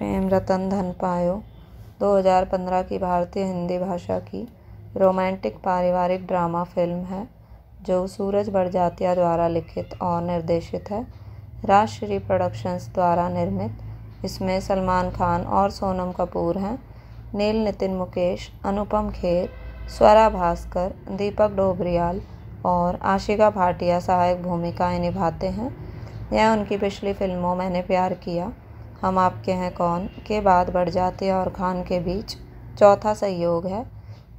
प्रेम रतन धन पायो 2015 की भारतीय हिंदी भाषा की रोमांटिक पारिवारिक ड्रामा फिल्म है जो सूरज बड़जातिया द्वारा लिखित और निर्देशित है राजश्री प्रोडक्शंस द्वारा निर्मित इसमें सलमान खान और सोनम कपूर हैं नील नितिन मुकेश अनुपम खेर स्वरा भास्कर दीपक डोबरियाल और आशिका भाटिया सहायक भूमिकाएं निभाते हैं यह उनकी पिछली फिल्मों मैंने प्यार किया हम आपके हैं कौन के बाद बढ़ जाते और खान के बीच चौथा सहयोग है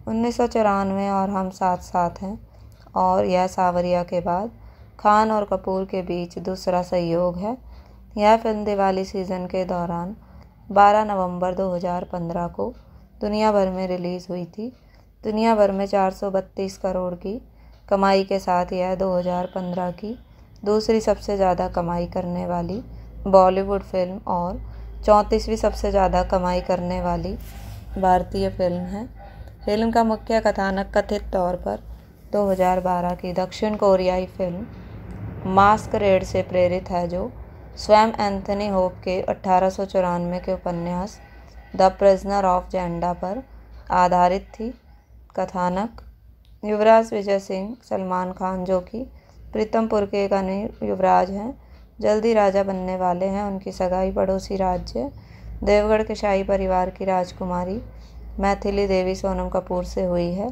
उन्नीस सौ चौरानवे और हम साथ साथ हैं और यह सावरिया के बाद खान और कपूर के बीच दूसरा सहयोग है यह फिल्म दिवाली सीज़न के दौरान 12 नवंबर 2015 को दुनिया भर में रिलीज़ हुई थी दुनिया भर में 432 करोड़ की कमाई के साथ यह 2015 की दूसरी सबसे ज़्यादा कमाई करने वाली बॉलीवुड फिल्म और चौंतीसवीं सबसे ज़्यादा कमाई करने वाली भारतीय फिल्म है फिल्म का मुख्य कथानक कथित तौर पर 2012 की दक्षिण कोरियाई फिल्म मास्क रेड से प्रेरित है जो स्वयं एंथनी होप के अट्ठारह के उपन्यास द प्रिजनर ऑफ जेंडा पर आधारित थी कथानक युवराज विजय सिंह सलमान खान जो कि प्रीतमपुर के एक युवराज हैं जल्द ही राजा बनने वाले हैं उनकी सगाई पड़ोसी राज्य देवगढ़ के शाही परिवार की राजकुमारी मैथिली देवी सोनम कपूर से हुई है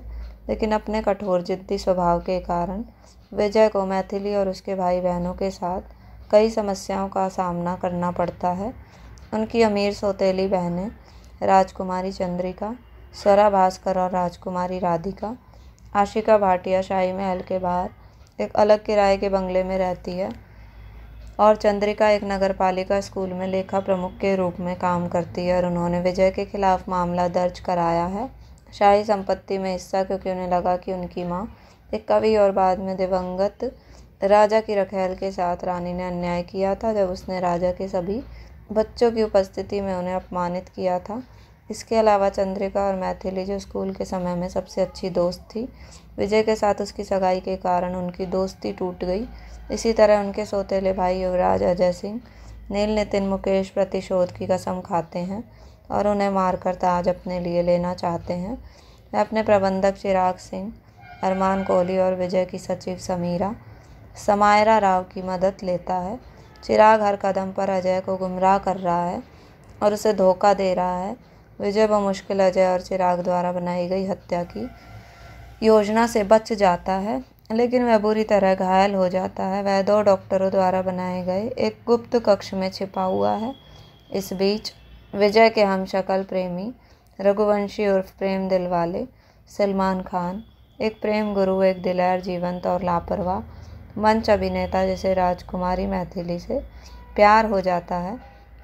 लेकिन अपने कठोर जिद्दी स्वभाव के कारण विजय को मैथिली और उसके भाई बहनों के साथ कई समस्याओं का सामना करना पड़ता है उनकी अमीर सोतेली बहनें राजकुमारी चंद्रिका स्वरा भास्कर और राजकुमारी राधिका आशिका भाटिया शाही महल के बाहर एक अलग किराए के बंगले में रहती है और चंद्रिका एक नगर पालिका स्कूल में लेखा प्रमुख के रूप में काम करती है और उन्होंने विजय के खिलाफ मामला दर्ज कराया है शाही संपत्ति में हिस्सा क्योंकि उन्हें लगा कि उनकी माँ एक कवि और बाद में दिवंगत राजा की रखेल के साथ रानी ने अन्याय किया था जब उसने राजा के सभी बच्चों की उपस्थिति में उन्हें अपमानित किया था इसके अलावा चंद्रिका और मैथिली जो स्कूल के समय में सबसे अच्छी दोस्त थी विजय के साथ उसकी सगाई के कारण उनकी दोस्ती टूट गई इसी तरह उनके सौतेले भाई युवराज अजय सिंह नील नितिन मुकेश प्रतिशोध की कसम खाते हैं और उन्हें मारकर ताज अपने लिए लेना चाहते हैं वे अपने प्रबंधक चिराग सिंह अरमान कोहली और विजय की सचिव समीरा समायरा राव की मदद लेता है चिराग हर कदम पर अजय को गुमराह कर रहा है और उसे धोखा दे रहा है विजय बमुश्किल अजय और चिराग द्वारा बनाई गई हत्या की योजना से बच जाता है लेकिन वह बुरी तरह घायल हो जाता है वह दो डॉक्टरों द्वारा बनाए गए एक गुप्त कक्ष में छिपा हुआ है इस बीच विजय के हम शक्ल प्रेमी रघुवंशी उर्फ प्रेम दिल वाले सलमान खान एक प्रेम गुरु एक दिलैर जीवंत और लापरवाह मंच अभिनेता जिसे राजकुमारी मैथिली से प्यार हो जाता है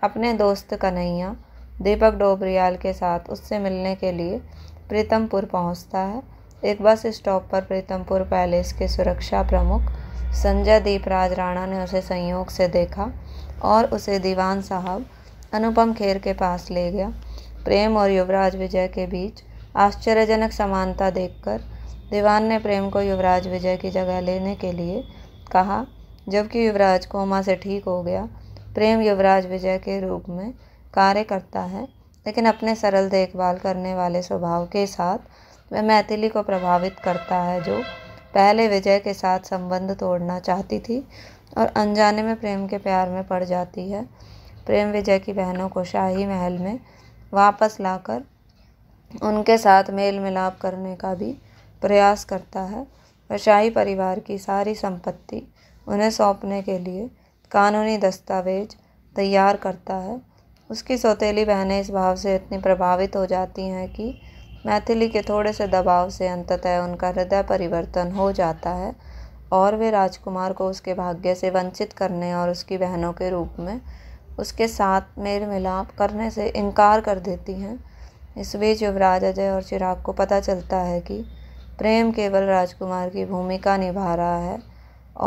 अपने दोस्त कन्हैया दीपक डोबरियाल के साथ उससे मिलने के लिए प्रीतमपुर पहुंचता है एक बस स्टॉप पर प्रीतमपुर पैलेस के सुरक्षा प्रमुख संजय दीपराज राणा ने उसे संयोग से देखा और उसे दीवान साहब अनुपम खेर के पास ले गया प्रेम और युवराज विजय के बीच आश्चर्यजनक समानता देखकर दीवान ने प्रेम को युवराज विजय की जगह लेने के लिए कहा जबकि युवराज कोमा से ठीक हो गया प्रेम युवराज विजय के रूप में कार्य करता है लेकिन अपने सरल देखभाल करने वाले स्वभाव के साथ वह मैथिली को प्रभावित करता है जो पहले विजय के साथ संबंध तोड़ना चाहती थी और अनजाने में प्रेम के प्यार में पड़ जाती है प्रेम विजय की बहनों को शाही महल में वापस लाकर उनके साथ मेल मिलाप करने का भी प्रयास करता है वह शाही परिवार की सारी संपत्ति उन्हें सौंपने के लिए कानूनी दस्तावेज तैयार करता है उसकी सौतेली बहनें इस भाव से इतनी प्रभावित हो जाती हैं कि मैथिली के थोड़े से दबाव से अंततः उनका हृदय परिवर्तन हो जाता है और वे राजकुमार को उसके भाग्य से वंचित करने और उसकी बहनों के रूप में उसके साथ मेल मिलाप करने से इनकार कर देती हैं इस बीच युवराज अजय और चिराग को पता चलता है कि प्रेम केवल राजकुमार की भूमिका निभा रहा है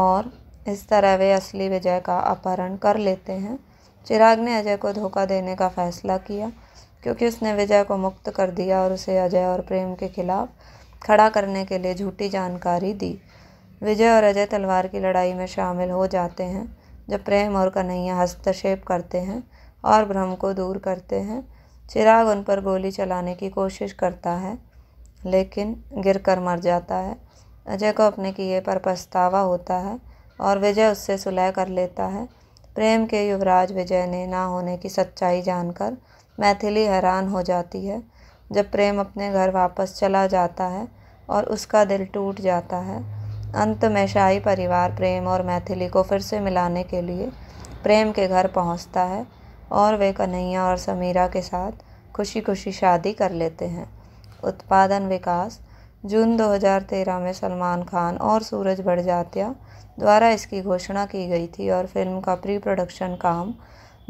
और इस तरह वे असली विजय का अपहरण कर लेते हैं चिराग ने अजय को धोखा देने का फैसला किया क्योंकि उसने विजय को मुक्त कर दिया और उसे अजय और प्रेम के खिलाफ खड़ा करने के लिए झूठी जानकारी दी विजय और अजय तलवार की लड़ाई में शामिल हो जाते हैं जब प्रेम और कन्हैया हस्तक्षेप करते हैं और भ्रम को दूर करते हैं चिराग उन पर गोली चलाने की कोशिश करता है लेकिन गिर कर मर जाता है अजय को अपने किए पर पछतावा होता है और विजय उससे सुलह कर लेता है प्रेम के युवराज विजय ने ना होने की सच्चाई जानकर मैथिली हैरान हो जाती है जब प्रेम अपने घर वापस चला जाता है और उसका दिल टूट जाता है अंत में शाही परिवार प्रेम और मैथिली को फिर से मिलाने के लिए प्रेम के घर पहुंचता है और वे कन्हैया और समीरा के साथ खुशी खुशी शादी कर लेते हैं उत्पादन विकास जून 2013 में सलमान खान और सूरज बड़जात्या द्वारा इसकी घोषणा की गई थी और फिल्म का प्री प्रोडक्शन काम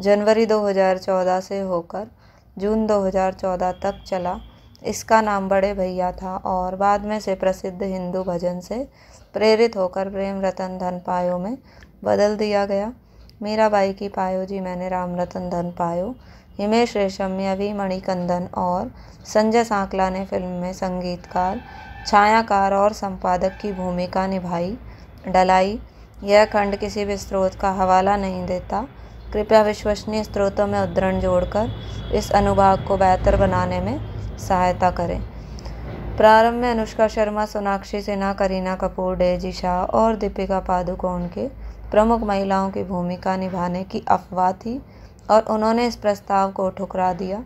जनवरी 2014 से होकर जून 2014 तक चला इसका नाम बड़े भैया था और बाद में से प्रसिद्ध हिंदू भजन से प्रेरित होकर प्रेम रतन धन पायो में बदल दिया गया बाई की पायो जी मैंने राम रतन धन पायो हिमेश रेशमिया वी मणिकंदन और संजय सांकला ने फिल्म में संगीतकार छायाकार और संपादक की भूमिका निभाई डलाई यह खंड किसी भी स्रोत का हवाला नहीं देता कृपया विश्वसनीय स्रोतों में उद्धरण जोड़कर इस अनुभाग को बेहतर बनाने में सहायता करें प्रारंभ में अनुष्का शर्मा सोनाक्षी सिन्हा करीना कपूर डेजी शाह और दीपिका पादुकोण के प्रमुख महिलाओं की भूमिका निभाने की अफवाह थी और उन्होंने इस प्रस्ताव को ठुकरा दिया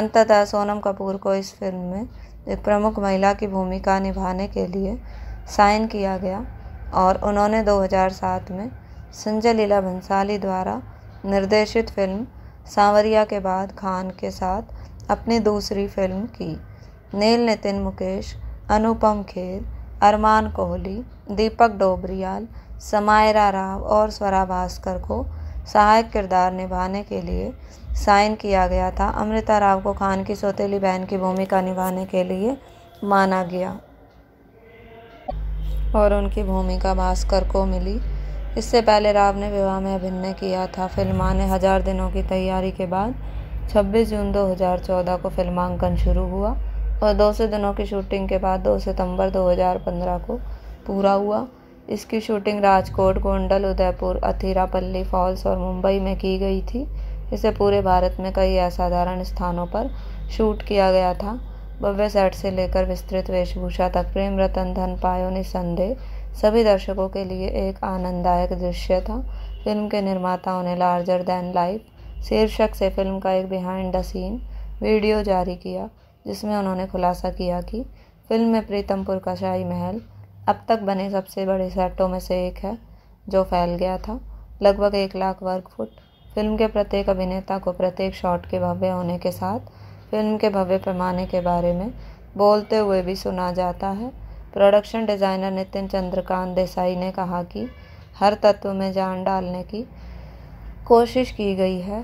अंततः सोनम कपूर को इस फिल्म में एक प्रमुख महिला की भूमिका निभाने के लिए साइन किया गया और उन्होंने 2007 में संजय लीला भंसाली द्वारा निर्देशित फिल्म सांवरिया के बाद खान के साथ अपनी दूसरी फिल्म की नील नितिन मुकेश अनुपम खेर अरमान कोहली दीपक डोबरियाल समायरा राव और स्वरा भास्कर को सहायक किरदार निभाने के लिए साइन किया गया था अमृता राव को खान की सौतेली बहन की भूमिका निभाने के लिए माना गया और उनकी भूमिका भास्कर को मिली इससे पहले राव ने विवाह में अभिनय किया था फिल्माने हज़ार दिनों की तैयारी के बाद 26 जून 2014 को फिल्मांकन शुरू हुआ और 200 दिनों की शूटिंग के बाद 2 सितंबर 2015 को पूरा हुआ इसकी शूटिंग राजकोट गोंडल उदयपुर अथीरापल्ली फॉल्स और मुंबई में की गई थी इसे पूरे भारत में कई असाधारण स्थानों पर शूट किया गया था भव्य सेट से लेकर विस्तृत वेशभूषा तक प्रेम रतन धन पायो निसंदेह सभी दर्शकों के लिए एक आनंददायक दृश्य था फिल्म के निर्माताओं ने लार्जर देन लाइफ शीर्षक से फिल्म का एक बिहाइंड द सीन वीडियो जारी किया जिसमें उन्होंने खुलासा किया कि फिल्म में प्रीतमपुर का शाही महल अब तक बने सबसे बड़े सेटों में से एक है जो फैल गया था लगभग एक लाख वर्ग फुट फिल्म के प्रत्येक अभिनेता को प्रत्येक शॉट के भव्य होने के साथ फिल्म के भव्य पैमाने के बारे में बोलते हुए भी सुना जाता है प्रोडक्शन डिज़ाइनर नितिन चंद्रकांत देसाई ने कहा कि हर तत्व में जान डालने की कोशिश की गई है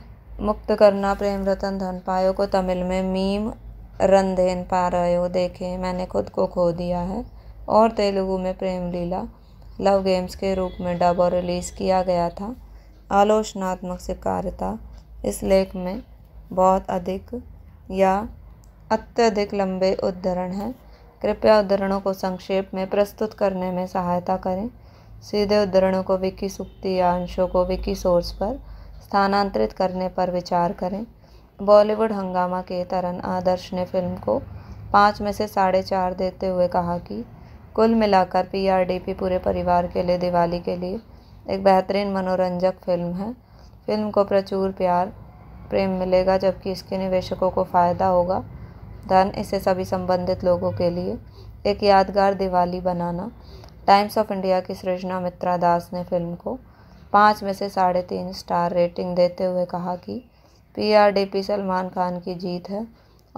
मुक्त करना प्रेम रतन धन पायो को तमिल में मीम रंधेन हो देखे मैंने खुद को खो दिया है और तेलुगु में प्रेम लीला लव गेम्स के रूप में डब और रिलीज़ किया गया था आलोचनात्मक स्वीकार्यता इस लेख में बहुत अधिक या अत्यधिक लंबे उद्धरण हैं कृपया उद्धरणों को संक्षेप में प्रस्तुत करने में सहायता करें सीधे उद्धरणों को विकी सुक्ति या अंशों को विकी सोर्स पर स्थानांतरित करने पर विचार करें बॉलीवुड हंगामा के तरन आदर्श ने फिल्म को पाँच में से साढ़े चार देते हुए कहा कि कुल मिलाकर पीआरडीपी पूरे परिवार के लिए दिवाली के लिए एक बेहतरीन मनोरंजक फिल्म है फिल्म को प्रचुर प्यार प्रेम मिलेगा जबकि इसके निवेशकों को फ़ायदा होगा धन इसे सभी संबंधित लोगों के लिए एक यादगार दिवाली बनाना टाइम्स ऑफ इंडिया की सृजना मित्रा दास ने फिल्म को पाँच में से साढ़े तीन स्टार रेटिंग देते हुए कहा कि P R D P Salman Khan की जीत है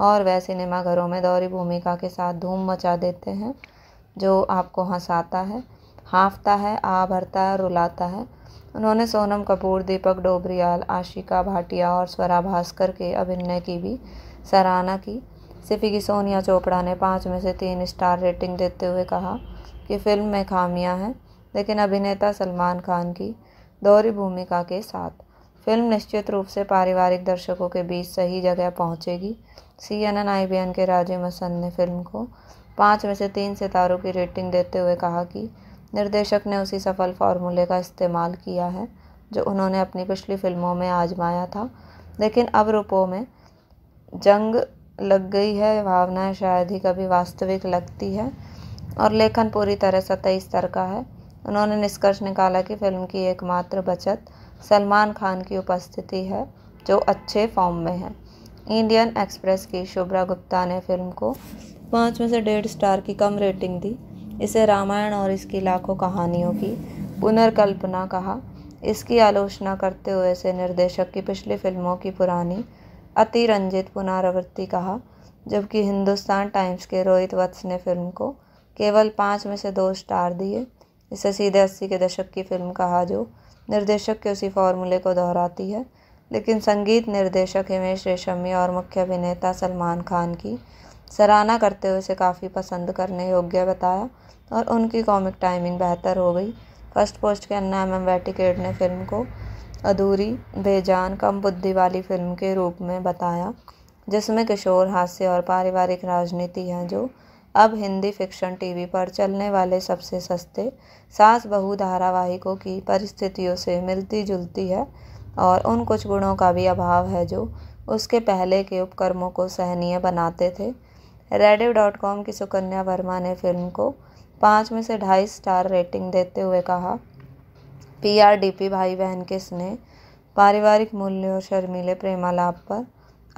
और वह सिनेमाघरों में दौरी भूमिका के साथ धूम मचा देते हैं जो आपको हंसाता है हाँफता है आ भरता है रुलाता है उन्होंने सोनम कपूर दीपक डोबरियाल आशिका भाटिया और स्वरा भास्कर के अभिनय की भी सराहना की की सोनिया चोपड़ा ने पाँच में से तीन स्टार रेटिंग देते हुए कहा कि फ़िल्म में खामियां हैं लेकिन अभिनेता सलमान खान की दोहरी भूमिका के साथ फिल्म निश्चित रूप से पारिवारिक दर्शकों के बीच सही जगह पहुंचेगी C N N I B N के राजीव मसन ने फिल्म को पाँच में से तीन सितारों की रेटिंग देते हुए कहा कि निर्देशक ने उसी सफल फार्मूले का इस्तेमाल किया है जो उन्होंने अपनी पिछली फिल्मों में आजमाया था लेकिन अब रूपों में जंग लग गई है भावनाएं शायद ही कभी वास्तविक लगती है और लेखन पूरी तरह सतही स्तर का है उन्होंने निष्कर्ष निकाला कि फिल्म की एकमात्र बचत सलमान खान की उपस्थिति है जो अच्छे फॉर्म में है इंडियन एक्सप्रेस की शुभ्रा गुप्ता ने फिल्म को पाँच में से डेढ़ स्टार की कम रेटिंग दी इसे रामायण और इसकी लाखों कहानियों की पुनर्कल्पना कहा इसकी आलोचना करते हुए इसे निर्देशक की पिछली फिल्मों की पुरानी अतिरंजित पुनरावृत्ति कहा जबकि हिंदुस्तान टाइम्स के रोहित वत्स ने फिल्म को केवल पाँच में से दो स्टार दिए इसे सीधे अस्सी के दशक की फिल्म कहा जो निर्देशक के उसी फॉर्मूले को दोहराती है लेकिन संगीत निर्देशक हिमेश रेशमी और मुख्य अभिनेता सलमान खान की सराहना करते हुए उसे काफ़ी पसंद करने योग्य बताया और उनकी कॉमिक टाइमिंग बेहतर हो गई फर्स्ट पोस्ट के अन्ना एम एम वेटिकेट ने फिल्म को अधूरी बेजान कम बुद्धि वाली फ़िल्म के रूप में बताया जिसमें किशोर हास्य और पारिवारिक राजनीति है जो अब हिंदी फ़िक्शन टी वी पर चलने वाले सबसे सस्ते सास बहु धारावाहिकों की परिस्थितियों से मिलती जुलती है और उन कुछ गुणों का भी अभाव है जो उसके पहले के उपक्रमों को सहनीय बनाते थे रेडियो डॉट कॉम की सुकन्या वर्मा ने फिल्म को पाँच में से ढाई स्टार रेटिंग देते हुए कहा पी आर डी पी भाई बहन के स्नेह पारिवारिक मूल्यों और शर्मीले प्रेमालाप पर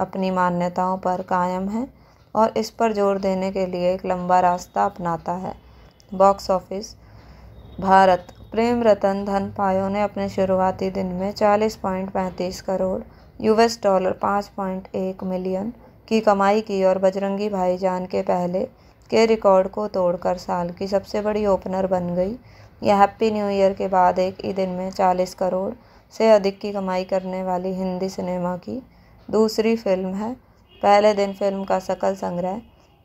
अपनी मान्यताओं पर कायम है और इस पर जोर देने के लिए एक लंबा रास्ता अपनाता है बॉक्स ऑफिस भारत प्रेम रतन धन पायो ने अपने शुरुआती दिन में पैंतीस करोड़ यूएस डॉलर पाँच पॉइंट एक मिलियन की कमाई की और बजरंगी भाईजान के पहले के रिकॉर्ड को तोड़कर साल की सबसे बड़ी ओपनर बन गई यह हैप्पी न्यू ईयर के बाद एक ही दिन में चालीस करोड़ से अधिक की कमाई करने वाली हिंदी सिनेमा की दूसरी फिल्म है पहले दिन फिल्म का सकल संग्रह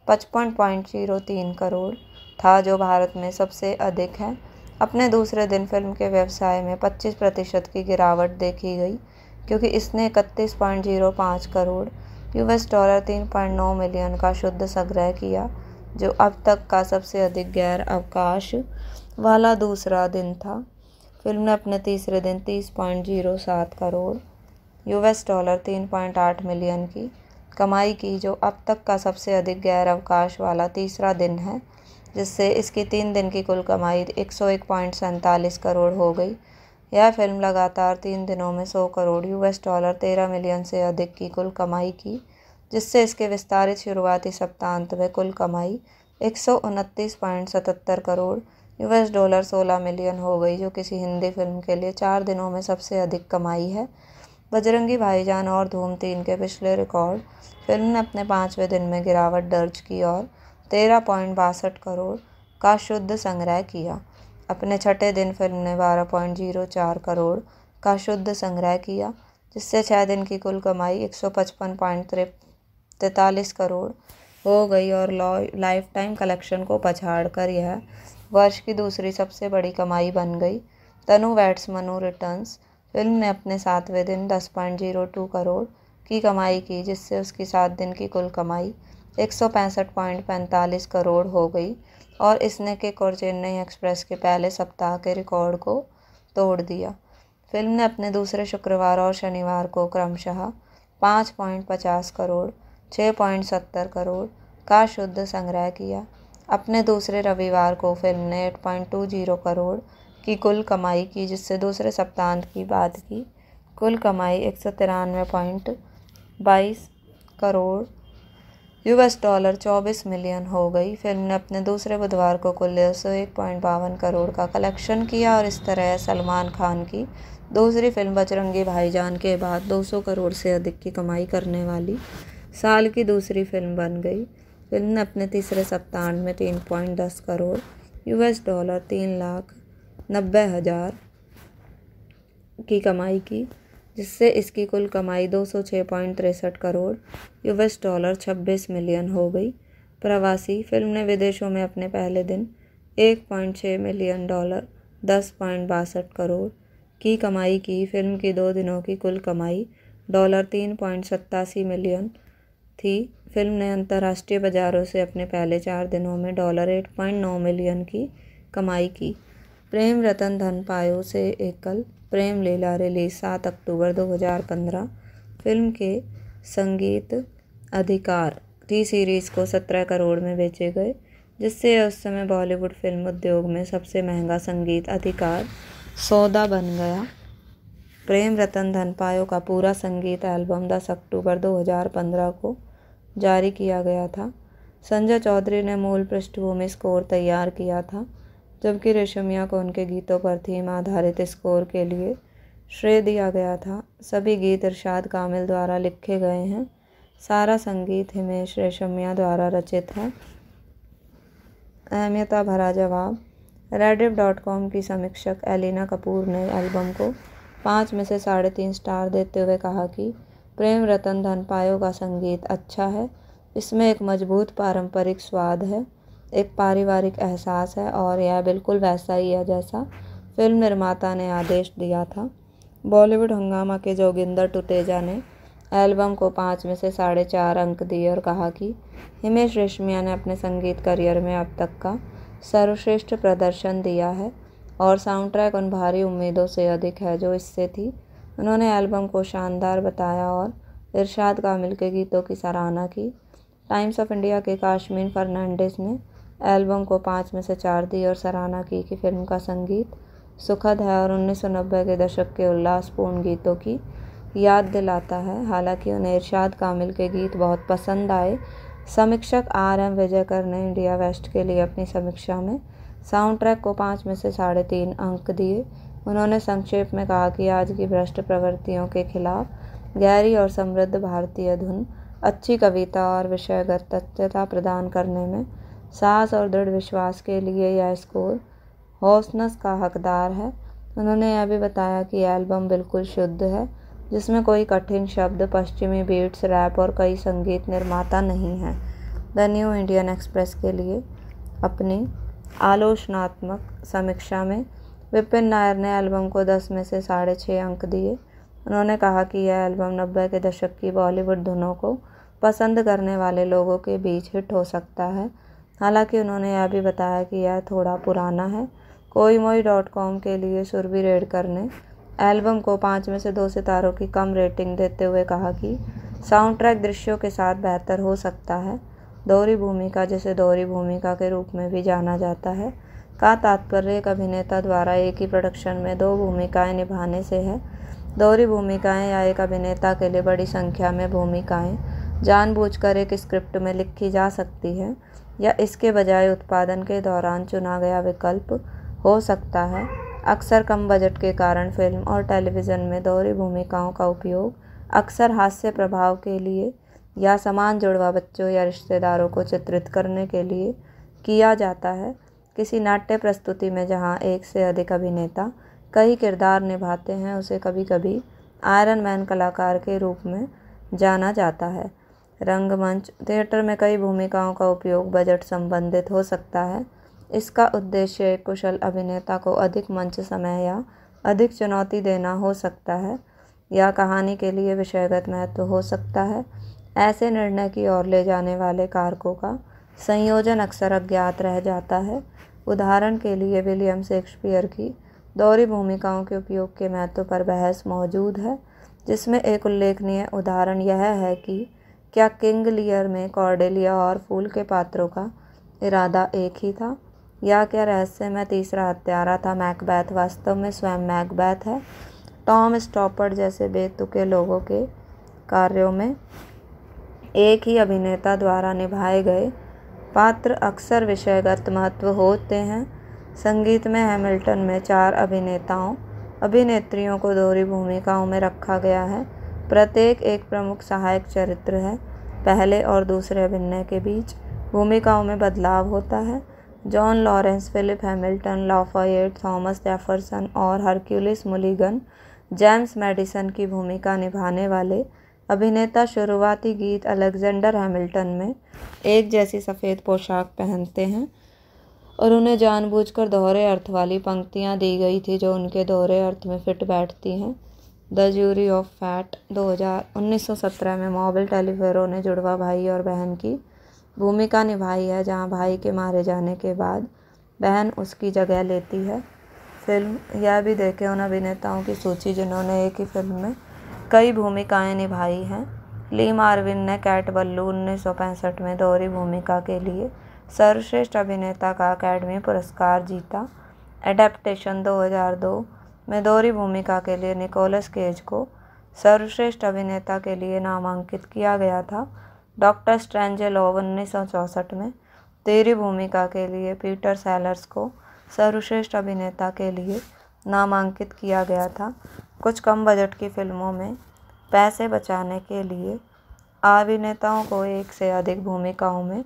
पचपन पॉइंट जीरो तीन करोड़ था जो भारत में सबसे अधिक है अपने दूसरे दिन फिल्म के व्यवसाय में 25 प्रतिशत की गिरावट देखी गई क्योंकि इसने इकतीस पॉइंट जीरो पाँच करोड़ यूएस डॉलर तीन पॉइंट नौ मिलियन का शुद्ध संग्रह किया जो अब तक का सबसे अधिक गैर अवकाश वाला दूसरा दिन था फिल्म ने अपने तीसरे दिन तीस पॉइंट जीरो सात करोड़ यूएस डॉलर तीन पॉइंट आठ मिलियन की कमाई की जो अब तक का सबसे अधिक गैर अवकाश वाला तीसरा दिन है जिससे इसकी तीन दिन की कुल कमाई एक सौ एक पॉइंट सैंतालीस करोड़ हो गई यह फिल्म लगातार तीन दिनों में सौ करोड़ यूएस डॉलर तेरह मिलियन से अधिक की कुल कमाई की जिससे इसके विस्तारित शुरुआती सप्ताहांत में कुल कमाई एक सौ उनतीस पॉइंट सतहत्तर करोड़ यूएस डॉलर 16 मिलियन हो गई जो किसी हिंदी फिल्म के लिए चार दिनों में सबसे अधिक कमाई है बजरंगी भाईजान और धूम तीन के पिछले रिकॉर्ड फिल्म ने अपने पाँचवें दिन में गिरावट दर्ज की और तेरह पॉइंट बासठ करोड़ का शुद्ध संग्रह किया अपने छठे दिन फिल्म ने बारह पॉइंट जीरो चार करोड़ का शुद्ध संग्रह किया जिससे छः दिन की कुल कमाई एक सौ पचपन पॉइंट तैतालीस करोड़ हो गई और लाइफ टाइम कलेक्शन को पछाड़ कर यह वर्ष की दूसरी सबसे बड़ी कमाई बन गई Tanu weds Manu returns film ने अपने सातवें दिन दस पॉइंट जीरो टू करोड़ की कमाई की जिससे उसकी सात दिन की कुल कमाई एक सौ पैंसठ पॉइंट पैंतालीस करोड़ हो गई और इसने किक और चेन्नई एक्सप्रेस के पहले सप्ताह के रिकॉर्ड को तोड़ दिया फिल्म ने अपने दूसरे शुक्रवार और शनिवार को क्रमशः पाँच पॉइंट पचास करोड़ छः पॉइंट सत्तर करोड़ का शुद्ध संग्रह किया अपने दूसरे रविवार को फिल्म ने eight point two zero crore की कुल कमाई की जिससे दूसरे सप्तान की बाद की कुल कमाई एक सौ तिरानवे पॉइंट बाईस करोड़ यूएस डॉलर चौबीस मिलियन हो गई फिल्म ने अपने दूसरे बुधवार को कुल सौ एक पॉइंट बावन करोड़ का कलेक्शन किया और इस तरह सलमान खान की दूसरी फिल्म बजरंगी भाईजान के बाद दो सौ करोड़ से अधिक की कमाई करने वाली साल की दूसरी फिल्म बन गई फिल्म ने अपने तीसरे सप्ताह में तीन पॉइंट दस करोड़ यूएस डॉलर तीन लाख नब्बे हज़ार की कमाई की जिससे इसकी कुल कमाई दो सौ छः पॉइंट तिरसठ करोड़ यूएस डॉलर छब्बीस मिलियन हो गई प्रवासी फिल्म ने विदेशों में अपने पहले दिन एक पॉइंट छः मिलियन डॉलर दस पॉइंट बासठ करोड़ की कमाई की फिल्म की दो दिनों की कुल कमाई डॉलर तीन पॉइंट सत्तासी मिलियन थी फिल्म ने अंतर्राष्ट्रीय बाज़ारों से अपने पहले चार दिनों में डॉलर एट पॉइंट नौ मिलियन की कमाई की प्रेम रतन धन पायो से एकल प्रेम लीला रिलीज सात अक्टूबर 2015 फिल्म के संगीत अधिकार टी सीरीज़ को सत्रह करोड़ में बेचे गए जिससे उस समय बॉलीवुड फिल्म उद्योग में सबसे महंगा संगीत अधिकार सौदा बन गया प्रेम रतन धनपायो का पूरा संगीत एल्बम 10 अक्टूबर 2015 को जारी किया गया था संजय चौधरी ने मूल पृष्ठभूमि स्कोर तैयार किया था जबकि रेशमिया को उनके गीतों पर थीम आधारित स्कोर के लिए श्रेय दिया गया था सभी गीत इरशाद कामिल द्वारा लिखे गए हैं सारा संगीत हिमेश रेशमिया द्वारा रचित है अहमियता भरा जवाब रेडिव डॉट कॉम की समीक्षक एलिना कपूर ने एल्बम को पाँच में से साढ़े तीन स्टार देते हुए कहा कि प्रेम रतन धन पायो का संगीत अच्छा है इसमें एक मजबूत पारंपरिक स्वाद है एक पारिवारिक एहसास है और यह बिल्कुल वैसा ही है जैसा फिल्म निर्माता ने आदेश दिया था बॉलीवुड हंगामा के जोगिंदर टुटेजा ने एल्बम को पाँच में से साढ़े चार अंक दिए और कहा कि हिमेश रेशमिया ने अपने संगीत करियर में अब तक का सर्वश्रेष्ठ प्रदर्शन दिया है और साउंड ट्रैक उन भारी उम्मीदों से अधिक है जो इससे थी उन्होंने एल्बम को शानदार बताया और इरशाद कामिल के गीतों की सराहना की टाइम्स ऑफ इंडिया के काश्मीर फर्नांडिस ने एल्बम को पाँच में से चार दी और सराहना की कि फिल्म का संगीत सुखद है और उन्नीस के दशक के उल्लासपूर्ण गीतों की याद दिलाता है हालांकि उन्हें इरशाद कामिल के गीत बहुत पसंद आए समीक्षक आर एम विजयकर ने इंडिया वेस्ट के लिए अपनी समीक्षा में साउंड ट्रैक को पाँच में से साढ़े तीन अंक दिए उन्होंने संक्षेप में कहा कि आज की भ्रष्ट प्रवृत्तियों के खिलाफ गहरी और समृद्ध भारतीय धुन अच्छी कविता और विषयगत तथ्यता प्रदान करने में साहस और दृढ़ विश्वास के लिए यह स्कोर हौसनस का हकदार है उन्होंने यह भी बताया कि एल्बम बिल्कुल शुद्ध है जिसमें कोई कठिन शब्द पश्चिमी बीट्स रैप और कई संगीत निर्माता नहीं हैं द न्यू इंडियन एक्सप्रेस के लिए अपनी आलोचनात्मक समीक्षा में विपिन नायर ने एल्बम को दस में से साढ़े छः अंक दिए उन्होंने कहा कि यह एल्बम नब्बे के दशक की बॉलीवुड धुनों को पसंद करने वाले लोगों के बीच हिट हो सकता है हालांकि उन्होंने यह भी बताया कि यह थोड़ा पुराना है कोई मोई डॉट कॉम के लिए सुरभि रेडकर ने एल्बम को पाँच में से दो सितारों की कम रेटिंग देते हुए कहा कि साउंड ट्रैक दृश्यों के साथ बेहतर हो सकता है दोहरी भूमिका जिसे दोहरी भूमिका के रूप में भी जाना जाता है का तात्पर्य एक अभिनेता द्वारा एक ही प्रोडक्शन में दो भूमिकाएं निभाने से है दोहरी भूमिकाएं या एक अभिनेता के लिए बड़ी संख्या में भूमिकाएं जानबूझकर एक स्क्रिप्ट में लिखी जा सकती है या इसके बजाय उत्पादन के दौरान चुना गया विकल्प हो सकता है अक्सर कम बजट के कारण फिल्म और टेलीविज़न में दोहरी भूमिकाओं का उपयोग अक्सर हास्य प्रभाव के लिए या समान जुड़वा बच्चों या रिश्तेदारों को चित्रित करने के लिए किया जाता है किसी नाट्य प्रस्तुति में जहाँ एक से अधिक अभिनेता कई किरदार निभाते हैं उसे कभी कभी आयरन मैन कलाकार के रूप में जाना जाता है रंगमंच थिएटर में कई भूमिकाओं का उपयोग बजट संबंधित हो सकता है इसका उद्देश्य एक कुशल अभिनेता को अधिक मंच समय या अधिक चुनौती देना हो सकता है या कहानी के लिए विषयगत महत्व हो सकता है ऐसे निर्णय की ओर ले जाने वाले कारकों का संयोजन अक्सर अज्ञात रह जाता है उदाहरण के लिए विलियम शेक्सपियर की दोहरी भूमिकाओं के उपयोग के महत्व पर बहस मौजूद है जिसमें एक उल्लेखनीय उदाहरण यह है कि क्या किंग लियर में कॉर्डेलिया और फूल के पात्रों का इरादा एक ही था या क्या रहस्य में तीसरा हत्यारा था मैकबैथ वास्तव में स्वयं मैकबैथ है टॉम स्टॉपर जैसे बेतुके लोगों के कार्यों में एक ही अभिनेता द्वारा निभाए गए पात्र अक्सर विषयगत महत्व होते हैं संगीत में हैमिल्टन में चार अभिनेताओं अभिनेत्रियों को दोहरी भूमिकाओं में रखा गया है प्रत्येक एक प्रमुख सहायक चरित्र है पहले और दूसरे अभिनय के बीच भूमिकाओं में बदलाव होता है John Laurens Philip Hamilton Lafayette Thomas Jefferson और हरक्यूलिस मुलिगन जेम्स मेडिसन की भूमिका निभाने वाले अभिनेता शुरुआती गीत अलेक्जेंडर हैमिल्टन में एक जैसी सफ़ेद पोशाक पहनते हैं और उन्हें जानबूझकर दोहरे अर्थ वाली पंक्तियाँ दी गई थी जो उनके दोहरे अर्थ में फिट बैठती हैं द ज्यूरी ऑफ फैट 2000 1917 में मॉबल टेलीफेरो ने जुड़वा भाई और बहन की भूमिका निभाई है जहाँ भाई के मारे जाने के बाद बहन उसकी जगह लेती है फिल्म यह भी देखें उन अभिनेताओं की सूची जिन्होंने एक ही फिल्म में कई भूमिकाएँ निभाई हैं ली मार्विन ने कैट बल्लू उन्नीस सौ पैंसठ में दोहरी भूमिका के लिए सर्वश्रेष्ठ अभिनेता का अकेडमी पुरस्कार जीता एडेप्टेशन 2002 में दोहरी भूमिका के लिए निकोलस केज को सर्वश्रेष्ठ अभिनेता के लिए नामांकित किया गया था डॉक्टर स्ट्रेंजेलोव उन्नीस सौ चौंसठ में तेरी भूमिका के लिए पीटर सैलर्स को सर्वश्रेष्ठ अभिनेता के लिए नामांकित किया गया था कुछ कम बजट की फ़िल्मों में पैसे बचाने के लिए अभिनेताओं को एक से अधिक भूमिकाओं में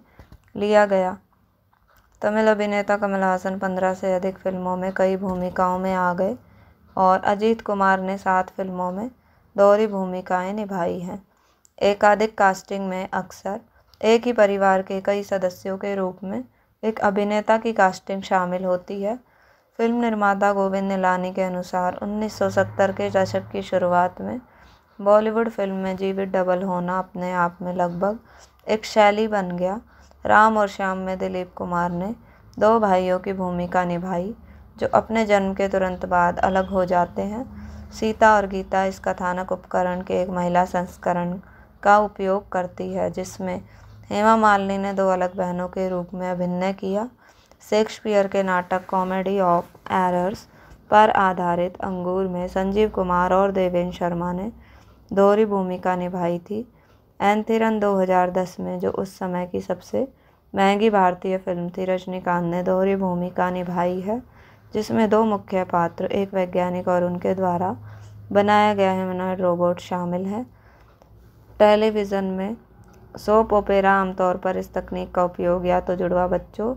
लिया गया तमिल अभिनेता कमल हासन पंद्रह से अधिक फिल्मों में कई भूमिकाओं में आ गए और अजीत कुमार ने सात फिल्मों में दोहरी भूमिकाएं निभाई हैं एकाधिक कास्टिंग में अक्सर एक ही परिवार के कई सदस्यों के रूप में एक अभिनेता की कास्टिंग शामिल होती है फिल्म निर्माता गोविंद निलानी के अनुसार उन्नीस सौ सत्तर के दशक की शुरुआत में बॉलीवुड फिल्म में जीवित डबल होना अपने आप में लगभग एक शैली बन गया राम और श्याम में दिलीप कुमार ने दो भाइयों की भूमिका निभाई जो अपने जन्म के तुरंत बाद अलग हो जाते हैं सीता और गीता इस कथानक उपकरण के एक महिला संस्करण का उपयोग करती है जिसमें हेमा मालिनी ने दो अलग बहनों के रूप में अभिनय किया शेक्सपियर के नाटक कॉमेडी ऑफ एरर्स पर आधारित अंगूर में संजीव कुमार और देवेंद्र शर्मा ने दोहरी भूमिका निभाई थी एंथिरन 2010 में जो उस समय की सबसे महंगी भारतीय फिल्म थी रजनीकांत ने दोहरी भूमिका निभाई है जिसमें दो मुख्य पात्र एक वैज्ञानिक और उनके द्वारा बनाया गया ह्यूमनॉइड रोबोट शामिल है टेलीविज़न में सोप ओपेरा आमतौर पर इस तकनीक का उपयोग या तो जुड़वा बच्चों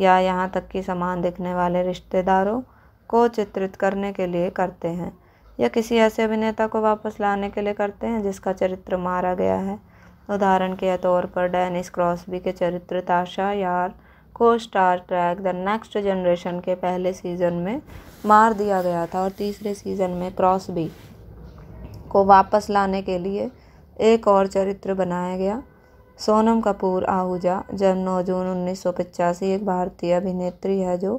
या यहाँ तक कि समान दिखने वाले रिश्तेदारों को चित्रित करने के लिए करते हैं या किसी ऐसे अभिनेता को वापस लाने के लिए करते हैं जिसका चरित्र मारा गया है उदाहरण के तौर पर डैनिस क्रॉसबी के चरित्र ताशा यार को Star Trek the Next Generation के पहले सीज़न में मार दिया गया था और तीसरे सीज़न में क्रॉसबी को वापस लाने के लिए एक और चरित्र बनाया गया सोनम कपूर आहूजा जन्म नौ जून उन्नीस सौ पचासी एक भारतीय अभिनेत्री है जो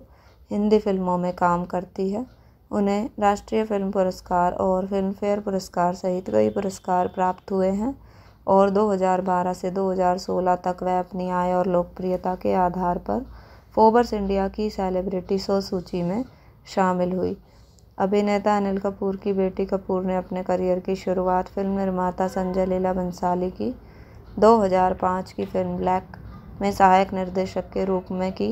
हिंदी फिल्मों में काम करती है उन्हें राष्ट्रीय फिल्म पुरस्कार और फिल्मफेयर पुरस्कार सहित कई पुरस्कार प्राप्त हुए हैं और 2012 से 2016 तक वह अपनी आय और लोकप्रियता के आधार पर फोबर्स इंडिया की सेलिब्रिटी शो सूची में शामिल हुई अभिनेता अनिल कपूर की बेटी कपूर ने अपने करियर की शुरुआत फिल्म निर्माता संजय लीला बंसाली की 2005 की फ़िल्म ब्लैक में सहायक निर्देशक के रूप में की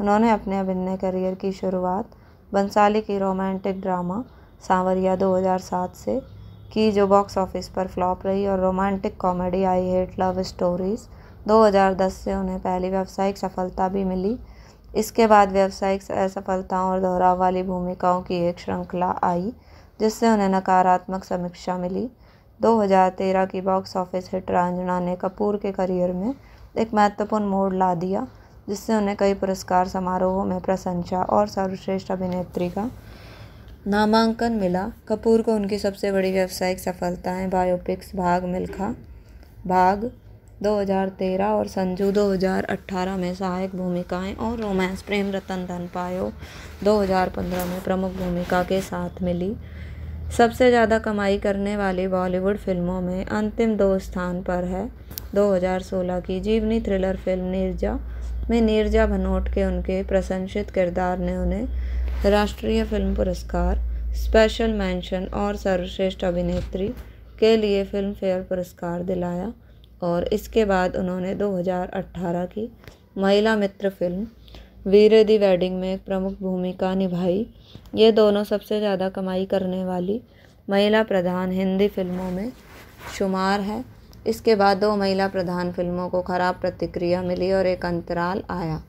उन्होंने अपने अभिनय करियर की शुरुआत बंसाली की रोमांटिक ड्रामा सांवरिया 2007 से की जो बॉक्स ऑफिस पर फ्लॉप रही और romantic comedy I hate love stories 2010 से उन्हें पहली व्यावसायिक सफलता भी मिली इसके बाद व्यावसायिक असफलताओं और दोहराव वाली भूमिकाओं की एक श्रृंखला आई जिससे उन्हें नकारात्मक समीक्षा मिली 2013 की बॉक्स ऑफिस हिट रंजना ने कपूर के करियर में एक महत्वपूर्ण मोड़ ला दिया जिससे उन्हें कई पुरस्कार समारोहों में प्रशंसा और सर्वश्रेष्ठ अभिनेत्री का नामांकन मिला कपूर को उनकी सबसे बड़ी व्यावसायिक सफलताएं बायोपिक्स भाग मिल्खा भाग 2013 और संजू 2018 में सहायक भूमिकाएं और रोमांस प्रेम रतन धन पायो 2015 में प्रमुख भूमिका के साथ मिली सबसे ज़्यादा कमाई करने वाली बॉलीवुड फिल्मों में अंतिम दो स्थान पर है 2016 की जीवनी थ्रिलर फिल्म नीरजा में नीरजा भनोट के उनके प्रशंसित किरदार ने उन्हें राष्ट्रीय फिल्म पुरस्कार स्पेशल मेंशन और सर्वश्रेष्ठ अभिनेत्री के लिए फिल्म फेयर पुरस्कार दिलाया और इसके बाद उन्होंने 2018 की महिला मित्र फिल्म वीरे दी वेडिंग में एक प्रमुख भूमिका निभाई ये दोनों सबसे ज़्यादा कमाई करने वाली महिला प्रधान हिंदी फिल्मों में शुमार है इसके बाद दो महिला प्रधान फिल्मों को खराब प्रतिक्रिया मिली और एक अंतराल आया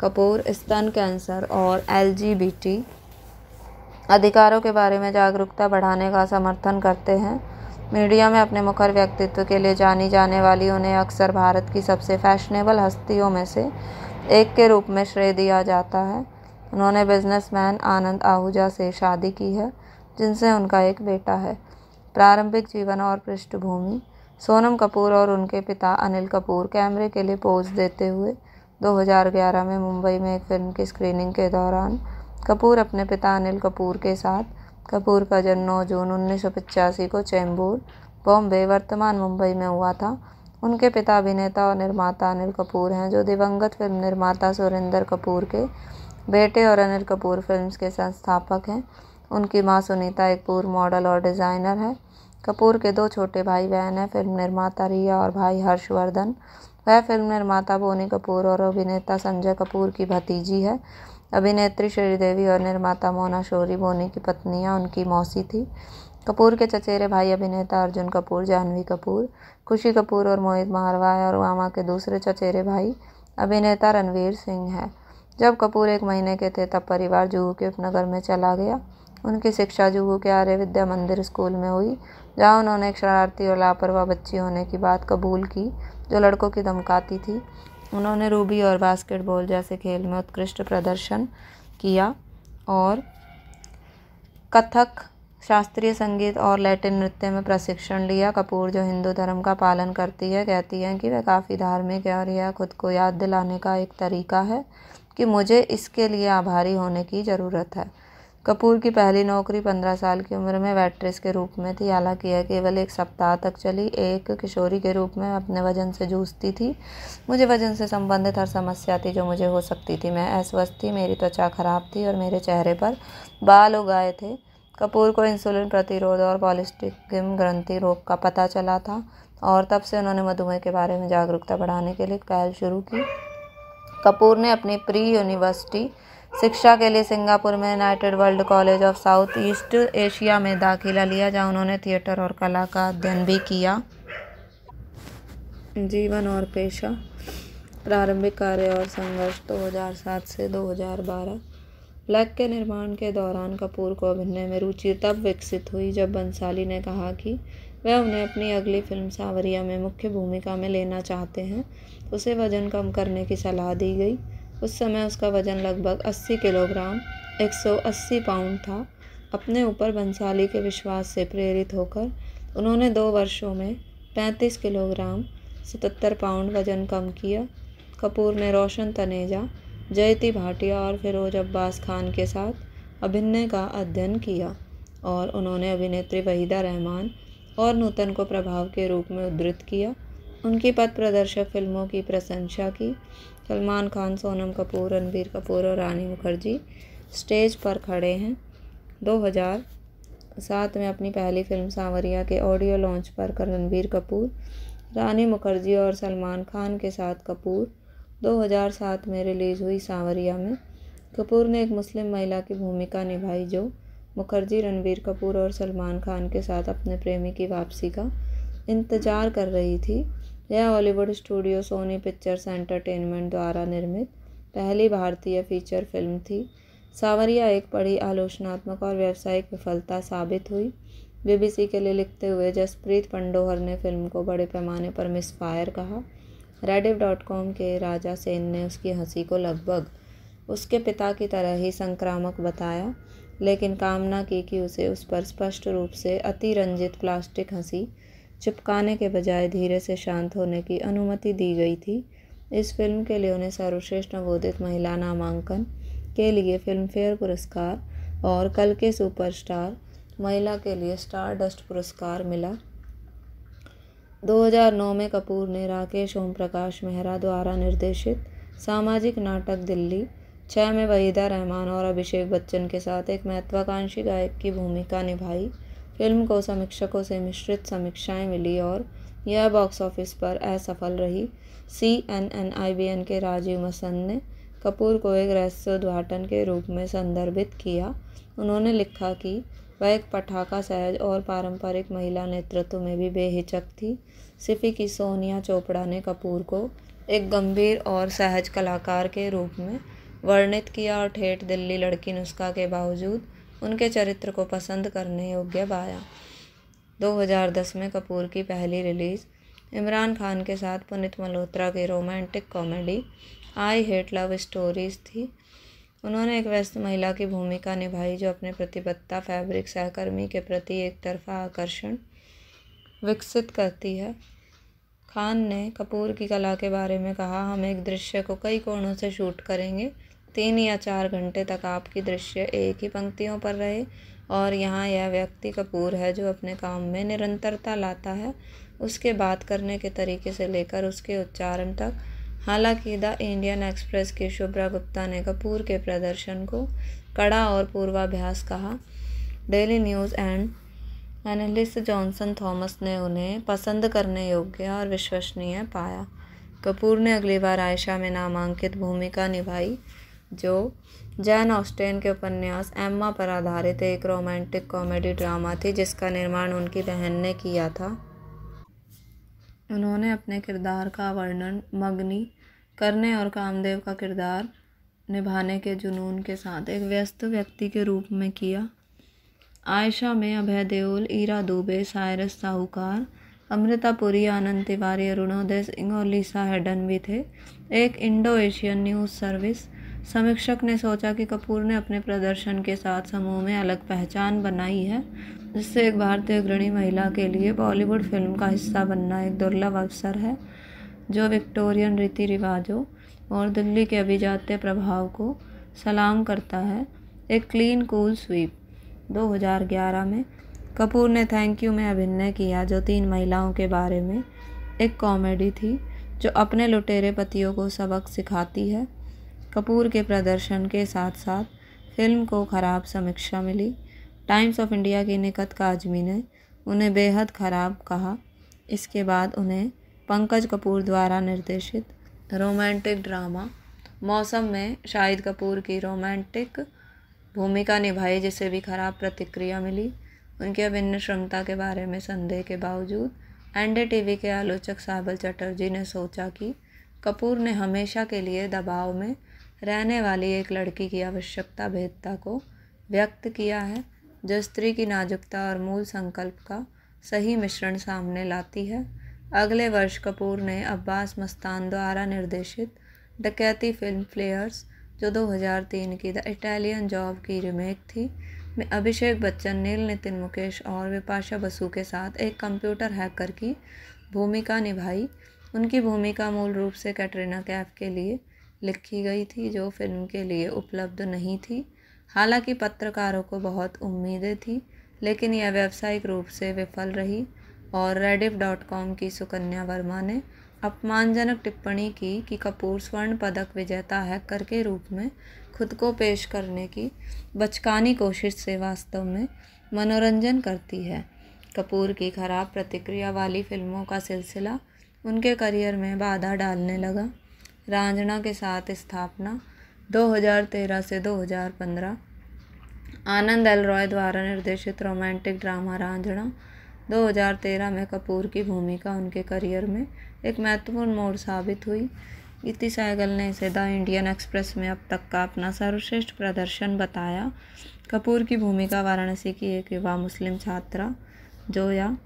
कपूर स्तन कैंसर और एलजीबीटी अधिकारों के बारे में जागरूकता बढ़ाने का समर्थन करते हैं मीडिया में अपने मुखर व्यक्तित्व के लिए जानी जाने वाली उन्हें अक्सर भारत की सबसे फैशनेबल हस्तियों में से एक के रूप में श्रेय दिया जाता है उन्होंने बिजनेसमैन आनंद आहूजा से शादी की है जिनसे उनका एक बेटा है प्रारंभिक जीवन और पृष्ठभूमि सोनम कपूर और उनके पिता अनिल कपूर कैमरे के लिए पोज देते हुए 2011 में मुंबई में एक फिल्म की स्क्रीनिंग के दौरान कपूर अपने पिता अनिल कपूर के साथ कपूर का जन्म नौ जून उन्नीस को चेंबूर बॉम्बे वर्तमान मुंबई में हुआ था उनके पिता अभिनेता और निर्माता अनिल कपूर हैं जो दिवंगत फिल्म निर्माता सुरेंद्र कपूर के बेटे और अनिल कपूर फिल्म्स के संस्थापक हैं उनकी माँ सुनीता एक पूर्व मॉडल और डिज़ाइनर है कपूर के दो छोटे भाई बहन हैं फिल्म निर्माता रिया और भाई हर्षवर्धन वह फिल्म निर्माता बोनी कपूर और अभिनेता संजय कपूर की भतीजी है अभिनेत्री श्रीदेवी और निर्माता मोना शोरी बोनी की पत्नियाँ उनकी मौसी थी कपूर के चचेरे भाई अभिनेता अर्जुन कपूर जाह्नवी कपूर खुशी कपूर और मोहित मारवाए और वामा के दूसरे चचेरे भाई अभिनेता रणवीर सिंह हैं जब कपूर एक महीने के थे तब परिवार जुहू के उपनगर में चला गया उनकी शिक्षा जुहू के आर्य विद्या मंदिर स्कूल में हुई जहाँ उन्होंने एक शरारती और लापरवाह बच्ची होने की बात कबूल की जो लड़कों की धमकाती थी उन्होंने रूबी और बास्केटबॉल जैसे खेल में उत्कृष्ट प्रदर्शन किया और कथक शास्त्रीय संगीत और लैटिन नृत्य में प्रशिक्षण लिया कपूर जो हिंदू धर्म का पालन करती है कहती हैं कि वह काफ़ी धार्मिक है और यह खुद को याद दिलाने का एक तरीका है कि मुझे इसके लिए आभारी होने की ज़रूरत है कपूर की पहली नौकरी पंद्रह साल की उम्र में वैट्रेस के रूप में थी हालांकि यह केवल एक सप्ताह तक चली एक किशोरी के रूप में अपने वजन से जूझती थी मुझे वजन से संबंधित हर समस्या थी जो मुझे हो सकती थी मैं अस्वस्थ थी मेरी त्वचा खराब थी और मेरे चेहरे पर बाल उगाए थे कपूर को इंसुलिन प्रतिरोध और पॉलिस्टिकम ग्रंथि रोग का पता चला था और तब से उन्होंने मधुमेह के बारे में जागरूकता बढ़ाने के लिए पहल शुरू की कपूर ने अपनी प्री यूनिवर्सिटी शिक्षा के लिए सिंगापुर में United World College of South East Asia में दाखिला लिया जहाँ उन्होंने थिएटर और कला का अध्ययन भी किया जीवन और पेशा प्रारंभिक कार्य और संघर्ष 2007 से 2012 ब्लैक के निर्माण के दौरान कपूर को अभिनय में रुचि तब विकसित हुई जब बंसाली ने कहा कि वह उन्हें अपनी अगली फिल्म सावरिया में मुख्य भूमिका में लेना चाहते हैं उसे वज़न कम करने की सलाह दी गई उस समय उसका वज़न लगभग 80 किलोग्राम 180 पाउंड था अपने ऊपर बंसाली के विश्वास से प्रेरित होकर उन्होंने दो वर्षों में 35 किलोग्राम 77 पाउंड वज़न कम किया कपूर ने रोशन तनेजा जयती भाटिया और फिरोज अब्बास खान के साथ अभिनय का अध्ययन किया और उन्होंने अभिनेत्री वहीदा रहमान और नूतन को प्रभाव के रूप में उद्धृत किया उनकी पथ प्रदर्शक फिल्मों की प्रशंसा की सलमान खान सोनम कपूर रणबीर कपूर और रानी मुखर्जी स्टेज पर खड़े हैं 2007 में अपनी पहली फिल्म सांवरिया के ऑडियो लॉन्च पर रणबीर कपूर रानी मुखर्जी और सलमान खान के साथ कपूर 2007 में रिलीज़ हुई सांवरिया में कपूर ने एक मुस्लिम महिला की भूमिका निभाई जो मुखर्जी रणबीर कपूर और सलमान खान के साथ अपने प्रेमी की वापसी का इंतज़ार कर रही थी यह Hollywood studio Sony Pictures Entertainment द्वारा निर्मित पहली भारतीय फीचर फिल्म थी सावरिया एक बड़ी आलोचनात्मक और व्यावसायिक विफलता साबित हुई बीबीसी के लिए लिखते हुए जसप्रीत पंडोहर ने फिल्म को बड़े पैमाने पर मिसफायर कहा रेडिव डॉट कॉम के राजा सेन ने उसकी हंसी को लगभग उसके पिता की तरह ही संक्रामक बताया लेकिन कामना की कि उसे उस पर स्पष्ट रूप से अतिरंजित प्लास्टिक हंसी चिपकाने के बजाय धीरे से शांत होने की अनुमति दी गई थी इस फिल्म के लिए उन्हें सर्वश्रेष्ठ नवोदित महिला नामांकन के लिए फिल्मफेयर पुरस्कार और कल के सुपरस्टार महिला के लिए स्टार डस्ट पुरस्कार मिला 2009 में कपूर ने राकेश ओम प्रकाश मेहरा द्वारा निर्देशित सामाजिक नाटक दिल्ली छः में वहीदा रहमान और अभिषेक बच्चन के साथ एक महत्वाकांक्षी गायक की भूमिका निभाई फिल्म को समीक्षकों से मिश्रित समीक्षाएं मिली और यह बॉक्स ऑफिस पर असफल रही C N N I B N के राजीव मसंद ने कपूर को एक रहस्योद्घाटन के रूप में संदर्भित किया उन्होंने लिखा कि वह एक पटाखा सहज और पारंपरिक महिला नेतृत्व में भी बेहिचक थी सिफी की सोनिया चोपड़ा ने कपूर को एक गंभीर और सहज कलाकार के रूप में वर्णित किया और ठेठ दिल्ली लड़की नुस्खा के बावजूद उनके चरित्र को पसंद करने योग्य पाया 2010 में कपूर की पहली रिलीज़ इमरान खान के साथ पुनित मल्होत्रा की romantic comedy I hate love stories थी उन्होंने एक व्यस्त महिला की भूमिका निभाई जो अपने प्रतिबद्धता फैब्रिक सहकर्मी के प्रति एक तरफा आकर्षण विकसित करती है खान ने कपूर की कला के बारे में कहा हम एक दृश्य को कई कोणों से शूट करेंगे तीन या चार घंटे तक आपकी दृश्य एक ही पंक्तियों पर रहे और यहाँ यह व्यक्ति कपूर है जो अपने काम में निरंतरता लाता है उसके बात करने के तरीके से लेकर उसके उच्चारण तक हालांकि द इंडियन एक्सप्रेस की शुभ्रा गुप्ता ने कपूर के प्रदर्शन को कड़ा और पूर्वाभ्यास कहा daily news and analyst Johnson Thomas ने उन्हें पसंद करने योग्य और विश्वसनीय पाया कपूर ने अगली बार आयशा में नामांकित भूमिका निभाई जो जैन ऑस्टेन के उपन्यास एम्मा पर आधारित एक रोमांटिक कॉमेडी ड्रामा थी जिसका निर्माण उनकी बहन ने किया था उन्होंने अपने किरदार का वर्णन मग्नी करने और कामदेव का किरदार निभाने के जुनून के साथ एक व्यस्त व्यक्ति के रूप में किया आयशा में अभय देओल ईरा दुबे सायरस साहूकार अमृता पुरी आनंद तिवारी अरुणोदय सिंह और लीसा हेडन भी थे एक इंडो एशियन न्यूज़ सर्विस समीक्षक ने सोचा कि कपूर ने अपने प्रदर्शन के साथ समूह में अलग पहचान बनाई है जिससे एक भारतीय अग्रणी महिला के लिए बॉलीवुड फिल्म का हिस्सा बनना एक दुर्लभ अवसर है जो विक्टोरियन रीति रिवाजों और दिल्ली के अभिजात्य प्रभाव को सलाम करता है एक क्लीन कूल स्वीप 2011 में कपूर ने थैंक यू में अभिनय किया जो तीन महिलाओं के बारे में एक कॉमेडी थी जो अपने लुटेरे पतियों को सबक सिखाती है कपूर के प्रदर्शन के साथ साथ फिल्म को खराब समीक्षा मिली टाइम्स ऑफ इंडिया के निकट काजमी ने उन्हें बेहद खराब कहा इसके बाद उन्हें पंकज कपूर द्वारा निर्देशित रोमांटिक ड्रामा मौसम में शाहिद कपूर की रोमांटिक भूमिका निभाई जिसे भी खराब प्रतिक्रिया मिली उनकी अभिन्न क्षमता के बारे में संदेह के बावजूद एन टीवी के आलोचक साबल चटर्जी ने सोचा कि कपूर ने हमेशा के लिए दबाव में रहने वाली एक लड़की की आवश्यकता भेदता को व्यक्त किया है जो स्त्री की नाजुकता और मूल संकल्प का सही मिश्रण सामने लाती है अगले वर्ष कपूर ने अब्बास मस्तान द्वारा निर्देशित डकैती फिल्म प्लेयर्स जो 2003 की द इटालियन जॉब की रीमेक थी में अभिषेक बच्चन नील नितिन मुकेश और विपाशा बसु के साथ एक कंप्यूटर हैकर की भूमिका निभाई उनकी भूमिका मूल रूप से कैटरीना कैफ के लिए लिखी गई थी जो फिल्म के लिए उपलब्ध नहीं थी हालांकि पत्रकारों को बहुत उम्मीदें थी लेकिन यह व्यावसायिक रूप से विफल रही और रेडिफ डॉट कॉम की सुकन्या वर्मा ने अपमानजनक टिप्पणी की कि कपूर स्वर्ण पदक विजेता हैकर के रूप में खुद को पेश करने की बचकानी कोशिश से वास्तव में मनोरंजन करती है कपूर की खराब प्रतिक्रिया वाली फिल्मों का सिलसिला उनके करियर में बाधा डालने लगा रांझणा के साथ स्थापना 2013 से 2015 आनंद एल रॉय द्वारा निर्देशित रोमांटिक ड्रामा रांझणा 2013 में कपूर की भूमिका उनके करियर में एक महत्वपूर्ण मोड़ साबित हुई इति सहगल ने इसे द इंडियन एक्सप्रेस में अब तक का अपना सर्वश्रेष्ठ प्रदर्शन बताया कपूर की भूमिका वाराणसी की एक युवा मुस्लिम छात्रा जोया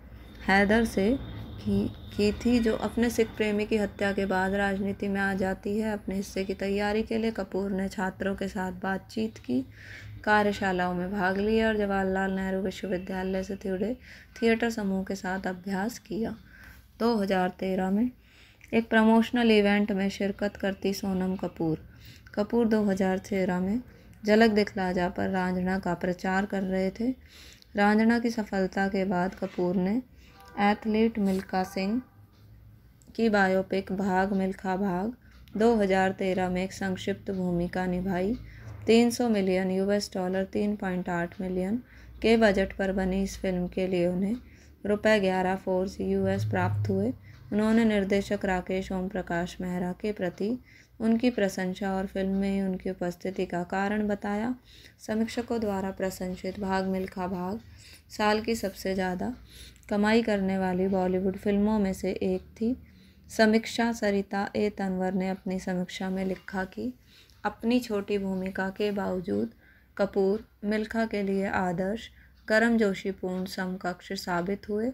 हैदर से की की थी जो अपने सिख प्रेमी की हत्या के बाद राजनीति में आ जाती है अपने हिस्से की तैयारी के लिए कपूर ने छात्रों के साथ बातचीत की कार्यशालाओं में भाग लिया और जवाहरलाल नेहरू विश्वविद्यालय से जुड़े थिएटर समूह के साथ अभ्यास किया 2013 में एक प्रमोशनल इवेंट में शिरकत करती सोनम कपूर कपूर 2013 में झलक दिखला जा पर रांझणा का प्रचार कर रहे थे रांझणा की सफलता के बाद कपूर ने एथलीट मिल्खा सिंह की बायोपिक भाग मिल्खा भाग 2013 में एक संक्षिप्त भूमिका निभाई 300 मिलियन यूएस डॉलर 3.8 मिलियन के बजट पर बनी इस फिल्म के लिए उन्हें रुपये ग्यारह फोर्स यूएस प्राप्त हुए उन्होंने निर्देशक राकेश ओम प्रकाश मेहरा के प्रति उनकी प्रशंसा और फिल्म में उनकी उपस्थिति का कारण बताया समीक्षकों द्वारा प्रशंसित भाग मिल्खा भाग साल की सबसे ज़्यादा कमाई करने वाली बॉलीवुड फिल्मों में से एक थी समीक्षा सरिता ए तनवर ने अपनी समीक्षा में लिखा कि अपनी छोटी भूमिका के बावजूद कपूर मिल्खा के लिए आदर्श गर्म जोशीपूर्ण समकक्ष साबित हुए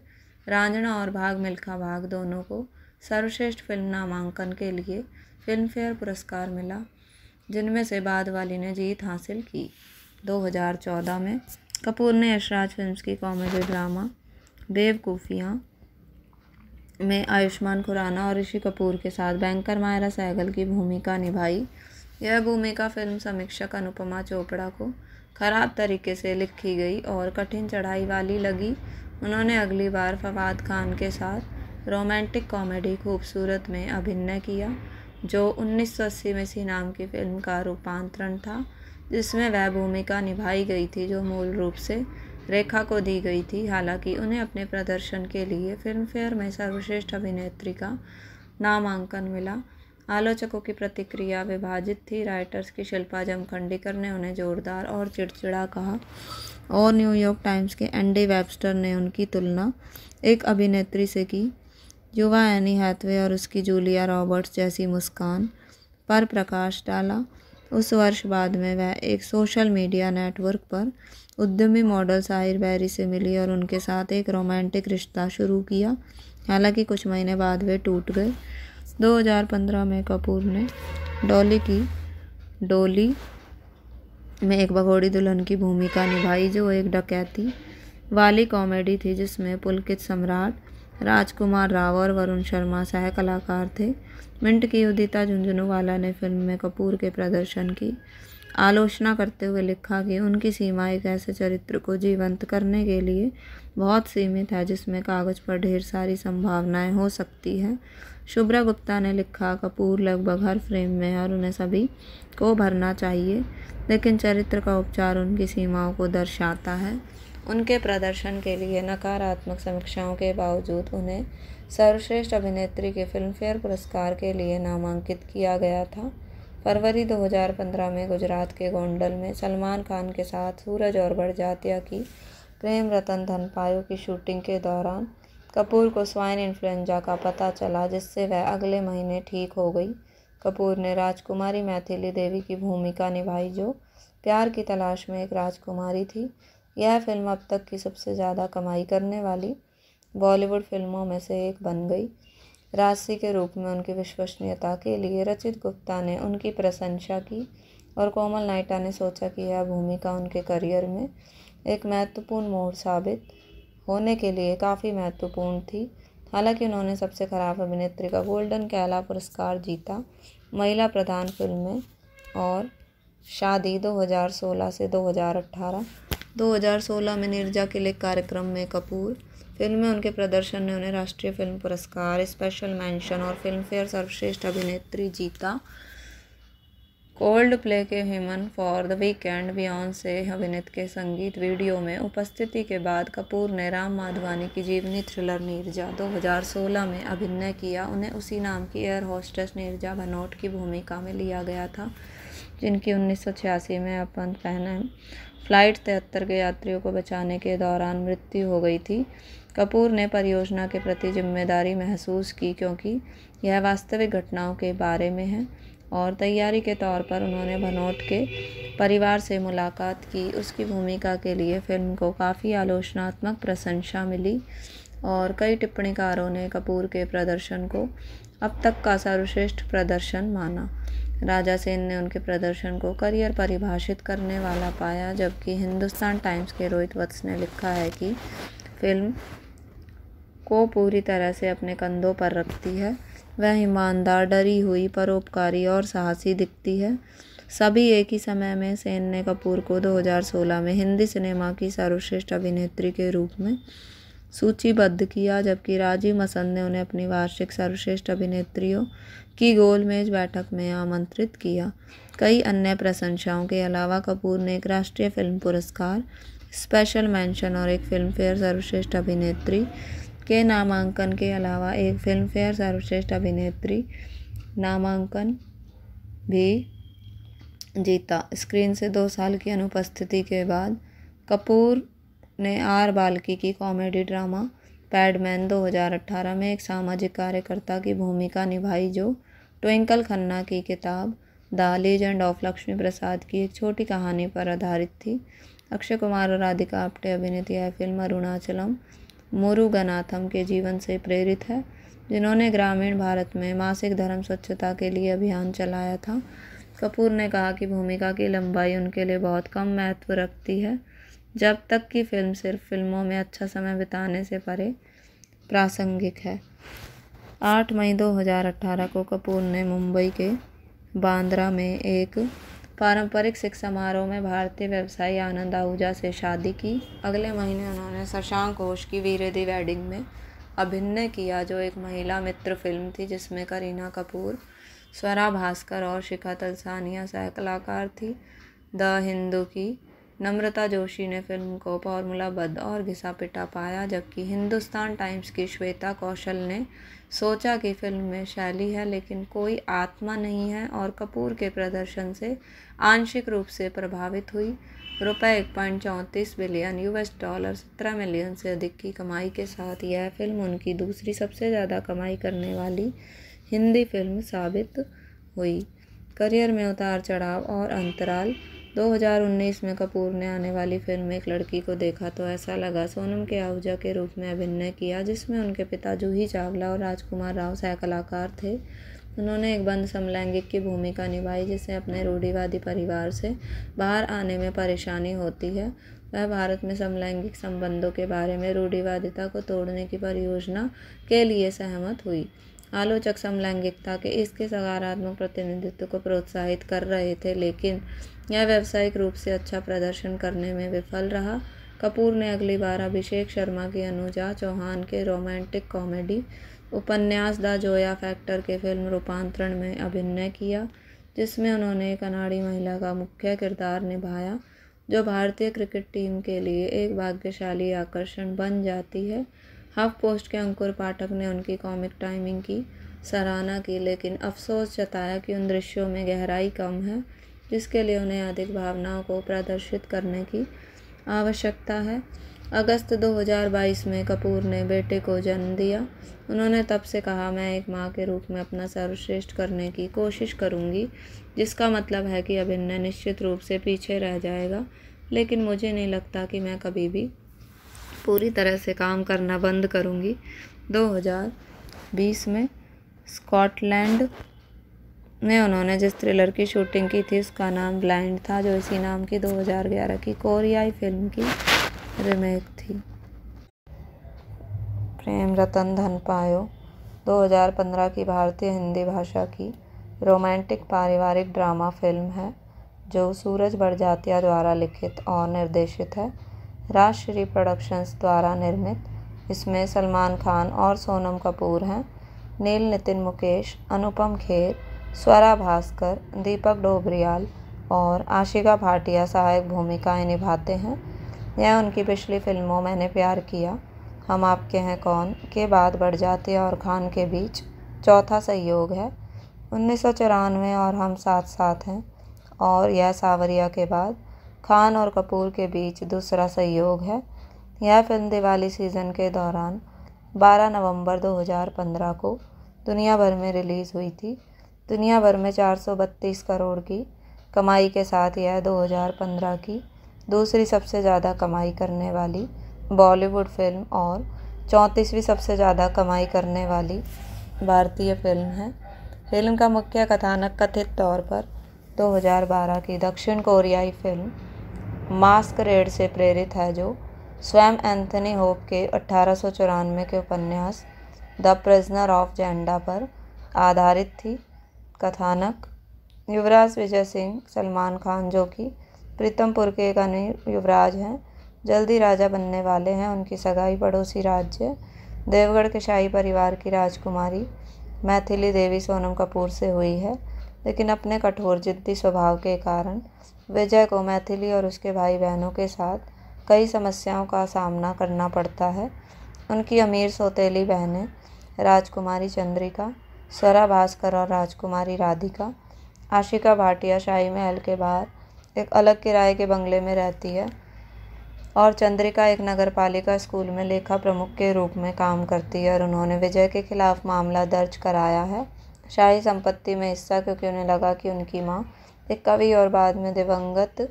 रांझणा और भाग मिल्खा भाग दोनों को सर्वश्रेष्ठ फिल्म नामांकन के लिए फिल्मफेयर पुरस्कार मिला जिनमें से बाद वाली ने जीत हासिल की 2014 में कपूर ने यशराज फिल्म्स की कॉमेडी ड्रामा बेवकूफ़ियाँ में आयुष्मान खुराना और ऋषि कपूर के साथ बैंकर मायरा सहगल की भूमिका निभाई यह भूमिका फिल्म समीक्षक अनुपमा चोपड़ा को ख़राब तरीके से लिखी गई और कठिन चढ़ाई वाली लगी उन्होंने अगली बार फवाद खान के साथ रोमांटिक कॉमेडी खूबसूरत में अभिनय किया जो उन्नीस सौ अस्सी में सी नाम की फिल्म का रूपांतरण था जिसमें वह भूमिका निभाई गई थी जो मूल रूप से रेखा को दी गई थी हालांकि उन्हें अपने प्रदर्शन के लिए फिल्मफेयर में सर्वश्रेष्ठ अभिनेत्री का नामांकन मिला आलोचकों की प्रतिक्रिया विभाजित थी राइटर्स की शिल्पा जमखंडीकर ने उन्हें जोरदार और चिड़चिड़ा कहा और न्यूयॉर्क टाइम्स के एंडी वेबस्टर ने उनकी तुलना एक अभिनेत्री से की युवा एनी हैथवे और उसकी जूलिया रॉबर्ट्स जैसी मुस्कान पर प्रकाश डाला उस वर्ष बाद में वह एक सोशल मीडिया नेटवर्क पर उद्यमी मॉडल साहिर बैरी से मिली और उनके साथ एक रोमांटिक रिश्ता शुरू किया हालांकि कुछ महीने बाद वे टूट गए 2015 में कपूर ने डोली की डोली में एक भगोड़ी दुल्हन की भूमिका निभाई जो एक डकैती वाली कॉमेडी थी जिसमें पुलकित सम्राट राजकुमार राव और वरुण शर्मा सह कलाकार थे मिंट की उदिता झुंझुनूवाला ने फिल्म में कपूर के प्रदर्शन की आलोचना करते हुए लिखा कि उनकी सीमा एक ऐसे चरित्र को जीवंत करने के लिए बहुत सीमित है जिसमें कागज़ पर ढेर सारी संभावनाएं हो सकती है शुभ्रा गुप्ता ने लिखा कपूर लगभग हर फ्रेम में और उन्हें सभी को भरना चाहिए लेकिन चरित्र का उपचार उनकी सीमाओं को दर्शाता है उनके प्रदर्शन के लिए नकारात्मक समीक्षाओं के बावजूद उन्हें सर्वश्रेष्ठ अभिनेत्री के फिल्मफेयर पुरस्कार के लिए नामांकित किया गया था फरवरी 2015 में गुजरात के गोंडल में सलमान खान के साथ सूरज और बड़जातिया की प्रेम रतन धन पायो की शूटिंग के दौरान कपूर को स्वाइन इन्फ्लुएंजा का पता चला जिससे वह अगले महीने ठीक हो गई कपूर ने राजकुमारी मैथिली देवी की भूमिका निभाई जो प्यार की तलाश में एक राजकुमारी थी यह फिल्म अब तक की सबसे ज़्यादा कमाई करने वाली बॉलीवुड फिल्मों में से एक बन गई राशि के रूप में उनकी विश्वसनीयता के लिए रचित गुप्ता ने उनकी प्रशंसा की और कोमल नाइटा ने सोचा कि यह भूमिका उनके करियर में एक महत्वपूर्ण मोड़ साबित होने के लिए काफ़ी महत्वपूर्ण थी हालांकि उन्होंने सबसे खराब अभिनेत्री का गोल्डन कैला पुरस्कार जीता महिला प्रधान फिल्म में और शादी 2016 से 2018 2016 में निर्जा के लिए कार्यक्रम में कपूर फिल्म में उनके प्रदर्शन ने उन्हें राष्ट्रीय फिल्म पुरस्कार स्पेशल मेंशन और फिल्म फेयर सर्वश्रेष्ठ अभिनेत्री जीता कोल्ड प्ले के human for the weekend beyond से अभिनीत के संगीत वीडियो में उपस्थिति के बाद कपूर ने राम माधवानी की जीवनी थ्रिलर नीरजा 2016 में अभिनय किया उन्हें उसी नाम की एयर होस्टेस नीरजा भनोट की भूमिका में लिया गया था जिनकी 1986 में अपन पहने फ्लाइट तिहत्तर के यात्रियों को बचाने के दौरान मृत्यु हो गई थी कपूर ने परियोजना के प्रति जिम्मेदारी महसूस की क्योंकि यह वास्तविक घटनाओं के बारे में है और तैयारी के तौर पर उन्होंने भनोट के परिवार से मुलाकात की उसकी भूमिका के लिए फिल्म को काफ़ी आलोचनात्मक प्रशंसा मिली और कई टिप्पणीकारों ने कपूर के प्रदर्शन को अब तक का सर्वश्रेष्ठ प्रदर्शन माना राजा सेन ने उनके प्रदर्शन को करियर परिभाषित करने वाला पाया जबकि हिंदुस्तान टाइम्स के रोहित वत्स ने लिखा है कि फिल्म को पूरी तरह से अपने कंधों पर रखती है वह ईमानदार डरी हुई परोपकारी और साहसी दिखती है सभी एक ही समय में सेन ने कपूर को 2016 में हिंदी सिनेमा की सर्वश्रेष्ठ अभिनेत्री के रूप में सूचीबद्ध किया जबकि राजीव मसंद ने उन्हें अपनी वार्षिक सर्वश्रेष्ठ अभिनेत्रियों की गोलमेज बैठक में आमंत्रित किया कई अन्य प्रशंसाओं के अलावा कपूर ने एक राष्ट्रीय फिल्म पुरस्कार स्पेशल मेंशन और एक फिल्म फेयर सर्वश्रेष्ठ अभिनेत्री के नामांकन के अलावा एक फिल्मफेयर सर्वश्रेष्ठ अभिनेत्री नामांकन भी जीता स्क्रीन से दो साल की अनुपस्थिति के बाद कपूर ने आर बाल्की की कॉमेडी ड्रामा पैडमैन 2018 में एक सामाजिक कार्यकर्ता की भूमिका निभाई जो ट्विंकल खन्ना की किताब the legend of Lakshmi Prasad की एक छोटी कहानी पर आधारित थी अक्षय कुमार और राधिका आप्टे अभिनेत्री यह फिल्म अरुणाचलम मुरुगनाथम के जीवन से प्रेरित है जिन्होंने ग्रामीण भारत में मासिक धर्म स्वच्छता के लिए अभियान चलाया था कपूर ने कहा कि भूमिका की लंबाई उनके लिए बहुत कम महत्व रखती है जब तक कि फिल्म सिर्फ फिल्मों में अच्छा समय बिताने से परे प्रासंगिक है आठ मई 2018 को कपूर ने मुंबई के बांद्रा में एक पारंपरिक सिख समारोह में भारतीय व्यवसायी आनंद आहूजा से शादी की अगले महीने उन्होंने शशांक घोष की वीरे दी वेडिंग में अभिनय किया जो एक महिला मित्र फिल्म थी जिसमें करीना कपूर स्वरा भास्कर और शिखा तलसानिया सह कलाकार थी द हिंदू की नम्रता जोशी ने फिल्म को फॉर्मूलाबद्ध और घिसा पिटा पाया जबकि हिंदुस्तान टाइम्स की श्वेता कौशल ने सोचा कि फिल्म में शैली है लेकिन कोई आत्मा नहीं है और कपूर के प्रदर्शन से आंशिक रूप से प्रभावित हुई रुपये एक पॉइंट चौंतीस बिलियन यूएस डॉलर सत्रह मिलियन से अधिक की कमाई के साथ यह फिल्म उनकी दूसरी सबसे ज़्यादा कमाई करने वाली हिंदी फिल्म साबित हुई करियर में उतार चढ़ाव और अंतराल 2019 में कपूर ने आने वाली फिल्म एक लड़की को देखा तो ऐसा लगा सोनम के आहूजा के रूप में अभिनय किया जिसमें उनके पिता जूही चावला और राजकुमार राव सह कलाकार थे उन्होंने एक बंद समलैंगिक की भूमिका निभाई जिसे अपने रूढ़िवादी परिवार से बाहर आने में परेशानी होती है वह भारत में समलैंगिक संबंधों के बारे में रूढ़िवादिता को तोड़ने की परियोजना के लिए सहमत हुई आलोचक समलैंगिकता के इसके सकारात्मक प्रतिनिधित्व को प्रोत्साहित कर रहे थे लेकिन यह व्यावसायिक रूप से अच्छा प्रदर्शन करने में विफल रहा कपूर ने अगली बार अभिषेक शर्मा की अनुजा चौहान के रोमांटिक कॉमेडी उपन्यास द जोया फैक्टर के फिल्म रूपांतरण में अभिनय किया जिसमें उन्होंने एक अनाड़ी महिला का मुख्य किरदार निभाया जो भारतीय क्रिकेट टीम के लिए एक भाग्यशाली आकर्षण बन जाती है हफ पोस्ट के अंकुर पाठक ने उनकी कॉमिक टाइमिंग की सराहना की लेकिन अफसोस जताया कि उन दृश्यों में गहराई कम है जिसके लिए उन्हें अधिक भावनाओं को प्रदर्शित करने की आवश्यकता है अगस्त 2022 में कपूर ने बेटे को जन्म दिया उन्होंने तब से कहा मैं एक माँ के रूप में अपना सर्वश्रेष्ठ करने की कोशिश करूँगी जिसका मतलब है कि अभिनय निश्चित रूप से पीछे रह जाएगा लेकिन मुझे नहीं लगता कि मैं कभी भी पूरी तरह से काम करना बंद करूँगी 2020 में स्कॉटलैंड में उन्होंने जिस थ्रिलर की शूटिंग की थी उसका नाम ब्लाइंड था जो इसी नाम की 2011 की कोरियाई फिल्म की रिमेक थी प्रेम रतन धन पायो 2015 की भारतीय हिंदी भाषा की रोमांटिक पारिवारिक ड्रामा फिल्म है जो सूरज बड़जातिया द्वारा लिखित और निर्देशित है राजश्री प्रोडक्शंस द्वारा निर्मित इसमें सलमान खान और सोनम कपूर हैं नील नितिन मुकेश अनुपम खेर स्वरा भास्कर दीपक डोबरियाल और आशिका भाटिया सहायक भूमिकाएं निभाते हैं यह उनकी पिछली फिल्मों मैंने प्यार किया हम आपके हैं कौन के बाद बढ़ जाते और खान के बीच चौथा सहयोग है उन्नीस सौ चौरानवे और हम साथ साथ हैं और यह सावरिया के बाद खान और कपूर के बीच दूसरा सहयोग है यह फिल्म दिवाली सीज़न के दौरान 12 नवंबर 2015 को दुनिया भर में रिलीज़ हुई थी दुनिया भर में 432 करोड़ की कमाई के साथ यह 2015 की दूसरी सबसे ज़्यादा कमाई करने वाली बॉलीवुड फिल्म और चौंतीसवीं सबसे ज़्यादा कमाई करने वाली भारतीय फिल्म है फिल्म का मुख्य कथानक कथित तौर पर 2012 की दक्षिण कोरियाई फिल्म मास्क रेड से प्रेरित है जो स्वयं एंथनी होप के अठारह के उपन्यास द प्रिजनर ऑफ जेंडा पर आधारित थी कथानक युवराज विजय सिंह सलमान खान जो कि प्रीतमपुर के एक अनिल युवराज हैं जल्द ही राजा बनने वाले हैं उनकी सगाई पड़ोसी राज्य देवगढ़ के शाही परिवार की राजकुमारी मैथिली देवी सोनम कपूर से हुई है लेकिन अपने कठोर जिद्दी स्वभाव के कारण विजय को मैथिली और उसके भाई बहनों के साथ कई समस्याओं का सामना करना पड़ता है उनकी अमीर सौतेली बहनें राजकुमारी चंद्रिका स्वरा भास्कर और राजकुमारी राधिका आशिका भाटिया शाही महल के बाहर एक अलग किराए के बंगले में रहती है और चंद्रिका एक नगर पालिका स्कूल में लेखा प्रमुख के रूप में काम करती है और उन्होंने विजय के खिलाफ मामला दर्ज कराया है शाही संपत्ति में हिस्सा क्योंकि उन्हें लगा कि उनकी माँ एक कवि और बाद में दिवंगत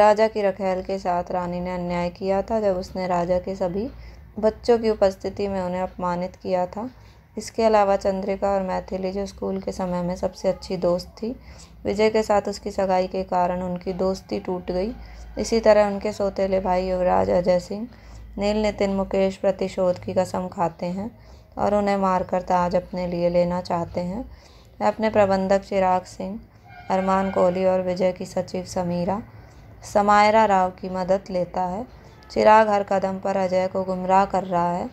राजा की रखेल के साथ रानी ने अन्याय किया था जब उसने राजा के सभी बच्चों की उपस्थिति में उन्हें अपमानित किया था इसके अलावा चंद्रिका और मैथिली जो स्कूल के समय में सबसे अच्छी दोस्त थी विजय के साथ उसकी सगाई के कारण उनकी दोस्ती टूट गई इसी तरह उनके सौतेले भाई युवराज अजय सिंह नील नितिन मुकेश प्रतिशोध की कसम खाते हैं और उन्हें मारकर ताज अपने लिए लेना चाहते हैं वे अपने प्रबंधक चिराग सिंह अरमान कोहली और विजय की सचिव समीरा समायरा राव की मदद लेता है चिराग हर कदम पर अजय को गुमराह कर रहा है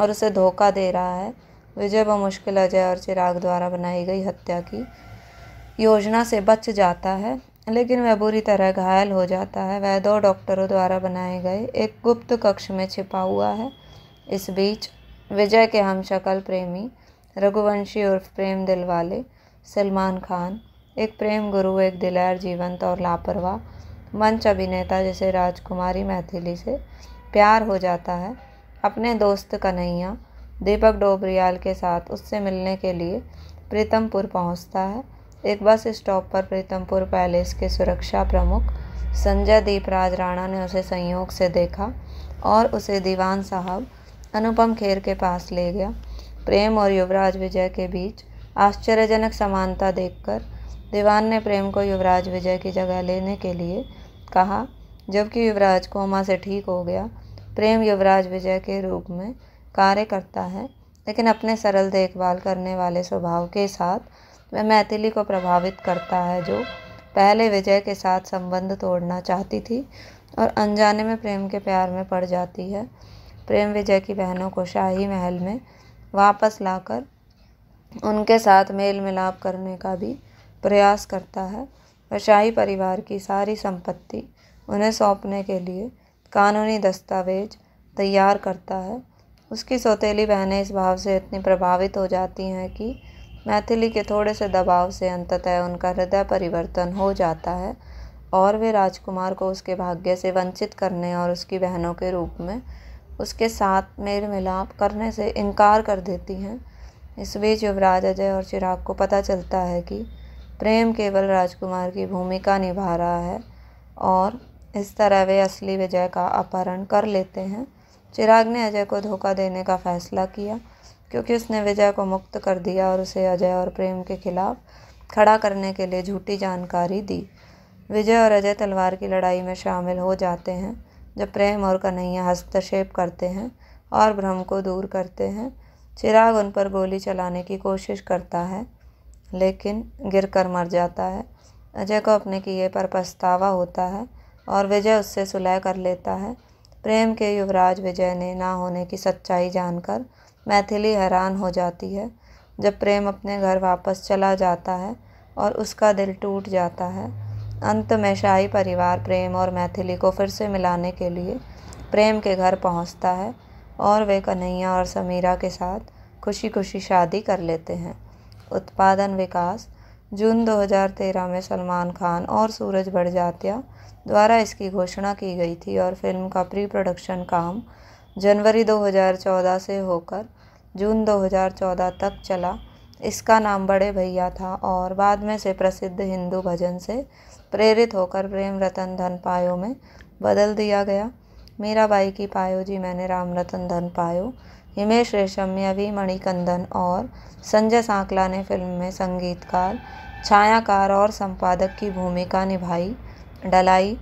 और उसे धोखा दे रहा है विजय बमुश्किल अजय और चिराग द्वारा बनाई गई हत्या की योजना से बच जाता है लेकिन वह बुरी तरह घायल हो जाता है वह दो डॉक्टरों द्वारा बनाए गए एक गुप्त कक्ष में छिपा हुआ है इस बीच विजय के हम शक्ल प्रेमी रघुवंशी उर्फ प्रेम दिल वाले सलमान खान एक प्रेम गुरु एक दिलैर जीवंत और लापरवाह मंच अभिनेता जिसे राजकुमारी मैथिली से प्यार हो जाता है अपने दोस्त कन्हैया दीपक डोबरियाल के साथ उससे मिलने के लिए प्रीतमपुर पहुंचता है एक बस स्टॉप पर प्रीतमपुर पैलेस के सुरक्षा प्रमुख संजय दीपराज राणा ने उसे संयोग से देखा और उसे दीवान साहब अनुपम खेर के पास ले गया प्रेम और युवराज विजय के बीच आश्चर्यजनक समानता देखकर दीवान ने प्रेम को युवराज विजय की जगह लेने के लिए कहा जबकि युवराज कोमा से ठीक हो गया प्रेम युवराज विजय के रूप में कार्य करता है लेकिन अपने सरल देखभाल करने वाले स्वभाव के साथ वह मैथिली को प्रभावित करता है जो पहले विजय के साथ संबंध तोड़ना चाहती थी और अनजाने में प्रेम के प्यार में पड़ जाती है प्रेम विजय की बहनों को शाही महल में वापस लाकर उनके साथ मेल मिलाप करने का भी प्रयास करता है वह शाही परिवार की सारी संपत्ति उन्हें सौंपने के लिए कानूनी दस्तावेज तैयार करता है उसकी सौतेली बहनें इस भाव से इतनी प्रभावित हो जाती हैं कि मैथिली के थोड़े से दबाव से अंततः उनका हृदय परिवर्तन हो जाता है और वे राजकुमार को उसके भाग्य से वंचित करने और उसकी बहनों के रूप में उसके साथ मेल मिलाप करने से इनकार कर देती हैं इस बीच युवराज अजय और चिराग को पता चलता है कि प्रेम केवल राजकुमार की भूमिका निभा रहा है और इस तरह वे असली विजय का अपहरण कर लेते हैं चिराग ने अजय को धोखा देने का फैसला किया क्योंकि उसने विजय को मुक्त कर दिया और उसे अजय और प्रेम के खिलाफ खड़ा करने के लिए झूठी जानकारी दी विजय और अजय तलवार की लड़ाई में शामिल हो जाते हैं जब प्रेम और कन्हैया हस्तक्षेप करते हैं और भ्रम को दूर करते हैं चिराग उन पर गोली चलाने की कोशिश करता है लेकिन गिर कर मर जाता है अजय को अपने किए पर पछतावा होता है और विजय उससे सुलह कर लेता है प्रेम के युवराज विजय ने ना होने की सच्चाई जानकर मैथिली हैरान हो जाती है जब प्रेम अपने घर वापस चला जाता है और उसका दिल टूट जाता है अंत में शाही परिवार प्रेम और मैथिली को फिर से मिलाने के लिए प्रेम के घर पहुंचता है और वे कन्हैया और समीरा के साथ खुशी खुशी शादी कर लेते हैं उत्पादन विकास जून 2013 में सलमान खान और सूरज बड़जात्या द्वारा इसकी घोषणा की गई थी और फिल्म का प्री प्रोडक्शन काम जनवरी 2014 से होकर जून 2014 तक चला इसका नाम बड़े भैया था और बाद में से प्रसिद्ध हिंदू भजन से प्रेरित होकर प्रेम रतन धन पायो में बदल दिया गया मेरा बाई की पायो जी मैंने राम रतन धन पायो हिमेश या भी मणिकंदन और संजय सांकला ने फिल्म में संगीतकार छायाकार और संपादक की भूमिका निभाई डलाई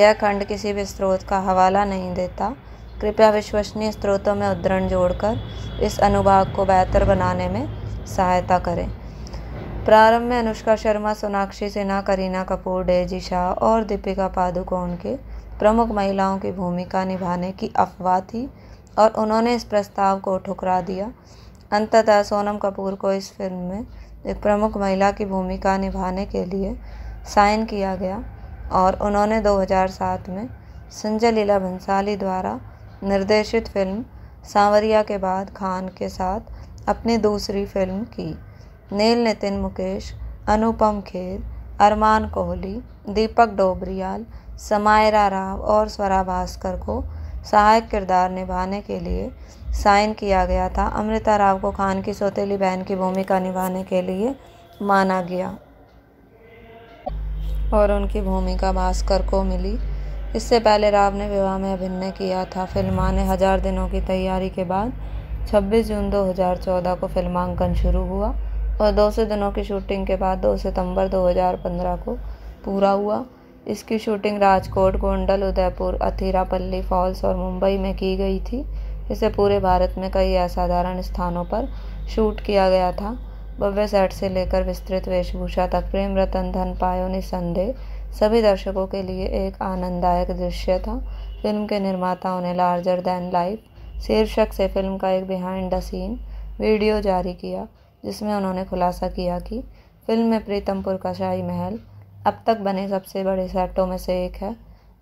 यह खंड किसी भी स्रोत का हवाला नहीं देता कृपया विश्वसनीय स्रोतों में उद्धरण जोड़कर इस अनुभाग को बेहतर बनाने में सहायता करें प्रारंभ में अनुष्का शर्मा सोनाक्षी सिन्हा करीना कपूर डेजी शाह और दीपिका पादुकोण के प्रमुख महिलाओं की भूमिका निभाने की अफवाह थी और उन्होंने इस प्रस्ताव को ठुकरा दिया अंततः सोनम कपूर को इस फिल्म में एक प्रमुख महिला की भूमिका निभाने के लिए साइन किया गया और उन्होंने 2007 में संजय लीला भंसाली द्वारा निर्देशित फिल्म सांवरिया के बाद खान के साथ अपनी दूसरी फिल्म की नील नितिन मुकेश अनुपम खेर अरमान कोहली दीपक डोबरियाल समायरा राव और स्वरा भास्कर को सहायक किरदार निभाने के लिए साइन किया गया था अमृता राव को खान की सौतेली बहन की भूमिका निभाने के लिए माना गया और उनकी भूमिका भास्कर को मिली इससे पहले राव ने विवाह में अभिनय किया था फिल्माने हज़ार दिनों की तैयारी के बाद 26 जून 2014 को फिल्मांकन शुरू हुआ और दो सौ दिनों की शूटिंग के बाद 2 सितंबर 2015 को पूरा हुआ इसकी शूटिंग राजकोट गोंडल उदयपुर अथीरापल्ली फॉल्स और मुंबई में की गई थी इसे पूरे भारत में कई असाधारण स्थानों पर शूट किया गया था भव्य सेट से लेकर विस्तृत वेशभूषा तक प्रेम रतन धन पायो निसंदेह सभी दर्शकों के लिए एक आनंददायक दृश्य था फिल्म के निर्माताओं ने लार्जर देन लाइफ शीर्षक से फिल्म का एक बिहाइंड द सीन वीडियो जारी किया जिसमें उन्होंने खुलासा किया कि फिल्म में प्रीतमपुर का शाही महल अब तक बने सबसे बड़े सेटों में से एक है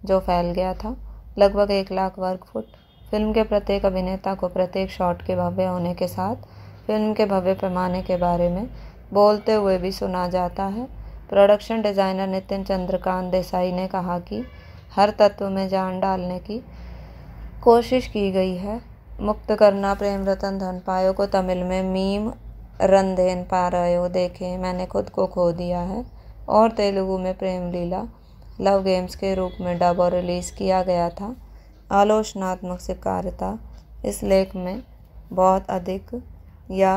जो फैल गया था लगभग एक लाख वर्ग फुट फिल्म के प्रत्येक अभिनेता को प्रत्येक शॉट के भव्य होने के साथ फिल्म के भव्य पैमाने के बारे में बोलते हुए भी सुना जाता है प्रोडक्शन डिज़ाइनर नितिन चंद्रकांत देसाई ने कहा कि हर तत्व में जान डालने की कोशिश की गई है मुक्त करना प्रेम रतन धन पायो को तमिल में मीम रंधेन पारायो देखे मैंने खुद को खो दिया है और तेलुगु में प्रेम लीला लव गेम्स के रूप में डब और रिलीज़ किया गया था आलोचनात्मक स्वीकार्यता इस लेख में बहुत अधिक या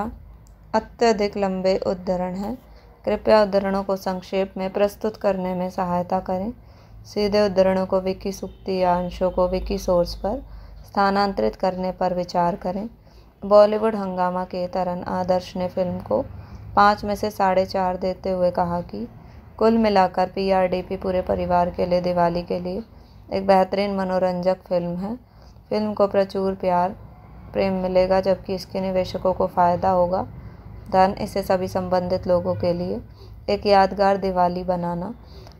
अत्यधिक लंबे उद्धरण हैं कृपया उद्धरणों को संक्षेप में प्रस्तुत करने में सहायता करें सीधे उद्धरणों को विकी सुक्ति या अंशों को विकी सोर्स पर स्थानांतरित करने पर विचार करें बॉलीवुड हंगामा के तरन आदर्श ने फिल्म को पाँच में से साढ़े चार देते हुए कहा कि कुल मिलाकर पीआरडीपी पूरे परिवार के लिए दिवाली के लिए एक बेहतरीन मनोरंजक फिल्म है फिल्म को प्रचुर प्यार प्रेम मिलेगा जबकि इसके निवेशकों को फ़ायदा होगा धन इसे सभी संबंधित लोगों के लिए एक यादगार दिवाली बनाना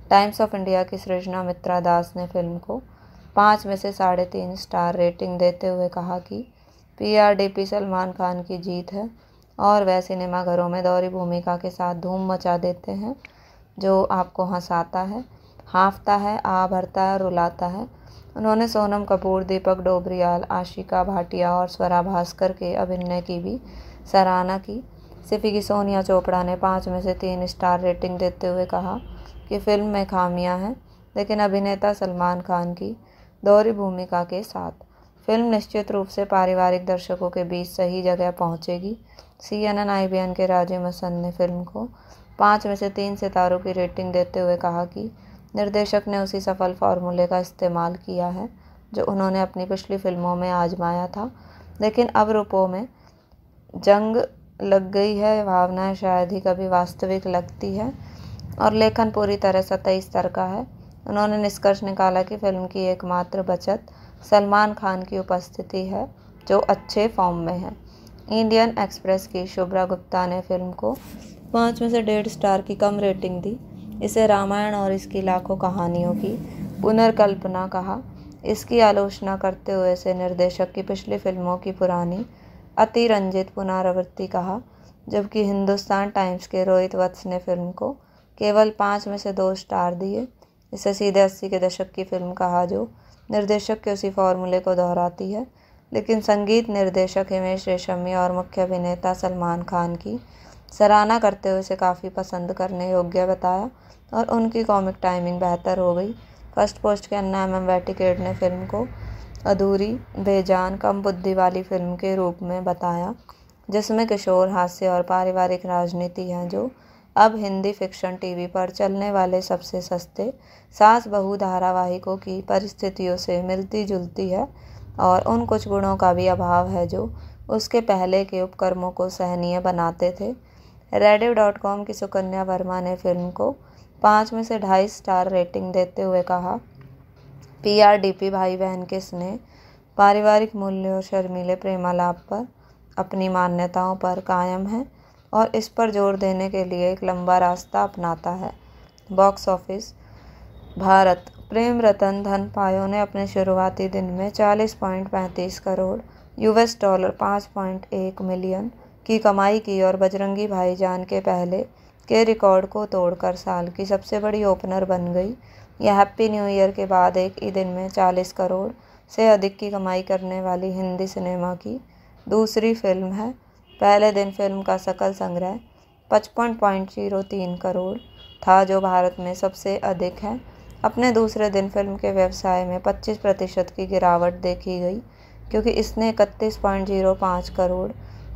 टाइम्स ऑफ इंडिया की सृजना मित्रा दास ने फिल्म को पाँच में से साढ़े तीन स्टार रेटिंग देते हुए कहा कि पीआरडीपी सलमान खान की जीत है और वह सिनेमाघरों में दौरी भूमिका के साथ धूम मचा देते हैं जो आपको हंसाता है हाँफता है आ भरता है रुलाता है उन्होंने सोनम कपूर दीपक डोबरियाल आशिका भाटिया और स्वरा भास्कर के अभिनय की भी सराहना की सिफी की सोनिया चोपड़ा ने पाँच में से तीन स्टार रेटिंग देते हुए कहा कि फ़िल्म में खामियां हैं लेकिन अभिनेता सलमान खान की दोहरी भूमिका के साथ फिल्म निश्चित रूप से पारिवारिक दर्शकों के बीच सही जगह पहुंचेगी C N N I B N के राजे मसन ने फिल्म को पाँच में से तीन सितारों की रेटिंग देते हुए कहा कि निर्देशक ने उसी सफल फार्मूले का इस्तेमाल किया है जो उन्होंने अपनी पिछली फिल्मों में आजमाया था लेकिन अब रूपों में जंग लग गई है भावनाएं शायद ही कभी वास्तविक लगती है और लेखन पूरी तरह सतही स्तर का है उन्होंने निष्कर्ष निकाला कि फिल्म की एकमात्र बचत सलमान खान की उपस्थिति है जो अच्छे फॉर्म में है इंडियन एक्सप्रेस की शुभ्रा गुप्ता ने फिल्म को पाँच में से डेढ़ स्टार की कम रेटिंग दी इसे रामायण और इसकी लाखों कहानियों की पुनर्कल्पना कहा इसकी आलोचना करते हुए इसे निर्देशक की पिछली फिल्मों की पुरानी अतिरंजित पुनरावृत्ति कहा जबकि हिंदुस्तान टाइम्स के रोहित वत्स ने फिल्म को केवल पाँच में से दो स्टार दिए इसे सीधे अस्सी के दशक की फिल्म कहा जो निर्देशक के उसी फॉर्मूले को दोहराती है लेकिन संगीत निर्देशक हिमेश रेशमी और मुख्य अभिनेता सलमान खान की सराहना करते हुए इसे काफ़ी पसंद करने योग्य बताया और उनकी कॉमिक टाइमिंग बेहतर हो गई फर्स्ट पोस्ट के अन्ना एम एम वेटिकेट ने फिल्म को अधूरी बेजान कम बुद्धि वाली फ़िल्म के रूप में बताया जिसमें किशोर हास्य और पारिवारिक राजनीति है जो अब हिंदी फ़िक्शन टी वी पर चलने वाले सबसे सस्ते सास बहु धारावाहिकों की परिस्थितियों से मिलती जुलती है और उन कुछ गुणों का भी अभाव है जो उसके पहले के उपक्रमों को सहनीय बनाते थे रेडियो डॉट कॉम की सुकन्या वर्मा ने फिल्म को पाँच में से ढाई स्टार रेटिंग देते हुए कहा पीआरडीपी भाई बहन के स्नेह पारिवारिक मूल्यों और शर्मीले प्रेमालाप पर अपनी मान्यताओं पर कायम है और इस पर जोर देने के लिए एक लंबा रास्ता अपनाता है बॉक्स ऑफिस भारत प्रेम रतन धन पायो ने अपने शुरुआती दिन में पैंतीस करोड़ यूएस डॉलर 5.1 मिलियन की कमाई की और बजरंगी भाईजान के पहले के रिकॉर्ड को तोड़कर साल की सबसे बड़ी ओपनर बन गई यह हैप्पी न्यू ईयर के बाद एक ही दिन में चालीस करोड़ से अधिक की कमाई करने वाली हिंदी सिनेमा की दूसरी फिल्म है पहले दिन फिल्म का सकल संग्रह पचपन पॉइंट जीरो तीन करोड़ था जो भारत में सबसे अधिक है अपने दूसरे दिन फिल्म के व्यवसाय में 25 प्रतिशत की गिरावट देखी गई क्योंकि इसने इकतीस पॉइंट जीरो पाँच करोड़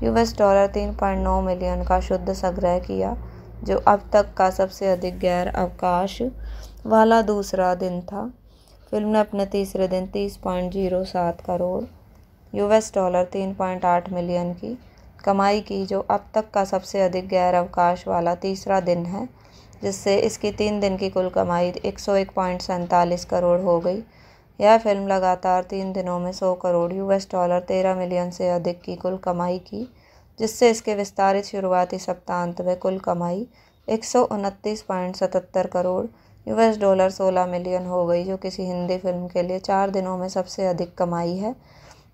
यूएस डॉलर तीन पॉइंट नौ मिलियन का शुद्ध संग्रह किया जो अब तक का सबसे अधिक गैर अवकाश वाला दूसरा दिन था फिल्म ने अपने तीसरे दिन तीस पॉइंट जीरो सात करोड़ यूएस डॉलर तीन पॉइंट आठ मिलियन की कमाई की जो अब तक का सबसे अधिक गैर अवकाश वाला तीसरा दिन है जिससे इसकी तीन दिन की कुल कमाई एक सौ एक पॉइंट सैंतालीस करोड़ हो गई यह फिल्म लगातार तीन दिनों में सौ करोड़ यूएस डॉलर तेरह मिलियन से अधिक की कुल कमाई की जिससे इसके विस्तारित शुरुआती सप्ताहांत में कुल कमाई एक सौ उनतीस पॉइंट सतहत्तर करोड़ यूएस डॉलर 16 मिलियन हो गई जो किसी हिंदी फिल्म के लिए चार दिनों में सबसे अधिक कमाई है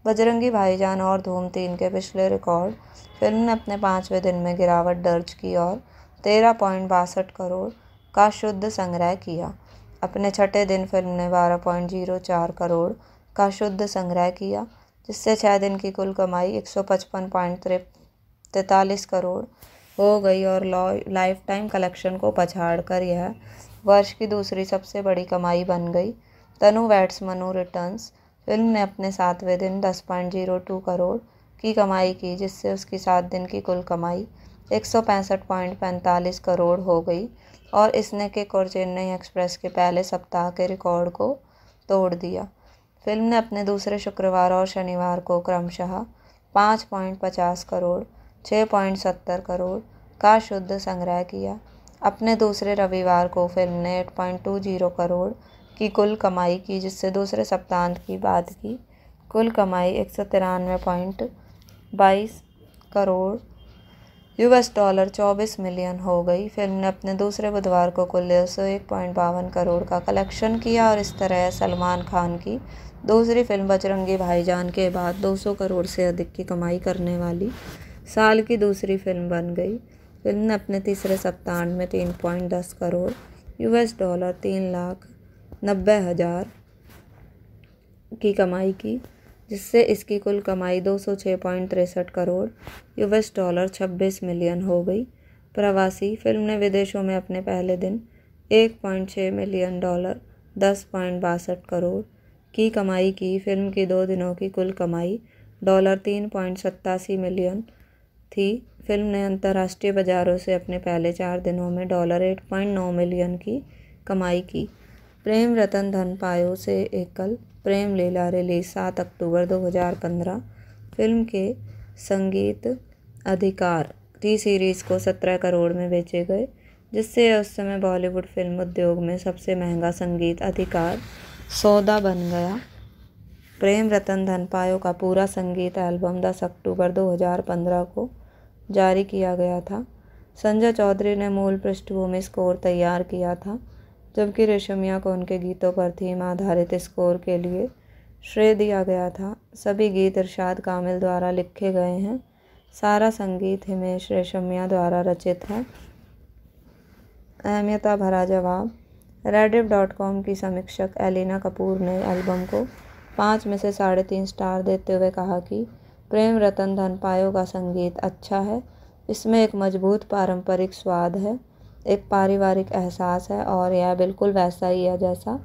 बजरंगी भाईजान और धूम तीन के पिछले रिकॉर्ड फिल्म ने अपने पाँचवें दिन में गिरावट दर्ज की और तेरह पॉइंट बासठ करोड़ का शुद्ध संग्रह किया अपने छठे दिन फिल्म ने बारह पॉइंट जीरो चार करोड़ का शुद्ध संग्रह किया जिससे छः दिन की कुल कमाई एक सौ पचपन पॉइंट तैतालीस करोड़ हो गई और लाइफ टाइम कलेक्शन को पछाड़ कर यह वर्ष की दूसरी सबसे बड़ी कमाई बन गई Tanu weds Manu returns film ने अपने सातवें दिन दस पॉइंट जीरो टू करोड़ की कमाई की जिससे उसकी सात दिन की कुल कमाई एक सौ पैंसठ पॉइंट पैंतालीस करोड़ हो गई और इसने के और चेन्नई एक्सप्रेस के पहले सप्ताह के रिकॉर्ड को तोड़ दिया फिल्म ने अपने दूसरे शुक्रवार और शनिवार को क्रमशः पाँच पॉइंट पचास करोड़ छः पॉइंट सत्तर करोड़ का शुद्ध संग्रह किया अपने दूसरे रविवार को फिल्म ने eight point two zero crore की कुल कमाई की जिससे दूसरे सप्ताह की बात की कुल कमाई एक सौ तिरानवे पॉइंट बाईस करोड़ यू एस डॉलर चौबीस मिलियन हो गई फिल्म ने अपने दूसरे बुधवार को कुल दो सौ एक पॉइंट बावन करोड़ का कलेक्शन किया और इस तरह सलमान खान की दूसरी फिल्म बजरंगी भाईजान के बाद दो सौ करोड़ से अधिक की कमाई करने वाली साल की दूसरी फिल्म बन गई फिल्म ने अपने तीसरे सप्ताह में तीन पॉइंट दस करोड़ यूएस डॉलर तीन लाख नब्बे हज़ार की कमाई की जिससे इसकी कुल कमाई दो सौ छः पॉइंट तिरसठ करोड़ यूएस डॉलर छब्बीस मिलियन हो गई प्रवासी फिल्म ने विदेशों में अपने पहले दिन एक पॉइंट छः मिलियन डॉलर दस पॉइंट बासठ करोड़ की कमाई की फिल्म की दो दिनों की कुल कमाई डॉलर तीन पॉइंट सत्तासी मिलियन थी फिल्म ने अंतर्राष्ट्रीय बाज़ारों से अपने पहले चार दिनों में डॉलर एट पॉइंट नौ मिलियन की कमाई की प्रेम रतन धन पायो से एकल प्रेम लीला रिलीज सात अक्टूबर 2015 फिल्म के संगीत अधिकार टी सीरीज़ को सत्रह करोड़ में बेचे गए जिससे उस समय बॉलीवुड फिल्म उद्योग में सबसे महंगा संगीत अधिकार सौदा बन गया प्रेम रतन धन पायो का पूरा संगीत एल्बम दस अक्टूबर 2015 को जारी किया गया था संजय चौधरी ने मूल पृष्ठभूमि स्कोर तैयार किया था जबकि रेशमिया को उनके गीतों पर थीम आधारित स्कोर के लिए श्रेय दिया गया था सभी गीत इरशाद कामिल द्वारा लिखे गए हैं सारा संगीत हिमेश रेशमिया द्वारा रचित है अहमियता भरा जवाब रेडिव डॉट कॉम की समीक्षक एलिना कपूर ने एल्बम को पाँच में से साढ़े तीन स्टार देते हुए कहा कि प्रेम रतन धन पायो का संगीत अच्छा है इसमें एक मजबूत पारंपरिक स्वाद है एक पारिवारिक एहसास है और यह बिल्कुल वैसा ही है जैसा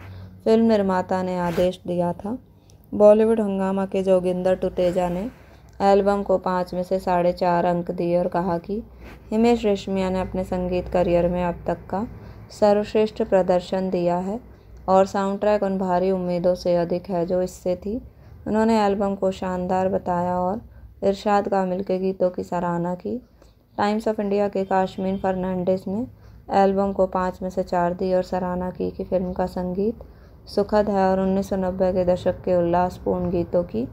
फिल्म निर्माता ने आदेश दिया था बॉलीवुड हंगामा के जोगिंदर टुटेजा ने एल्बम को पाँच में से साढ़े चार अंक दिए और कहा कि हिमेश रेशमिया ने अपने संगीत करियर में अब तक का सर्वश्रेष्ठ प्रदर्शन दिया है और साउंड ट्रैक उन भारी उम्मीदों से अधिक है जो इससे थी उन्होंने एल्बम को शानदार बताया और इरशाद कामिल के गीतों की सराहना की टाइम्स ऑफ इंडिया के काश्मीन फर्नांडिस ने एल्बम को पाँच में से चार दी और सराहना की कि फिल्म का संगीत सुखद है और उन्नीस के दशक के उल्लासपूर्ण गीतों की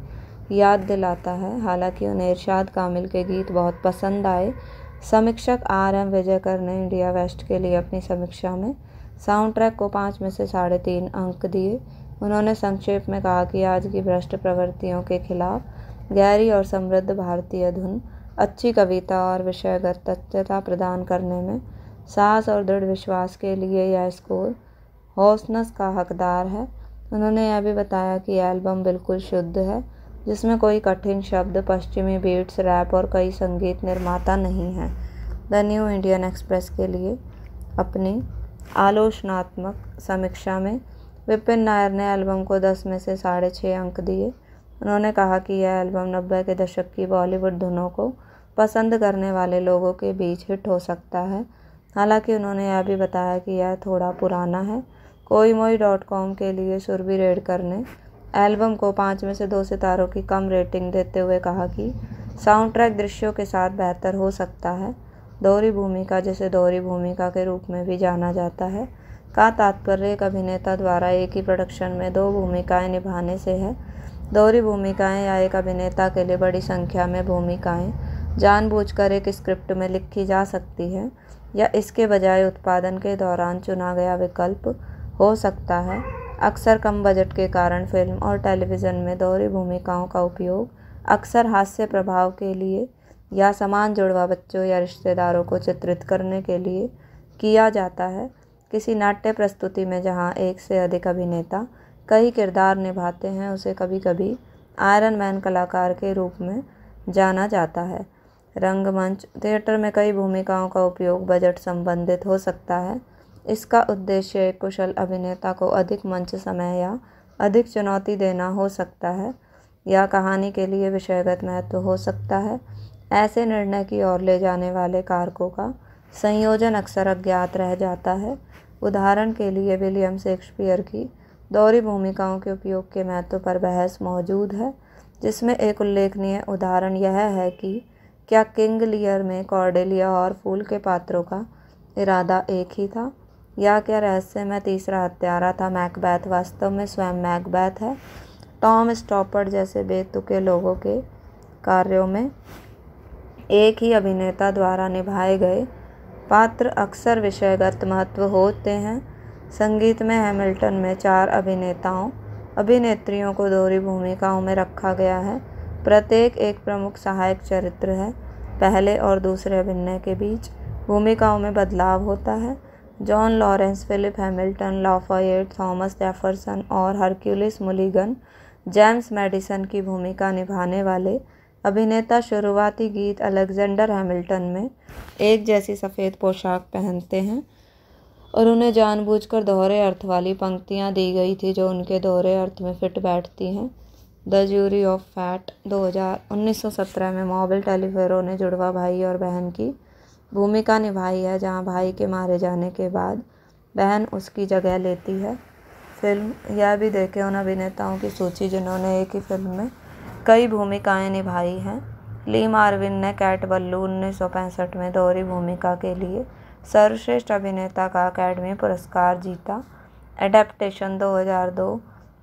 याद दिलाता है हालांकि उन्हें इरशाद कामिल के गीत बहुत पसंद आए समीक्षक आर एम विजयकर ने इंडिया वेस्ट के लिए अपनी समीक्षा में साउंड ट्रैक को पाँच में से साढ़े तीन अंक दिए उन्होंने संक्षेप में कहा कि आज की भ्रष्ट प्रवृत्तियों के खिलाफ गहरी और समृद्ध भारतीय धुन अच्छी कविता और विषयगत तथ्यता प्रदान करने में साहस और दृढ़ विश्वास के लिए यह स्कोर हौसनस का हकदार है उन्होंने यह भी बताया कि एल्बम बिल्कुल शुद्ध है जिसमें कोई कठिन शब्द पश्चिमी बीट्स रैप और कई संगीत निर्माता नहीं हैं द न्यू इंडियन एक्सप्रेस के लिए अपनी आलोचनात्मक समीक्षा में विपिन नायर ने एल्बम को दस में से साढ़े छः अंक दिए उन्होंने कहा कि यह एल्बम नब्बे के दशक की बॉलीवुड धुनों को पसंद करने वाले लोगों के बीच हिट हो सकता है हालांकि उन्होंने यह भी बताया कि यह थोड़ा पुराना है कोई मोई डॉट कॉम के लिए सुरभि रेडकर ने एल्बम को पाँच में से दो सितारों की कम रेटिंग देते हुए कहा कि साउंड ट्रैक दृश्यों के साथ बेहतर हो सकता है दोहरी भूमिका जिसे दोहरी भूमिका के रूप में भी जाना जाता है का तात्पर्य एक अभिनेता द्वारा एक ही प्रोडक्शन में दो भूमिकाएं निभाने से है दोहरी भूमिकाएं या एक अभिनेता के लिए बड़ी संख्या में भूमिकाएं जानबूझकर एक स्क्रिप्ट में लिखी जा सकती है या इसके बजाय उत्पादन के दौरान चुना गया विकल्प हो सकता है अक्सर कम बजट के कारण फिल्म और टेलीविज़न में दोहरी भूमिकाओं का उपयोग अक्सर हास्य प्रभाव के लिए या समान जुड़वा बच्चों या रिश्तेदारों को चित्रित करने के लिए किया जाता है किसी नाट्य प्रस्तुति में जहाँ एक से अधिक अभिनेता कई किरदार निभाते हैं उसे कभी कभी आयरन मैन कलाकार के रूप में जाना जाता है रंगमंच थिएटर में कई भूमिकाओं का उपयोग बजट संबंधित हो सकता है इसका उद्देश्य एक कुशल अभिनेता को अधिक मंच समय या अधिक चुनौती देना हो सकता है या कहानी के लिए विषयगत महत्व हो सकता है ऐसे निर्णय की ओर ले जाने वाले कारकों का संयोजन अक्सर अज्ञात रह जाता है उदाहरण के लिए विलियम शेक्सपियर की दोहरी भूमिकाओं के उपयोग के महत्व पर बहस मौजूद है जिसमें एक उल्लेखनीय उदाहरण यह है कि क्या किंग लियर में कॉर्डेलिया और फूल के पात्रों का इरादा एक ही था या क्या रहस्य में तीसरा हत्यारा था मैकबैथ वास्तव में स्वयं मैकबैथ है टॉम स्टॉपर्ड जैसे बेतुके लोगों के कार्यों में एक ही अभिनेता द्वारा निभाए गए पात्र अक्सर विषयगत महत्व होते हैं संगीत में हैमिल्टन में चार अभिनेताओं अभिनेत्रियों को दोहरी भूमिकाओं में रखा गया है प्रत्येक एक प्रमुख सहायक चरित्र है पहले और दूसरे अभिनय के बीच भूमिकाओं में बदलाव होता है John Laurens Philip Hamilton Lafayette Thomas Jefferson और हरक्यूलिस मुलीगन जेम्स मेडिसन की भूमिका निभाने वाले अभिनेता शुरुआती गीत अलेक्जेंडर हैमिल्टन में एक जैसी सफ़ेद पोशाक पहनते हैं और उन्हें जानबूझकर दोहरे अर्थ वाली पंक्तियाँ दी गई थी जो उनके दोहरे अर्थ में फिट बैठती हैं द ज्यूरी ऑफ फैट 2000 1917 में मॉबल टेलीफेरो ने जुड़वा भाई और बहन की भूमिका निभाई है जहाँ भाई के मारे जाने के बाद बहन उसकी जगह लेती है फिल्म यह भी देखें उन अभिनेताओं की सूची जिन्होंने एक ही फिल्म में कई भूमिकाएँ निभाई हैं ली मार्विन ने कैटबल्लू उन्नीस सौ पैंसठ में दोहरी भूमिका के लिए सर्वश्रेष्ठ अभिनेता का अकेडमी पुरस्कार जीता एडेप्टेशन 2002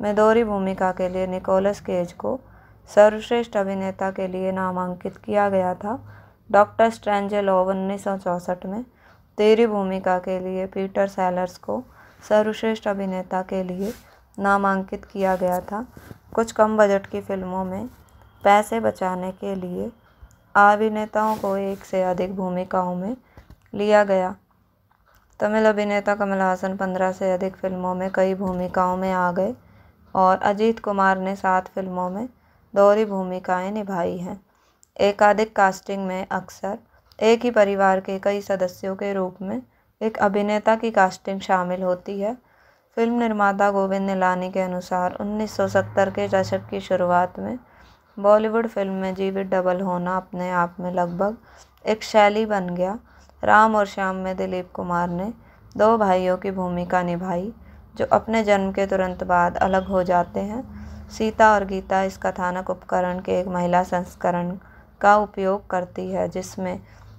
में दोहरी भूमिका के लिए निकोलस केज को सर्वश्रेष्ठ अभिनेता के लिए नामांकित किया गया था डॉक्टर स्ट्रेंजलोव उन्नीस सौ चौंसठ में तेरी भूमिका के लिए पीटर सैलर्स को सर्वश्रेष्ठ अभिनेता के लिए नामांकित किया गया था कुछ कम बजट की फ़िल्मों में पैसे बचाने के लिए अभिनेताओं को एक से अधिक भूमिकाओं में लिया गया तमिल अभिनेता कमल हासन पंद्रह से अधिक फ़िल्मों में कई भूमिकाओं में आ गए और अजीत कुमार ने सात फ़िल्मों में दोहरी भूमिकाएं निभाई हैं एकाधिक कास्टिंग में अक्सर एक ही परिवार के कई सदस्यों के रूप में एक अभिनेता की कास्टिंग शामिल होती है फिल्म निर्माता गोविंद निलानी के अनुसार 1970 के दशक की शुरुआत में बॉलीवुड फिल्म में जीवित डबल होना अपने आप में लगभग एक शैली बन गया राम और श्याम में दिलीप कुमार ने दो भाइयों की भूमिका निभाई जो अपने जन्म के तुरंत बाद अलग हो जाते हैं सीता और गीता इस कथानक उपकरण के एक महिला संस्करण का उपयोग करती है जिसमें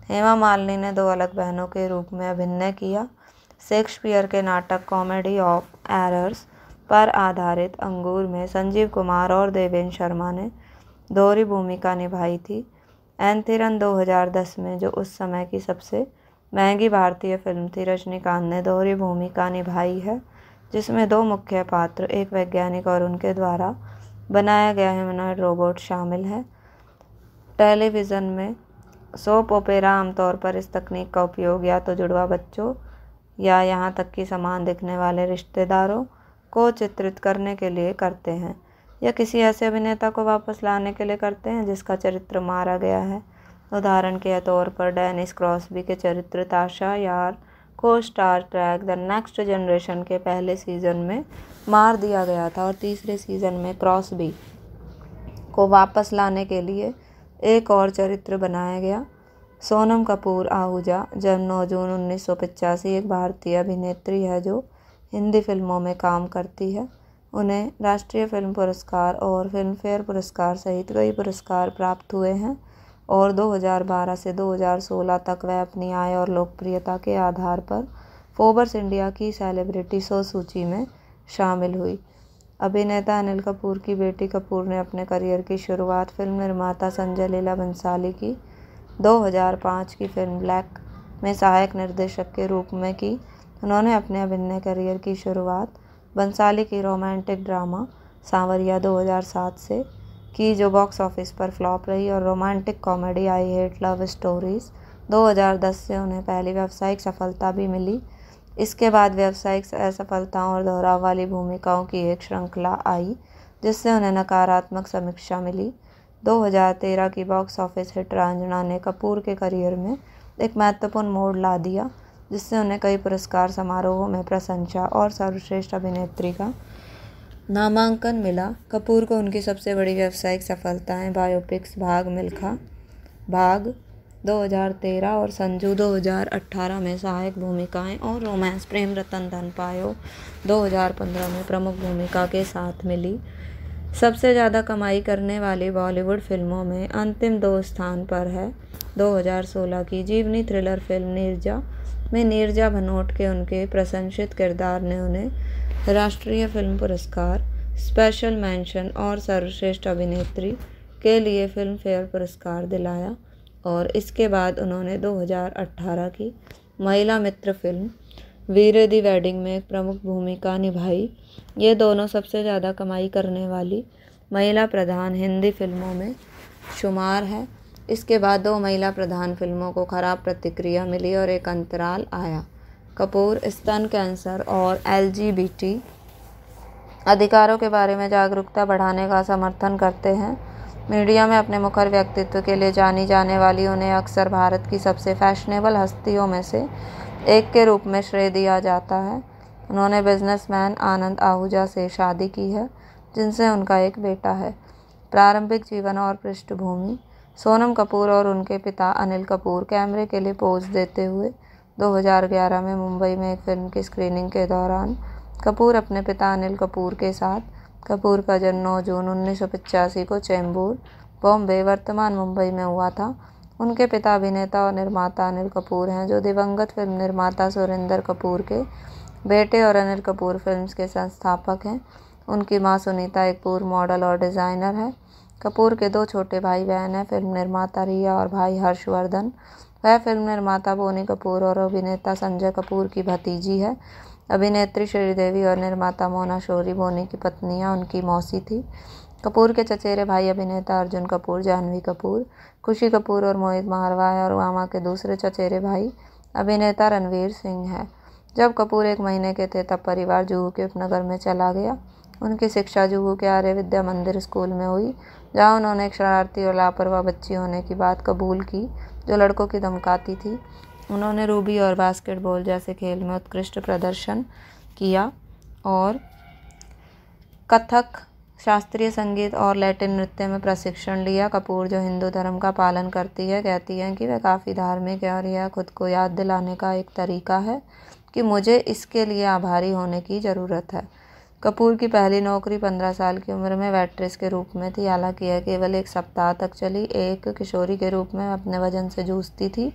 हेमा मालिनी ने दो अलग बहनों के रूप में अभिनय किया शेक्सपियर के नाटक कॉमेडी ऑफ एरर्स पर आधारित अंगूर में संजीव कुमार और देवेंद्र शर्मा ने दोहरी भूमिका निभाई थी एंथिरन 2010 में जो उस समय की सबसे महंगी भारतीय फिल्म थी रजनीकांत ने दोहरी भूमिका निभाई है जिसमें दो मुख्य पात्र एक वैज्ञानिक और उनके द्वारा बनाया गया ह्यूमनॉइड रोबोट शामिल है टेलीविज़न में सोप ओपेरा आमतौर पर इस तकनीक का उपयोग या तो जुड़वा बच्चों या यहाँ तक कि समान दिखने वाले रिश्तेदारों को चित्रित करने के लिए करते हैं या किसी ऐसे अभिनेता को वापस लाने के लिए करते हैं जिसका चरित्र मारा गया है उदाहरण के तौर पर डेनिस क्रॉसबी के चरित्र ताशा यार को Star Trek the Next Generation के पहले सीज़न में मार दिया गया था और तीसरे सीज़न में क्रॉसबी को वापस लाने के लिए एक और चरित्र बनाया गया सोनम कपूर आहूजा जन्म नौ जून उन्नीस सौ पचासी एक भारतीय अभिनेत्री है जो हिंदी फिल्मों में काम करती है उन्हें राष्ट्रीय फिल्म पुरस्कार और फिल्मफेयर पुरस्कार सहित कई पुरस्कार प्राप्त हुए हैं और 2012 से 2016 तक वह अपनी आय और लोकप्रियता के आधार पर फोबर्स इंडिया की सेलिब्रिटी शो सूची में शामिल हुई अभिनेता अनिल कपूर की बेटी कपूर ने अपने करियर की शुरुआत फिल्म निर्माता संजय लीला बंसाली की 2005 की फ़िल्म ब्लैक में सहायक निर्देशक के रूप में की उन्होंने अपने अभिनय करियर की शुरुआत बंसाली की रोमांटिक ड्रामा सांवरिया 2007 से की जो बॉक्स ऑफिस पर फ्लॉप रही और romantic comedy I hate love stories 2010 से उन्हें पहली व्यावसायिक सफलता भी मिली इसके बाद व्यावसायिक असफलताओं और दोहराव वाली भूमिकाओं की एक श्रृंखला आई जिससे उन्हें नकारात्मक समीक्षा मिली 2013 की बॉक्स ऑफिस हिट रांझना ने कपूर के करियर में एक महत्वपूर्ण मोड़ ला दिया जिससे उन्हें कई पुरस्कार समारोहों में प्रशंसा और सर्वश्रेष्ठ अभिनेत्री का नामांकन मिला कपूर को उनकी सबसे बड़ी व्यावसायिक सफलताएं बायोपिक्स भाग मिल्खा भाग 2013 और संजू 2018 में सहायक भूमिकाएं और रोमांस प्रेम रतन धन पायो 2015 में प्रमुख भूमिका के साथ मिली सबसे ज़्यादा कमाई करने वाली बॉलीवुड फिल्मों में अंतिम दो स्थान पर है 2016 की जीवनी थ्रिलर फिल्म नीरजा में नीरजा भनोट के उनके प्रशंसित किरदार ने उन्हें राष्ट्रीय फिल्म पुरस्कार स्पेशल मेंशन और सर्वश्रेष्ठ अभिनेत्री के लिए फिल्म फेयर पुरस्कार दिलाया और इसके बाद उन्होंने 2018 की महिला मित्र फिल्म वीर दी वेडिंग में एक प्रमुख भूमिका निभाई ये दोनों सबसे ज़्यादा कमाई करने वाली महिला प्रधान हिंदी फिल्मों में शुमार है इसके बाद दो महिला प्रधान फिल्मों को खराब प्रतिक्रिया मिली और एक अंतराल आया कपूर स्तन कैंसर और एल अधिकारों के बारे में जागरूकता बढ़ाने का समर्थन करते हैं मीडिया में अपने मुखर व्यक्तित्व के लिए जानी जाने वाली उन्हें अक्सर भारत की सबसे फैशनेबल हस्तियों में से एक के रूप में श्रेय दिया जाता है उन्होंने बिजनेसमैन आनंद आहूजा से शादी की है जिनसे उनका एक बेटा है प्रारंभिक जीवन और पृष्ठभूमि सोनम कपूर और उनके पिता अनिल कपूर कैमरे के लिए पोज देते हुए 2011 में मुंबई में एक फिल्म की स्क्रीनिंग के दौरान कपूर अपने पिता अनिल कपूर के साथ कपूर का जन्म 9 जून उन्नीस को चेंबूर बॉम्बे वर्तमान मुंबई में हुआ था उनके पिता अभिनेता और निर्माता अनिल कपूर हैं जो दिवंगत फ़िल्म निर्माता सुरेंद्र कपूर के बेटे और अनिल कपूर फिल्म के संस्थापक हैं उनकी माँ सुनीता एक पूर्व मॉडल और डिज़ाइनर है कपूर के दो छोटे भाई बहन हैं फिल्म निर्माता रिया और भाई हर्षवर्धन वह फिल्म निर्माता बोनी कपूर और अभिनेता संजय कपूर की भतीजी है अभिनेत्री श्रीदेवी और निर्माता मोना शोरी बोनी की पत्नियाँ उनकी मौसी थी कपूर के चचेरे भाई अभिनेता अर्जुन कपूर जाह्नवी कपूर खुशी कपूर और मोहित है और मामा के दूसरे चचेरे भाई अभिनेता रणवीर सिंह है जब कपूर एक महीने के थे तब परिवार जुहू के उपनगर में चला गया उनकी शिक्षा जुहू के आर्य विद्या मंदिर स्कूल में हुई जहाँ उन्होंने एक शरारती और लापरवाह बच्ची होने की बात कबूल की जो लड़कों की धमकाती थी उन्होंने रूबी और बास्केटबॉल जैसे खेल में उत्कृष्ट प्रदर्शन किया और कथक शास्त्रीय संगीत और लैटिन नृत्य में प्रशिक्षण लिया कपूर जो हिंदू धर्म का पालन करती है कहती हैं कि वह काफ़ी धार्मिक है और यह खुद को याद दिलाने का एक तरीका है कि मुझे इसके लिए आभारी होने की ज़रूरत है कपूर की पहली नौकरी पंद्रह साल की उम्र में वैट्रेस के रूप में थी हालांकि यह केवल एक सप्ताह तक चली एक किशोरी के रूप में अपने वजन से जूझती थी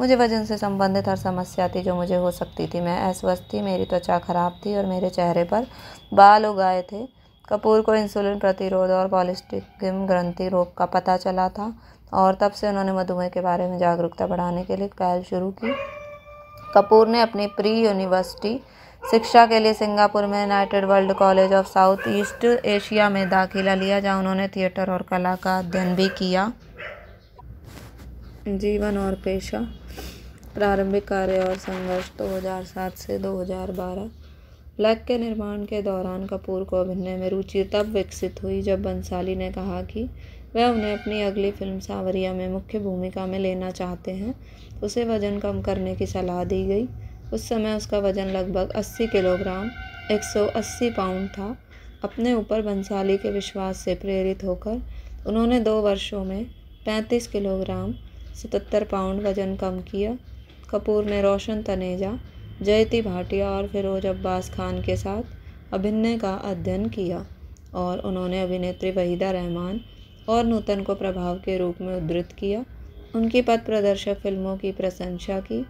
मुझे वजन से संबंधित हर समस्या थी जो मुझे हो सकती थी मैं अस्वस्थ थी मेरी त्वचा खराब थी और मेरे चेहरे पर बाल उगाए थे कपूर को इंसुलिन प्रतिरोध और पॉलिस्टिकिम ग्रंथि रोग का पता चला था और तब से उन्होंने मधुमेह के बारे में जागरूकता बढ़ाने के लिए पहल शुरू की कपूर ने अपनी प्री यूनिवर्सिटी शिक्षा के लिए सिंगापुर में United World College of South East Asia में दाखिला लिया जहाँ उन्होंने थिएटर और कला का अध्ययन भी किया जीवन और पेशा प्रारंभिक कार्य और संघर्ष 2007 से 2012 प्लग के निर्माण के दौरान कपूर को अभिनय में रुचि तब विकसित हुई जब बंसाली ने कहा कि वह उन्हें अपनी अगली फिल्म सावरिया में मुख्य भूमिका में लेना चाहते हैं उसे वज़न कम करने की सलाह दी गई उस समय उसका वज़न लगभग 80 किलोग्राम 180 पाउंड था अपने ऊपर बंसाली के विश्वास से प्रेरित होकर उन्होंने दो वर्षों में 35 किलोग्राम 77 पाउंड वज़न कम किया कपूर ने रोशन तनेजा जयती भाटिया और फिरोज अब्बास खान के साथ अभिनय का अध्ययन किया और उन्होंने अभिनेत्री वहीदा रहमान और नूतन को प्रभाव के रूप में उद्धृत किया उनकी पथ प्रदर्शक फिल्मों की प्रशंसा की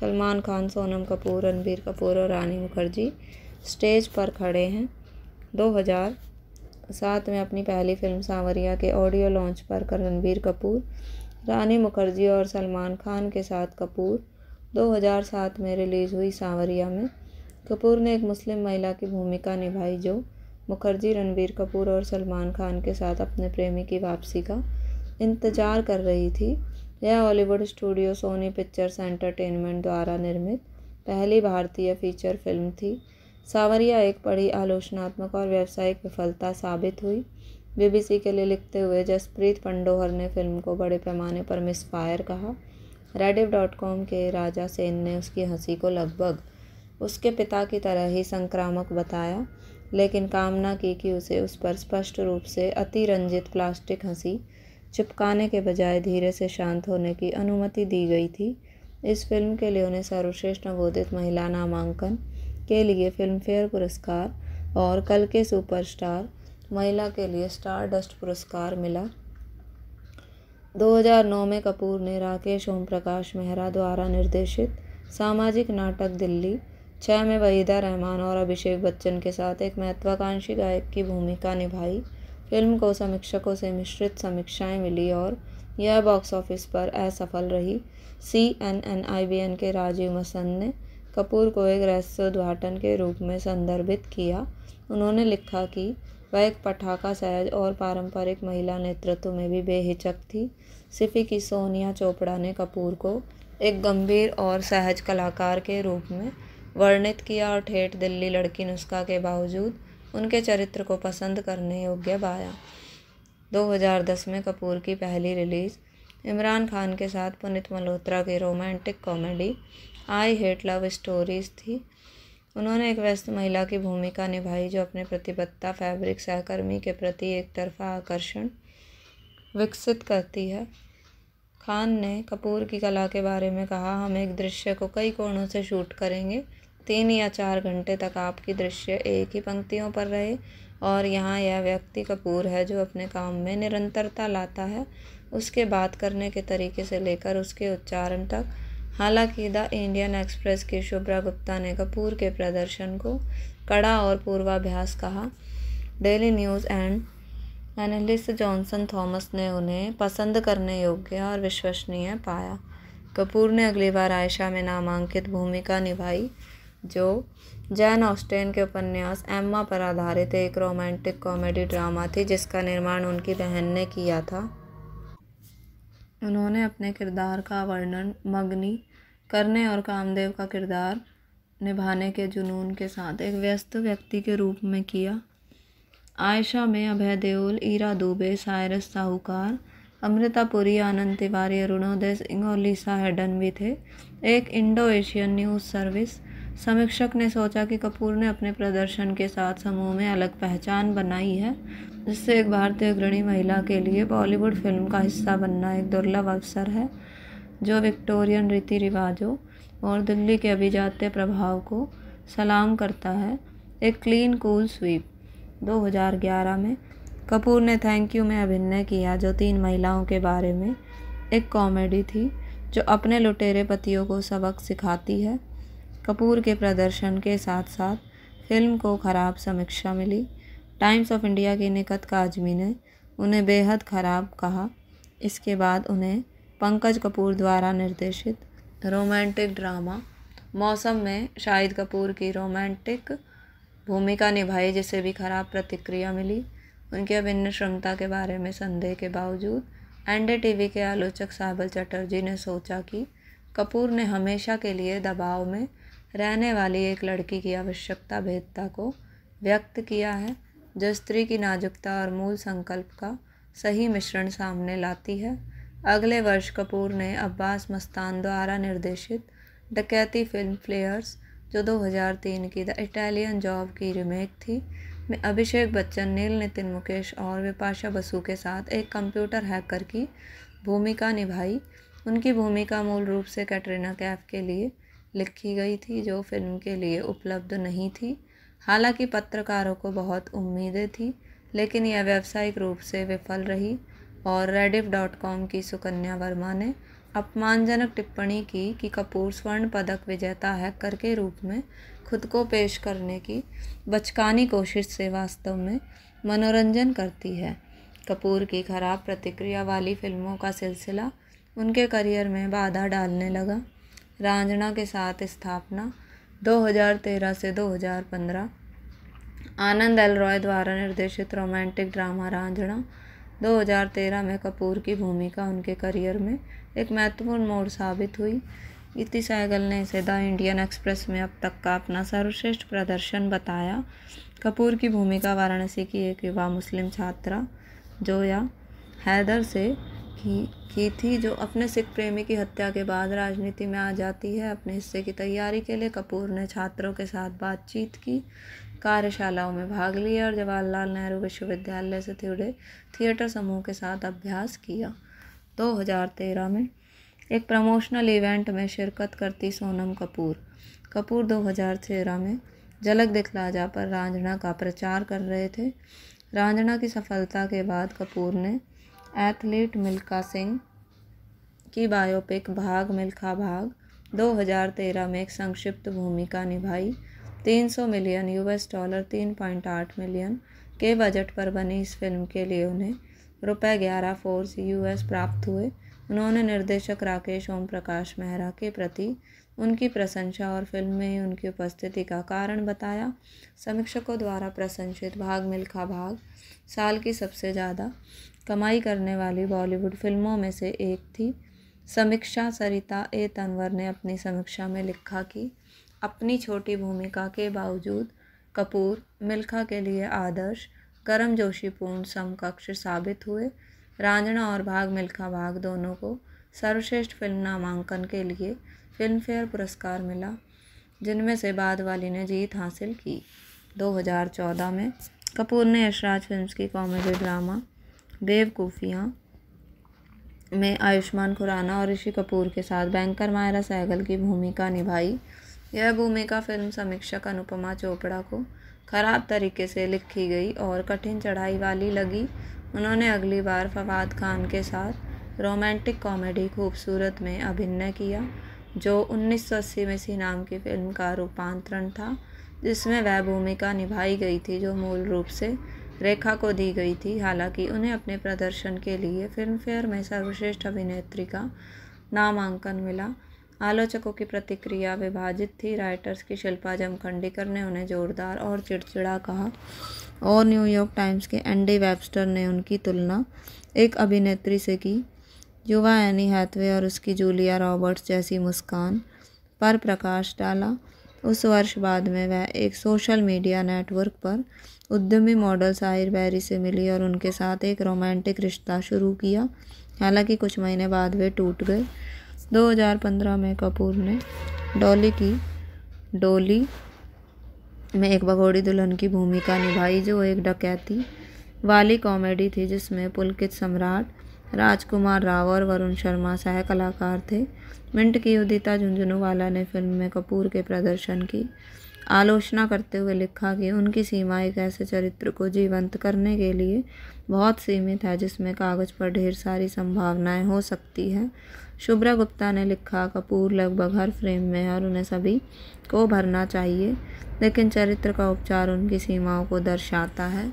सलमान खान सोनम कपूर रणबीर कपूर और रानी मुखर्जी स्टेज पर खड़े हैं 2007 में अपनी पहली फिल्म सांवरिया के ऑडियो लॉन्च पर रणबीर कपूर रानी मुखर्जी और सलमान खान के साथ कपूर 2007 में रिलीज़ हुई सांवरिया में कपूर ने एक मुस्लिम महिला की भूमिका निभाई जो मुखर्जी रणबीर कपूर और सलमान खान के साथ अपने प्रेमी की वापसी का इंतजार कर रही थी यह Hollywood studio Sony Pictures Entertainment द्वारा निर्मित पहली भारतीय फीचर फिल्म थी सावरिया एक बड़ी आलोचनात्मक और व्यावसायिक विफलता साबित हुई बीबीसी के लिए लिखते हुए जसप्रीत पंडोहर ने फिल्म को बड़े पैमाने पर मिसफायर कहा रेडिव डॉट कॉम के राजा सेन ने उसकी हंसी को लगभग उसके पिता की तरह ही संक्रामक बताया लेकिन कामना की कि उसे उस पर स्पष्ट रूप से अतिरंजित प्लास्टिक हंसी चिपकाने के बजाय धीरे से शांत होने की अनुमति दी गई थी इस फिल्म के लिए उन्हें सर्वश्रेष्ठ नवोदित महिला नामांकन के लिए फिल्मफेयर पुरस्कार और कल के सुपरस्टार महिला के लिए स्टार डस्ट पुरस्कार मिला 2009 में कपूर ने राकेश ओम प्रकाश मेहरा द्वारा निर्देशित सामाजिक नाटक दिल्ली छः में वहीदा रहमान और अभिषेक बच्चन के साथ एक महत्वाकांक्षी गायक की भूमिका निभाई फिल्म को समीक्षकों से मिश्रित समीक्षाएं मिली और यह बॉक्स ऑफिस पर असफल रही C N N I B N के राजीव मसंद ने कपूर को एक रहस्योद्घाटन के रूप में संदर्भित किया उन्होंने लिखा कि वह एक पटाखा सहज और पारंपरिक महिला नेतृत्व में भी बेहिचक थी सिफी की सोनिया चोपड़ा ने कपूर को एक गंभीर और सहज कलाकार के रूप में वर्णित किया और ठेठ दिल्ली लड़की नुस्खा के बावजूद उनके चरित्र को पसंद करने योग्य पाया 2010 में कपूर की पहली रिलीज़ इमरान खान के साथ पुनित मल्होत्रा की romantic comedy I hate love stories थी उन्होंने एक व्यस्त महिला की भूमिका निभाई जो अपने प्रतिबद्धता फैब्रिक सहकर्मी के प्रति एक तरफा आकर्षण विकसित करती है खान ने कपूर की कला के बारे में कहा हम एक दृश्य को कई कोणों से शूट करेंगे तीन या चार घंटे तक आपकी दृश्य एक ही पंक्तियों पर रहे और यहाँ यह व्यक्ति कपूर है जो अपने काम में निरंतरता लाता है उसके बात करने के तरीके से लेकर उसके उच्चारण तक हालांकि द इंडियन एक्सप्रेस की शुभ्रा गुप्ता ने कपूर के प्रदर्शन को कड़ा और पूर्वाभ्यास कहा daily news and analyst Johnson Thomas ने उन्हें पसंद करने योग्य और विश्वसनीय पाया कपूर ने अगली बार आयशा में नामांकित भूमिका निभाई जो जैन ऑस्टेन के उपन्यास एम्मा पर आधारित एक रोमांटिक कॉमेडी ड्रामा थी जिसका निर्माण उनकी बहन ने किया था उन्होंने अपने किरदार का वर्णन मगनी करने और कामदेव का किरदार निभाने के जुनून के साथ एक व्यस्त व्यक्ति के रूप में किया आयशा में अभय देओल ईरा दुबे सायरस साहूकार अमृता पुरी आनंद तिवारी अरुणोदय सिंह और लीसा हेडन भी थे एक इंडो एशियन न्यूज़ सर्विस समीक्षक ने सोचा कि कपूर ने अपने प्रदर्शन के साथ समूह में अलग पहचान बनाई है जिससे एक भारतीय अग्रणी महिला के लिए बॉलीवुड फिल्म का हिस्सा बनना एक दुर्लभ अवसर है जो विक्टोरियन रीति रिवाजों और दिल्ली के अभिजात्य प्रभाव को सलाम करता है एक क्लीन कूल स्वीप 2011 में कपूर ने थैंक यू में अभिनय किया जो तीन महिलाओं के बारे में एक कॉमेडी थी जो अपने लुटेरे पतियों को सबक सिखाती है कपूर के प्रदर्शन के साथ साथ फिल्म को खराब समीक्षा मिली टाइम्स ऑफ इंडिया के निकट काजमी ने उन्हें बेहद ख़राब कहा इसके बाद उन्हें पंकज कपूर द्वारा निर्देशित रोमांटिक ड्रामा मौसम में शाहिद कपूर की रोमांटिक भूमिका निभाई जिसे भी खराब प्रतिक्रिया मिली उनकी अभिन्न क्षमता के बारे में संदेह के बावजूद एनडी टीवी के आलोचक साबल चटर्जी ने सोचा कि कपूर ने हमेशा के लिए दबाव में रहने वाली एक लड़की की आवश्यकता भेदता को व्यक्त किया है जो स्त्री की नाजुकता और मूल संकल्प का सही मिश्रण सामने लाती है अगले वर्ष कपूर ने अब्बास मस्तान द्वारा निर्देशित डकैती फिल्म फ्लेयर्स जो 2003 की द इटालियन जॉब की रीमेक थी में अभिषेक बच्चन नील नितिन मुकेश और विपाशा बसु के साथ एक कंप्यूटर हैकर की भूमिका निभाई उनकी भूमिका मूल रूप से कैटरीना कैफ के लिए लिखी गई थी जो फिल्म के लिए उपलब्ध नहीं थी हालांकि पत्रकारों को बहुत उम्मीदें थी लेकिन यह व्यावसायिक रूप से विफल रही और रेडिफ डॉट कॉम की सुकन्या वर्मा ने अपमानजनक टिप्पणी की कि कपूर स्वर्ण पदक विजेता हैकर के रूप में खुद को पेश करने की बचकानी कोशिश से वास्तव में मनोरंजन करती है कपूर की खराब प्रतिक्रिया वाली फिल्मों का सिलसिला उनके करियर में बाधा डालने लगा रांझणा के साथ स्थापना 2013 से 2015 आनंद एल रॉय द्वारा निर्देशित रोमांटिक ड्रामा रांझणा 2013 में कपूर की भूमिका उनके करियर में एक महत्वपूर्ण मोड़ साबित हुई गीति सहगल ने इसे द इंडियन एक्सप्रेस में अब तक का अपना सर्वश्रेष्ठ प्रदर्शन बताया कपूर की भूमिका वाराणसी की एक युवा मुस्लिम छात्रा जोया हैदर से की की थी जो अपने सिख प्रेमी की हत्या के बाद राजनीति में आ जाती है अपने हिस्से की तैयारी के लिए कपूर ने छात्रों के साथ बातचीत की कार्यशालाओं में भाग लिया और जवाहरलाल नेहरू विश्वविद्यालय से जुड़े थिएटर समूह के साथ अभ्यास किया 2013 में एक प्रमोशनल इवेंट में शिरकत करती सोनम कपूर कपूर 2013 में झलक दिखला जा पर रांझणा का प्रचार कर रहे थे रांझणा की सफलता के बाद कपूर ने एथलीट मिल्खा सिंह की बायोपिक भाग मिल्खा भाग 2013 में एक संक्षिप्त भूमिका निभाई 300 मिलियन यूएस डॉलर 3.8 मिलियन के बजट पर बनी इस फिल्म के लिए उन्हें रुपये ग्यारह फोर्स यूएस प्राप्त हुए उन्होंने निर्देशक राकेश ओम प्रकाश मेहरा के प्रति उनकी प्रशंसा और फिल्म में उनकी उपस्थिति का कारण बताया समीक्षकों द्वारा प्रशंसित भाग मिल्खा भाग साल की सबसे ज़्यादा कमाई करने वाली बॉलीवुड फिल्मों में से एक थी समीक्षा सरिता ए तनवर ने अपनी समीक्षा में लिखा कि अपनी छोटी भूमिका के बावजूद कपूर मिल्खा के लिए आदर्श जोशी पूर्ण समकक्ष साबित हुए रांझणा और भाग मिल्खा भाग दोनों को सर्वश्रेष्ठ फिल्म नामांकन के लिए फिल्मफेयर पुरस्कार मिला जिनमें से बाद वाली ने जीत हासिल की 2014 में कपूर ने यशराज फिल्म्स की कॉमेडी ड्रामा बेवकूफ़ियाँ में आयुष्मान खुराना और ऋषि कपूर के साथ बैंकर मायरा सहगल की भूमिका निभाई यह भूमिका फिल्म समीक्षक अनुपमा चोपड़ा को ख़राब तरीके से लिखी गई और कठिन चढ़ाई वाली लगी उन्होंने अगली बार फवाद खान के साथ रोमांटिक कॉमेडी खूबसूरत में अभिनय किया जो 1980 में सी नाम की फिल्म का रूपांतरण था जिसमें वह भूमिका निभाई गई थी जो मूल रूप से रेखा को दी गई थी हालांकि उन्हें अपने प्रदर्शन के लिए फिल्म फेयर में सर्वश्रेष्ठ अभिनेत्री का नामांकन मिला आलोचकों की प्रतिक्रिया विभाजित थी राइटर्स की शिल्पा जमखंडीकर ने उन्हें जोरदार और चिड़चिड़ा कहा और न्यूयॉर्क टाइम्स के एंडी वेबस्टर ने उनकी तुलना एक अभिनेत्री से की युवा एनी हैथवे और उसकी जूलिया रॉबर्ट्स जैसी मुस्कान पर प्रकाश डाला उस वर्ष बाद में वह एक सोशल मीडिया नेटवर्क पर उद्यमी मॉडल साहिर बैरी से मिली और उनके साथ एक रोमांटिक रिश्ता शुरू किया हालांकि कुछ महीने बाद वे टूट गए 2015 में कपूर ने डॉली की डोली में एक भगोड़ी दुल्हन की भूमिका निभाई जो एक डकैती वाली कॉमेडी थी जिसमें पुलकित सम्राट राजकुमार राव और वरुण शर्मा सह कलाकार थे मिंट की उदिता झुंझुनूवाला ने फिल्म में कपूर के प्रदर्शन की आलोचना करते हुए लिखा कि उनकी सीमा एक ऐसे चरित्र को जीवंत करने के लिए बहुत सीमित है जिसमें कागज़ पर ढेर सारी संभावनाएं हो सकती हैं शुभ्रा गुप्ता ने लिखा कपूर लगभग हर फ्रेम में है और उन्हें सभी को भरना चाहिए लेकिन चरित्र का उपचार उनकी सीमाओं को दर्शाता है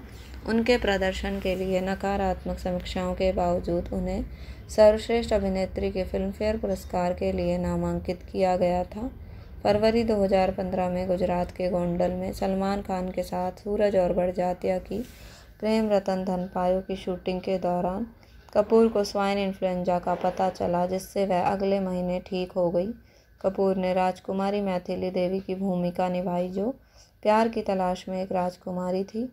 उनके प्रदर्शन के लिए नकारात्मक समीक्षाओं के बावजूद उन्हें सर्वश्रेष्ठ अभिनेत्री के फिल्मफेयर पुरस्कार के लिए नामांकित किया गया था फरवरी 2015 में गुजरात के गोंडल में सलमान खान के साथ सूरज और बड़जातिया की प्रेम रतन धन की शूटिंग के दौरान कपूर को स्वाइन इन्फ्लुएंजा का पता चला जिससे वह अगले महीने ठीक हो गई कपूर ने राजकुमारी मैथिली देवी की भूमिका निभाई जो प्यार की तलाश में एक राजकुमारी थी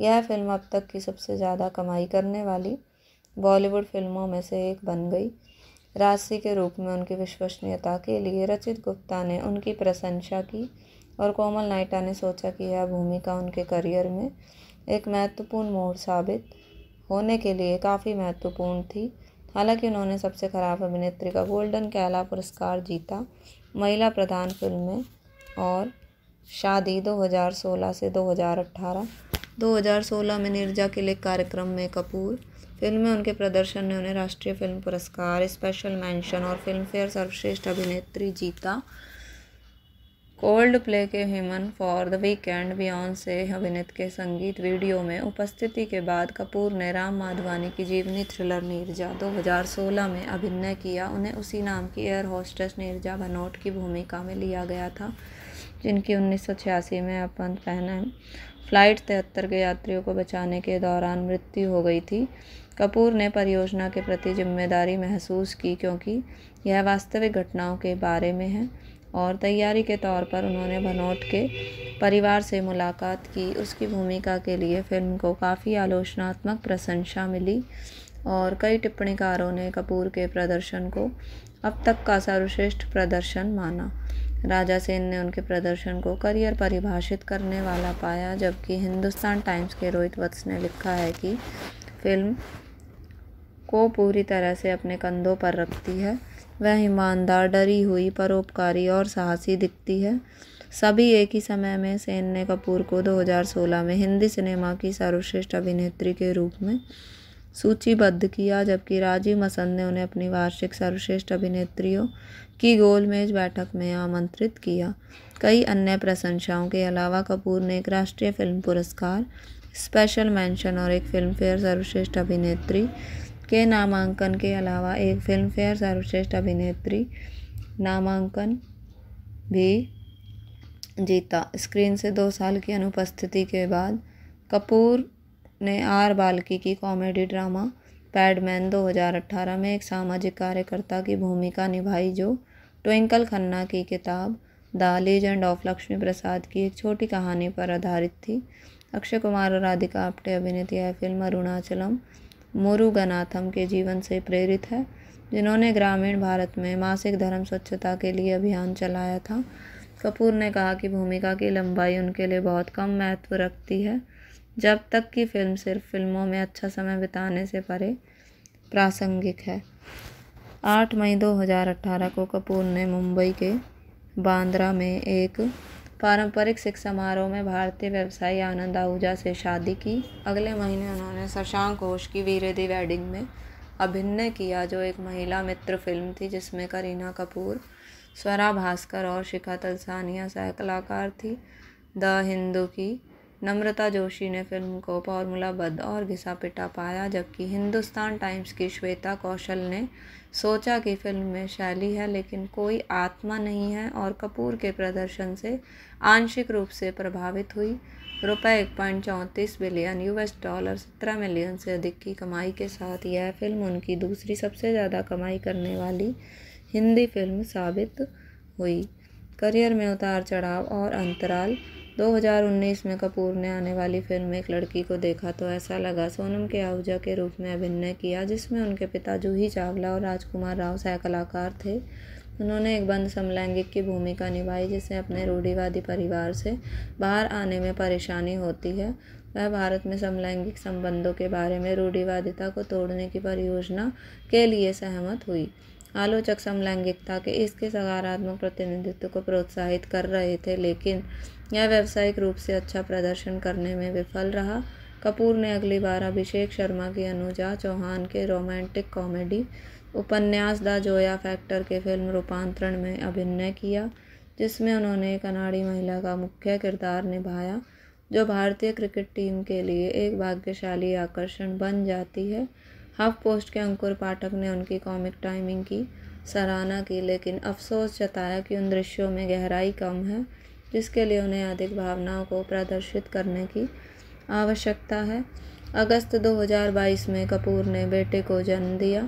यह फिल्म अब तक की सबसे ज़्यादा कमाई करने वाली बॉलीवुड फिल्मों में से एक बन गई राशि के रूप में उनकी विश्वसनीयता के लिए रचित गुप्ता ने उनकी प्रशंसा की और कोमल नाइटा ने सोचा कि यह भूमिका उनके करियर में एक महत्वपूर्ण मोड़ साबित होने के लिए काफ़ी महत्वपूर्ण थी हालांकि उन्होंने सबसे ख़राब अभिनेत्री का गोल्डन कैला पुरस्कार जीता महिला प्रधान फिल्में और शादी 2016 से 2018 2016 में निर्जा के लिए कार्यक्रम में कपूर फिल्म में उनके प्रदर्शन ने उन्हें राष्ट्रीय फिल्म पुरस्कार स्पेशल मेंशन और फिल्म फेयर सर्वश्रेष्ठ अभिनेत्री जीता कोल्ड प्ले के human for the weekend Beyonce से अभिनीत के संगीत वीडियो में उपस्थिति के बाद कपूर ने राम माधवानी की जीवनी थ्रिलर नीरजा 2016 में अभिनय किया उन्हें उसी नाम की एयर होस्टेस नीरजा भनोट की भूमिका में लिया गया था जिनकी उन्नीस में अपन पहन फ्लाइट तिहत्तर के यात्रियों को बचाने के दौरान मृत्यु हो गई थी कपूर ने परियोजना के प्रति जिम्मेदारी महसूस की क्योंकि यह वास्तविक घटनाओं के बारे में है और तैयारी के तौर पर उन्होंने भनोट के परिवार से मुलाकात की उसकी भूमिका के लिए फिल्म को काफ़ी आलोचनात्मक प्रशंसा मिली और कई टिप्पणीकारों ने कपूर के प्रदर्शन को अब तक का सर्वश्रेष्ठ प्रदर्शन माना राजा सेन ने उनके प्रदर्शन को करियर परिभाषित करने वाला पाया जबकि हिंदुस्तान टाइम्स के रोहित वत्स ने लिखा है कि फिल्म को पूरी तरह से अपने कंधों पर रखती है वह ईमानदार डरी हुई परोपकारी और साहसी दिखती है सभी एक ही समय में सेन ने कपूर को 2016 में हिंदी सिनेमा की सर्वश्रेष्ठ अभिनेत्री के रूप में सूचीबद्ध किया जबकि राजीव मसंद ने उन्हें अपनी वार्षिक सर्वश्रेष्ठ अभिनेत्रियों की गोलमेज बैठक में आमंत्रित किया कई अन्य प्रशंसाओं के अलावा कपूर ने एक राष्ट्रीय फिल्म पुरस्कार स्पेशल मेंशन और एक फिल्म फेयर सर्वश्रेष्ठ अभिनेत्री के नामांकन के अलावा एक फिल्मफेयर सर्वश्रेष्ठ अभिनेत्री नामांकन भी जीता स्क्रीन से दो साल की अनुपस्थिति के बाद कपूर ने आर बाल्की की कॉमेडी ड्रामा पैडमैन 2018 में एक सामाजिक कार्यकर्ता की भूमिका निभाई जो ट्विंकल खन्ना की किताब the legend of Lakshmi Prasad की एक छोटी कहानी पर आधारित थी अक्षय कुमार और राधिका आप्टे अभिनेत्री यह फिल्म अरुणाचलम मुरुगनाथम के जीवन से प्रेरित है जिन्होंने ग्रामीण भारत में मासिक धर्म स्वच्छता के लिए अभियान चलाया था कपूर ने कहा कि भूमिका की लंबाई उनके लिए बहुत कम महत्व रखती है जब तक कि फिल्म सिर्फ फिल्मों में अच्छा समय बिताने से परे प्रासंगिक है आठ मई 2018 को कपूर ने मुंबई के बांद्रा में एक पारंपरिक सिख समारोह में भारतीय व्यवसायी आनंद आहूजा से शादी की अगले महीने उन्होंने शशांक घोष की वीरेदी वेडिंग में अभिनय किया जो एक महिला मित्र फिल्म थी जिसमें करीना कपूर स्वरा भास्कर और शिखा तलसानिया सह कलाकार थी द हिंदू की नम्रता जोशी ने फिल्म को फॉर्मूला बद और घिसा पिटा पाया जबकि हिंदुस्तान टाइम्स की श्वेता कौशल ने सोचा कि फिल्म में शैली है लेकिन कोई आत्मा नहीं है और कपूर के प्रदर्शन से आंशिक रूप से प्रभावित हुई रुपये एक पॉइंट चौंतीस बिलियन यूएस डॉलर सत्रह मिलियन से अधिक की कमाई के साथ यह फिल्म उनकी दूसरी सबसे ज़्यादा कमाई करने वाली हिंदी फिल्म साबित हुई करियर में उतार चढ़ाव और अंतराल 2019 में कपूर ने आने वाली फिल्म में एक लड़की को देखा तो ऐसा लगा सोनम के आहूजा के रूप में अभिनय किया जिसमें उनके पिता जूही चावला और राजकुमार राव सह कलाकार थे उन्होंने एक बंद समलैंगिक की भूमिका निभाई जिसे अपने रूढ़िवादी परिवार से बाहर आने में परेशानी होती है वह भारत में समलैंगिक संबंधों के बारे में रूढ़िवादिता को तोड़ने की परियोजना के लिए सहमत हुई आलोचक समलैंगिकता के इसके सकारात्मक प्रतिनिधित्व को प्रोत्साहित कर रहे थे लेकिन यह व्यावसायिक रूप से अच्छा प्रदर्शन करने में विफल रहा कपूर ने अगली बार अभिषेक शर्मा की अनुजा चौहान के रोमांटिक कॉमेडी उपन्यास द जोया फैक्टर के फिल्म रूपांतरण में अभिनय किया जिसमें उन्होंने एक अनाड़ी महिला का मुख्य किरदार निभाया जो भारतीय क्रिकेट टीम के लिए एक भाग्यशाली आकर्षण बन जाती है हफ पोस्ट के अंकुर पाठक ने उनकी कॉमिक टाइमिंग की सराहना की लेकिन अफसोस जताया कि उन दृश्यों में गहराई कम है जिसके लिए उन्हें अधिक भावनाओं को प्रदर्शित करने की आवश्यकता है अगस्त 2022 में कपूर ने बेटे को जन्म दिया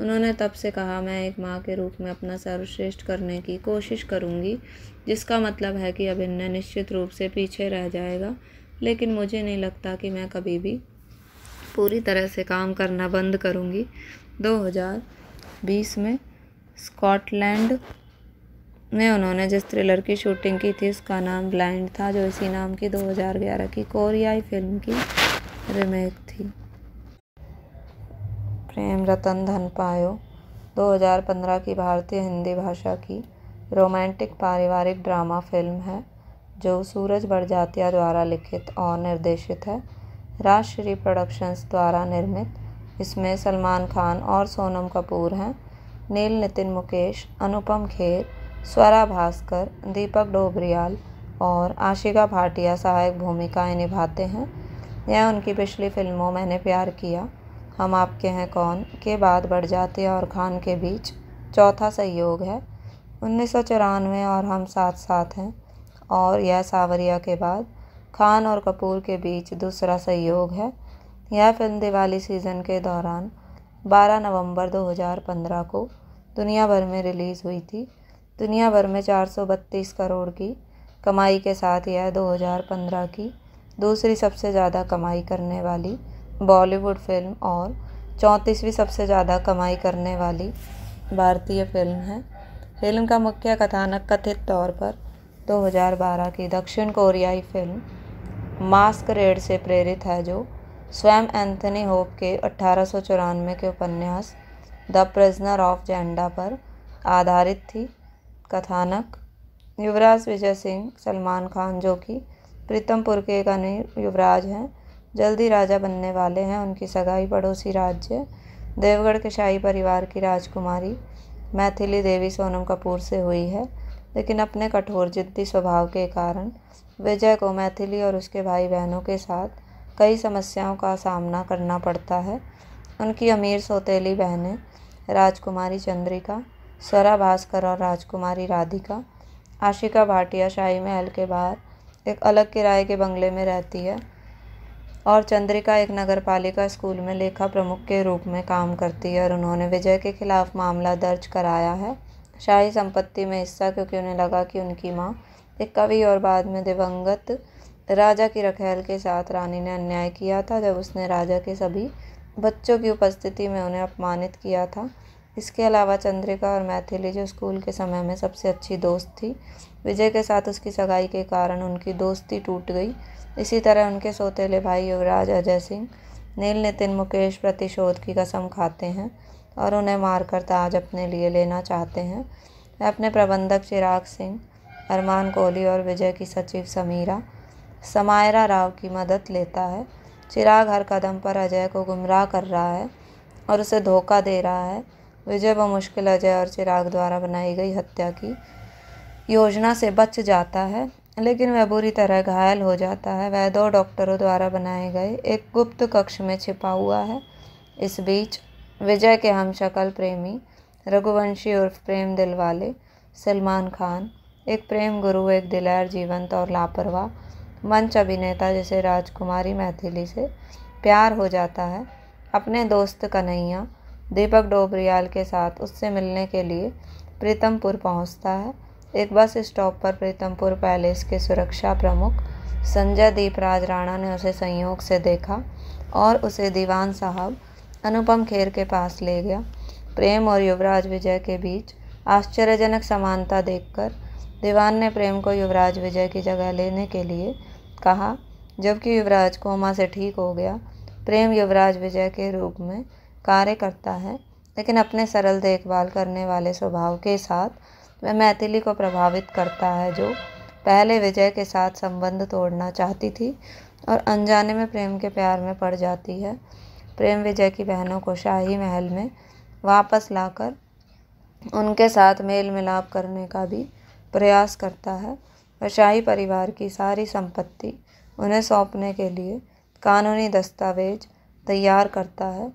उन्होंने तब से कहा मैं एक माँ के रूप में अपना सर्वश्रेष्ठ करने की कोशिश करूँगी जिसका मतलब है कि अभिनय निश्चित रूप से पीछे रह जाएगा लेकिन मुझे नहीं लगता कि मैं कभी भी पूरी तरह से काम करना बंद करूँगी 2020 में स्कॉटलैंड में उन्होंने जिस थ्रिलर की शूटिंग की थी उसका नाम ब्लाइंड था जो इसी नाम की 2011 की कोरियाई फिल्म की रीमेक थी प्रेम रतन धन पायो 2015 की भारतीय हिंदी भाषा की रोमांटिक पारिवारिक ड्रामा फिल्म है जो सूरज बड़जातिया द्वारा लिखित और निर्देशित है राजश्री प्रोडक्शंस द्वारा निर्मित इसमें सलमान खान और सोनम कपूर हैं नील नितिन मुकेश अनुपम खेर स्वरा भास्कर दीपक डोबरियाल और आशिका भाटिया सहायक भूमिकाएं निभाते हैं यह उनकी पिछली फिल्मों मैंने प्यार किया हम आपके हैं कौन के बाद बढ़ जाते और खान के बीच चौथा सहयोग है उन्नीस और हम साथ साथ हैं और यह सावरिया के बाद खान और कपूर के बीच दूसरा सहयोग है यह फिल्म दिवाली सीज़न के दौरान 12 नवंबर 2015 को दुनिया भर में रिलीज़ हुई थी दुनिया भर में चार सौ बत्तीस करोड़ की कमाई के साथ यह 2015 की दूसरी सबसे ज़्यादा कमाई करने वाली बॉलीवुड फ़िल्म और चौंतीसवीं सबसे ज़्यादा कमाई करने वाली भारतीय फ़िल्म है फ़िल्म का मुख्य कथानक कथित तौर पर 2012 की दक्षिण कोरियाई फ़िल्म मास्क रेड से प्रेरित है जो स्वयं एंथनी होप के अठारह के उपन्यास द प्रिजनर ऑफ जेंडा पर आधारित थी कथानक युवराज विजय सिंह सलमान खान जो कि प्रीतमपुर के एक अमीर युवराज हैं जल्दी राजा बनने वाले हैं उनकी सगाई पड़ोसी राज्य देवगढ़ के शाही परिवार की राजकुमारी मैथिली देवी सोनम कपूर से हुई है लेकिन अपने कठोर जिद्दी स्वभाव के कारण विजय को मैथिली और उसके भाई बहनों के साथ कई समस्याओं का सामना करना पड़ता है उनकी अमीर सौतेली बहनें राजकुमारी चंद्रिका स्वरा भास्कर और राजकुमारी राधिका आशिका भाटिया शाही महल के बाहर एक अलग किराए के बंगले में रहती है और चंद्रिका एक नगर पालिका स्कूल में लेखा प्रमुख के रूप में काम करती है और उन्होंने विजय के खिलाफ मामला दर्ज कराया है शाही संपत्ति में हिस्सा क्योंकि उन्हें लगा कि उनकी माँ एक कवि और बाद में दिवंगत राजा की रखेल के साथ रानी ने अन्याय किया था जब उसने राजा के सभी बच्चों की उपस्थिति में उन्हें अपमानित किया था इसके अलावा चंद्रिका और मैथिली जो स्कूल के समय में सबसे अच्छी दोस्त थी विजय के साथ उसकी सगाई के कारण उनकी दोस्ती टूट गई इसी तरह उनके सौतेले भाई युवराज अजय सिंह नील नितिन मुकेश प्रतिशोध की कसम खाते हैं और उन्हें मारकर ताज अपने लिए लेना चाहते हैं वह अपने प्रबंधक चिराग सिंह अरमान कोहली और विजय की सचिव समीरा समायरा राव की मदद लेता है चिराग हर कदम पर अजय को गुमराह कर रहा है और उसे धोखा दे रहा है विजय व मुश्किल अजय और चिराग द्वारा बनाई गई हत्या की योजना से बच जाता है लेकिन वह बुरी तरह घायल हो जाता है वह दो डॉक्टरों द्वारा बनाए गए एक गुप्त कक्ष में छिपा हुआ है इस बीच विजय के हम शक्ल प्रेमी रघुवंशी उर्फ प्रेम दिल वाले सलमान खान एक प्रेम गुरु एक दिलैर जीवंत और लापरवाह मंच अभिनेता जिसे राजकुमारी मैथिली से प्यार हो जाता है अपने दोस्त कन्हैया दीपक डोबरियाल के साथ उससे मिलने के लिए प्रीतमपुर पहुंचता है एक बस स्टॉप पर प्रीतमपुर पैलेस के सुरक्षा प्रमुख संजय दीपराज राणा ने उसे संयोग से देखा और उसे दीवान साहब अनुपम खेर के पास ले गया प्रेम और युवराज विजय के बीच आश्चर्यजनक समानता देखकर दीवान ने प्रेम को युवराज विजय की जगह लेने के लिए कहा जबकि युवराज कोमा से ठीक हो गया प्रेम युवराज विजय के रूप में कार्य करता है लेकिन अपने सरल देखभाल करने वाले स्वभाव के साथ वह मैथिली को प्रभावित करता है जो पहले विजय के साथ संबंध तोड़ना चाहती थी और अनजाने में प्रेम के प्यार में पड़ जाती है प्रेम विजय की बहनों को शाही महल में वापस लाकर उनके साथ मेल मिलाप करने का भी प्रयास करता है और शाही परिवार की सारी संपत्ति उन्हें सौंपने के लिए कानूनी दस्तावेज तैयार करता है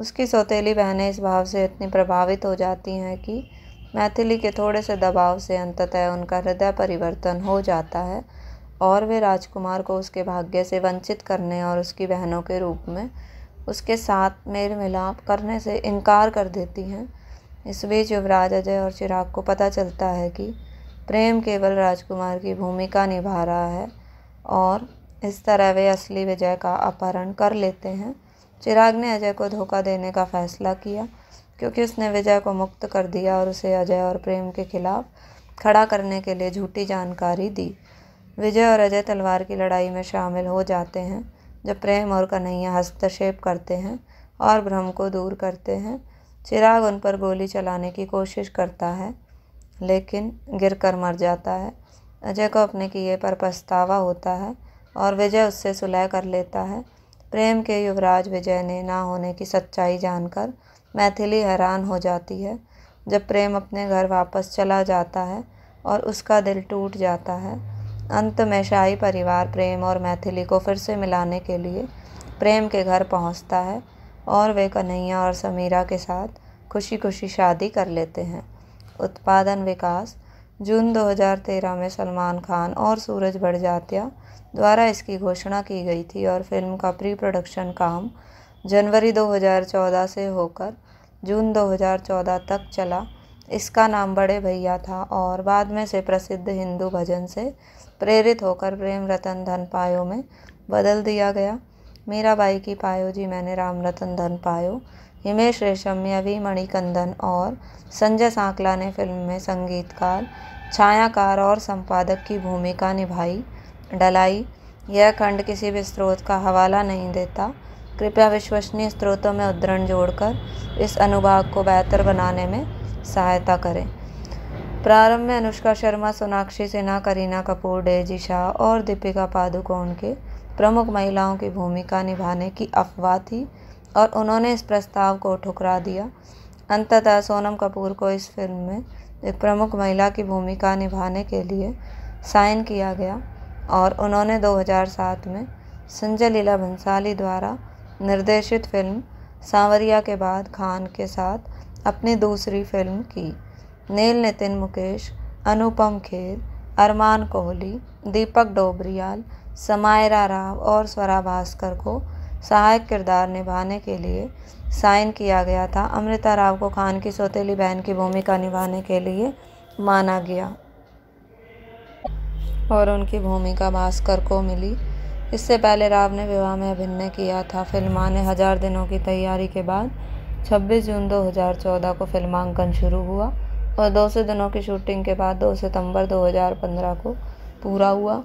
उसकी सौतेली बहनें इस भाव से इतनी प्रभावित हो जाती हैं कि मैथिली के थोड़े से दबाव से अंततः उनका हृदय परिवर्तन हो जाता है और वे राजकुमार को उसके भाग्य से वंचित करने और उसकी बहनों के रूप में उसके साथ मेल मिलाप करने से इनकार कर देती हैं इस बीच युवराज अजय और चिराग को पता चलता है कि प्रेम केवल राजकुमार की भूमिका निभा रहा है और इस तरह वे असली विजय का अपहरण कर लेते हैं चिराग ने अजय को धोखा देने का फैसला किया क्योंकि उसने विजय को मुक्त कर दिया और उसे अजय और प्रेम के खिलाफ खड़ा करने के लिए झूठी जानकारी दी विजय और अजय तलवार की लड़ाई में शामिल हो जाते हैं जब प्रेम और कन्हैया हस्तक्षेप करते हैं और भ्रम को दूर करते हैं चिराग उन पर गोली चलाने की कोशिश करता है लेकिन गिर कर मर जाता है अजय को अपने किए पर पछतावा होता है और विजय उससे सुलह कर लेता है प्रेम के युवराज विजय ने ना होने की सच्चाई जानकर मैथिली हैरान हो जाती है जब प्रेम अपने घर वापस चला जाता है और उसका दिल टूट जाता है अंत में शाही परिवार प्रेम और मैथिली को फिर से मिलाने के लिए प्रेम के घर पहुंचता है और वे कन्हैया और समीरा के साथ खुशी खुशी शादी कर लेते हैं उत्पादन विकास जून 2013 में सलमान खान और सूरज बड़जात्या द्वारा इसकी घोषणा की गई थी और फिल्म का प्री प्रोडक्शन काम जनवरी 2014 से होकर जून 2014 तक चला इसका नाम बड़े भैया था और बाद में से प्रसिद्ध हिंदू भजन से प्रेरित होकर प्रेम रतन धन पायो में बदल दिया गया बाई की पायो जी मैंने राम रतन धन पायो हिमेश रेशमिया वी मणिकंदन और संजय सांकला ने फिल्म में संगीतकार छायाकार और संपादक की भूमिका निभाई डलाई यह खंड किसी भी स्रोत का हवाला नहीं देता कृपया विश्वसनीय स्रोतों में उद्धरण जोड़कर इस अनुभाग को बेहतर बनाने में सहायता करें प्रारंभ में अनुष्का शर्मा सोनाक्षी सिन्हा करीना कपूर डेजी शाह और दीपिका पादुकोण के प्रमुख महिलाओं की भूमिका निभाने की अफवाह थी और उन्होंने इस प्रस्ताव को ठुकरा दिया अंततः सोनम कपूर को इस फिल्म में एक प्रमुख महिला की भूमिका निभाने के लिए साइन किया गया और उन्होंने 2007 में संजय लीला भंसाली द्वारा निर्देशित फ़िल्म सांवरिया के बाद खान के साथ अपनी दूसरी फिल्म की नील नितिन मुकेश अनुपम खेर अरमान कोहली दीपक डोबरियाल समायरा राव और स्वरा भास्कर को सहायक किरदार निभाने के लिए साइन किया गया था अमृता राव को खान की सौतेली बहन की भूमिका निभाने के लिए माना गया और उनकी भूमिका भास्कर को मिली इससे पहले राव ने विवाह में अभिनय किया था फिल्मा ने हज़ार दिनों की तैयारी के बाद 26 जून 2014 को फिल्मांकन शुरू हुआ और दो सौ दिनों की शूटिंग के बाद 2 सितंबर 2015 को पूरा हुआ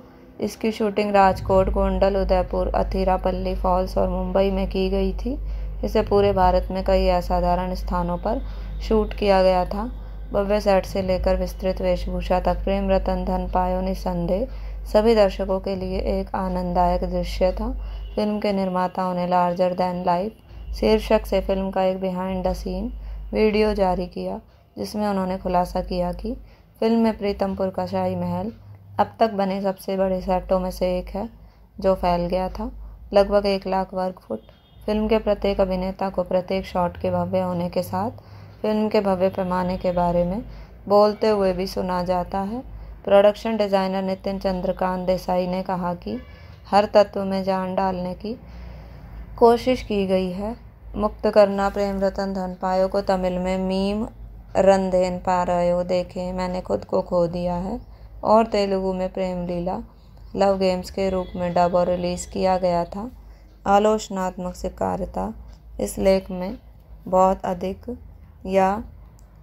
इसकी शूटिंग राजकोट गोंडल उदयपुर अथीरापल्ली फॉल्स और मुंबई में की गई थी इसे पूरे भारत में कई असाधारण स्थानों पर शूट किया गया था भव्य सेट से लेकर विस्तृत वेशभूषा तक प्रेम रतन धन पायो निसंदेह सभी दर्शकों के लिए एक आनंददायक दृश्य था फिल्म के निर्माताओं ने लार्जर देन लाइफ शीर्षक से फिल्म का एक बिहाइंड द सीन वीडियो जारी किया जिसमें उन्होंने खुलासा किया कि फिल्म में प्रीतमपुर का शाही महल अब तक बने सबसे बड़े सेटों में से एक है जो फैल गया था लगभग एक लाख वर्ग फुट फिल्म के प्रत्येक अभिनेता को प्रत्येक शॉट के भव्य होने के साथ फिल्म के भव्य पैमाने के बारे में बोलते हुए भी सुना जाता है प्रोडक्शन डिज़ाइनर नितिन चंद्रकांत देसाई ने कहा कि हर तत्व में जान डालने की कोशिश की गई है मुक्त करना प्रेम रतन धनपायो को तमिल में मीम रहे पारायो देखे मैंने खुद को खो दिया है और तेलुगु में प्रेम लीला लव गेम्स के रूप में डब और रिलीज़ किया गया था आलोचनात्मक स्वीकार्यता इस लेख में बहुत अधिक या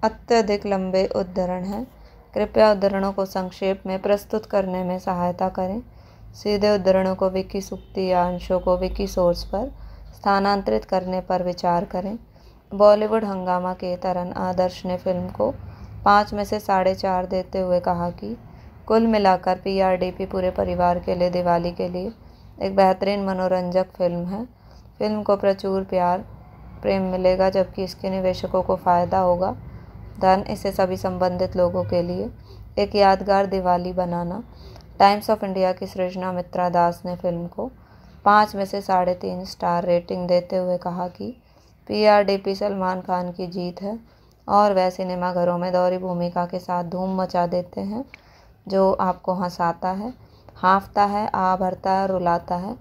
अत्यधिक लंबे उद्धरण हैं कृपया उद्धरणों को संक्षेप में प्रस्तुत करने में सहायता करें सीधे उद्धरणों को विकी सूक्ति या अंशों को विकी सोर्स पर स्थानांतरित करने पर विचार करें बॉलीवुड हंगामा के तरन आदर्श ने फिल्म को पाँच में से साढ़े चार देते हुए कहा कि कुल मिलाकर पीआरडीपी पूरे परिवार के लिए दिवाली के लिए एक बेहतरीन मनोरंजक फिल्म है फिल्म को प्रचुर प्यार प्रेम मिलेगा जबकि इसके निवेशकों को फ़ायदा होगा धन इसे सभी संबंधित लोगों के लिए एक यादगार दिवाली बनाना टाइम्स ऑफ इंडिया की सृजना मित्रा दास ने फिल्म को पाँच में से साढ़े तीन स्टार रेटिंग देते हुए कहा कि पीआरडीपी सलमान खान की जीत है और वह सिनेमाघरों में दोहरी भूमिका के साथ धूम मचा देते हैं जो आपको हंसाता है हाँफता है आ भरता है रुलाता है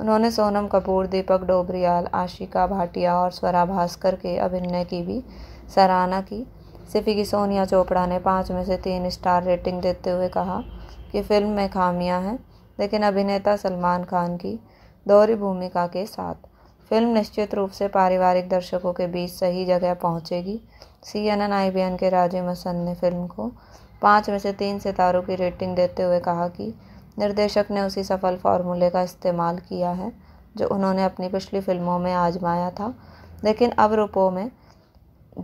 उन्होंने सोनम कपूर दीपक डोबरियाल आशिका भाटिया और स्वरा भास्कर के अभिनय की भी सराहना की सिफी की सोनिया चोपड़ा ने पाँच में से तीन स्टार रेटिंग देते हुए कहा कि फिल्म में खामियां हैं लेकिन अभिनेता सलमान खान की दोहरी भूमिका के साथ फिल्म निश्चित रूप से पारिवारिक दर्शकों के बीच सही जगह पहुंचेगी C N N I B N के राजीव मसंद ने फिल्म को पाँच में से तीन सितारों की रेटिंग देते हुए कहा कि निर्देशक ने उसी सफल फार्मूले का इस्तेमाल किया है जो उन्होंने अपनी पिछली फिल्मों में आजमाया था लेकिन अब रूपों में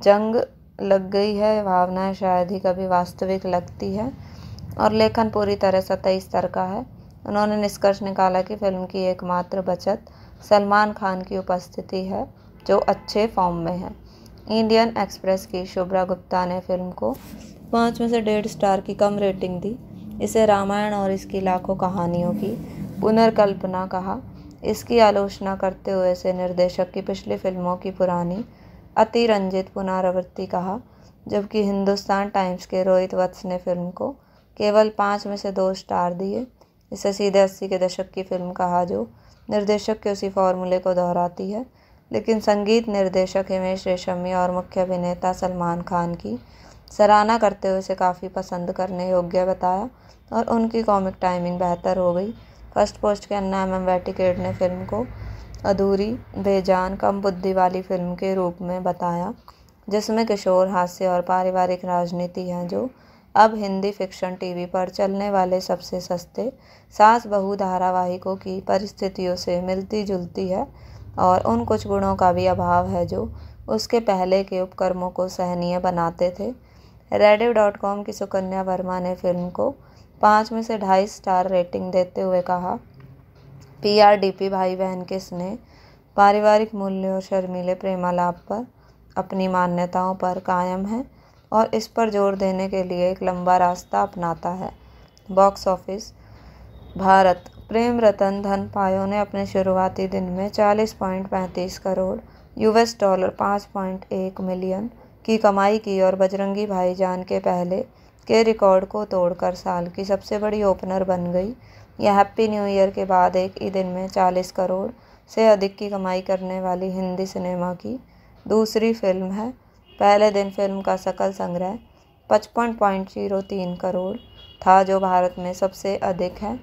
जंग लग गई है भावनाएं शायद ही कभी वास्तविक लगती है और लेखन पूरी तरह सतही स्तर का है उन्होंने निष्कर्ष निकाला कि फिल्म की एकमात्र बचत सलमान खान की उपस्थिति है जो अच्छे फॉर्म में है इंडियन एक्सप्रेस की शुभ्रा गुप्ता ने फिल्म को पाँच में से डेढ़ स्टार की कम रेटिंग दी इसे रामायण और इसकी लाखों कहानियों की पुनर्कल्पना कहा इसकी आलोचना करते हुए इसे निर्देशक की पिछली फिल्मों की पुरानी अतिरंजित पुनरावृत्ति कहा जबकि हिंदुस्तान टाइम्स के रोहित वत्स ने फिल्म को केवल पाँच में से दो स्टार दिए इसे सीधे अस्सी के दशक की फिल्म कहा जो निर्देशक के उसी फॉर्मूले को दोहराती है लेकिन संगीत निर्देशक हिमेश रेशमी और मुख्य अभिनेता सलमान खान की सराहना करते हुए उसे काफ़ी पसंद करने योग्य बताया और उनकी कॉमिक टाइमिंग बेहतर हो गई फर्स्ट पोस्ट के अन्ना एम एम वेटिकेड ने फिल्म को अधूरी बेजान कम बुद्धि वाली फिल्म के रूप में बताया जिसमें किशोर हास्य और पारिवारिक राजनीति हैं जो अब हिंदी फिक्शन टीवी पर चलने वाले सबसे सस्ते सास बहु धारावाहिकों की परिस्थितियों से मिलती जुलती है और उन कुछ गुणों का भी अभाव है जो उसके पहले के उपक्रमों को सहनीय बनाते थे रेडिव डॉट कॉम की सुकन्या वर्मा ने फिल्म को पाँच में से ढाई स्टार रेटिंग देते हुए कहा पी आर डी पी भाई बहन के स्नेह पारिवारिक मूल्य और शर्मीले प्रेमालाप पर अपनी मान्यताओं पर कायम है और इस पर जोर देने के लिए एक लंबा रास्ता अपनाता है बॉक्स ऑफिस भारत प्रेम रतन धन पायो ने अपने शुरुआती दिन में 40.35 करोड़ यूएस डॉलर 5.1 मिलियन की कमाई की और बजरंगी भाईजान के पहले के रिकॉर्ड को तोड़कर साल की सबसे बड़ी ओपनर बन गई यह हैप्पी न्यू ईयर के बाद एक ही दिन में 40 करोड़ से अधिक की कमाई करने वाली हिंदी सिनेमा की दूसरी फिल्म है पहले दिन फिल्म का सकल संग्रह पचपन पॉइंट जीरो तीन करोड़ था जो भारत में सबसे अधिक है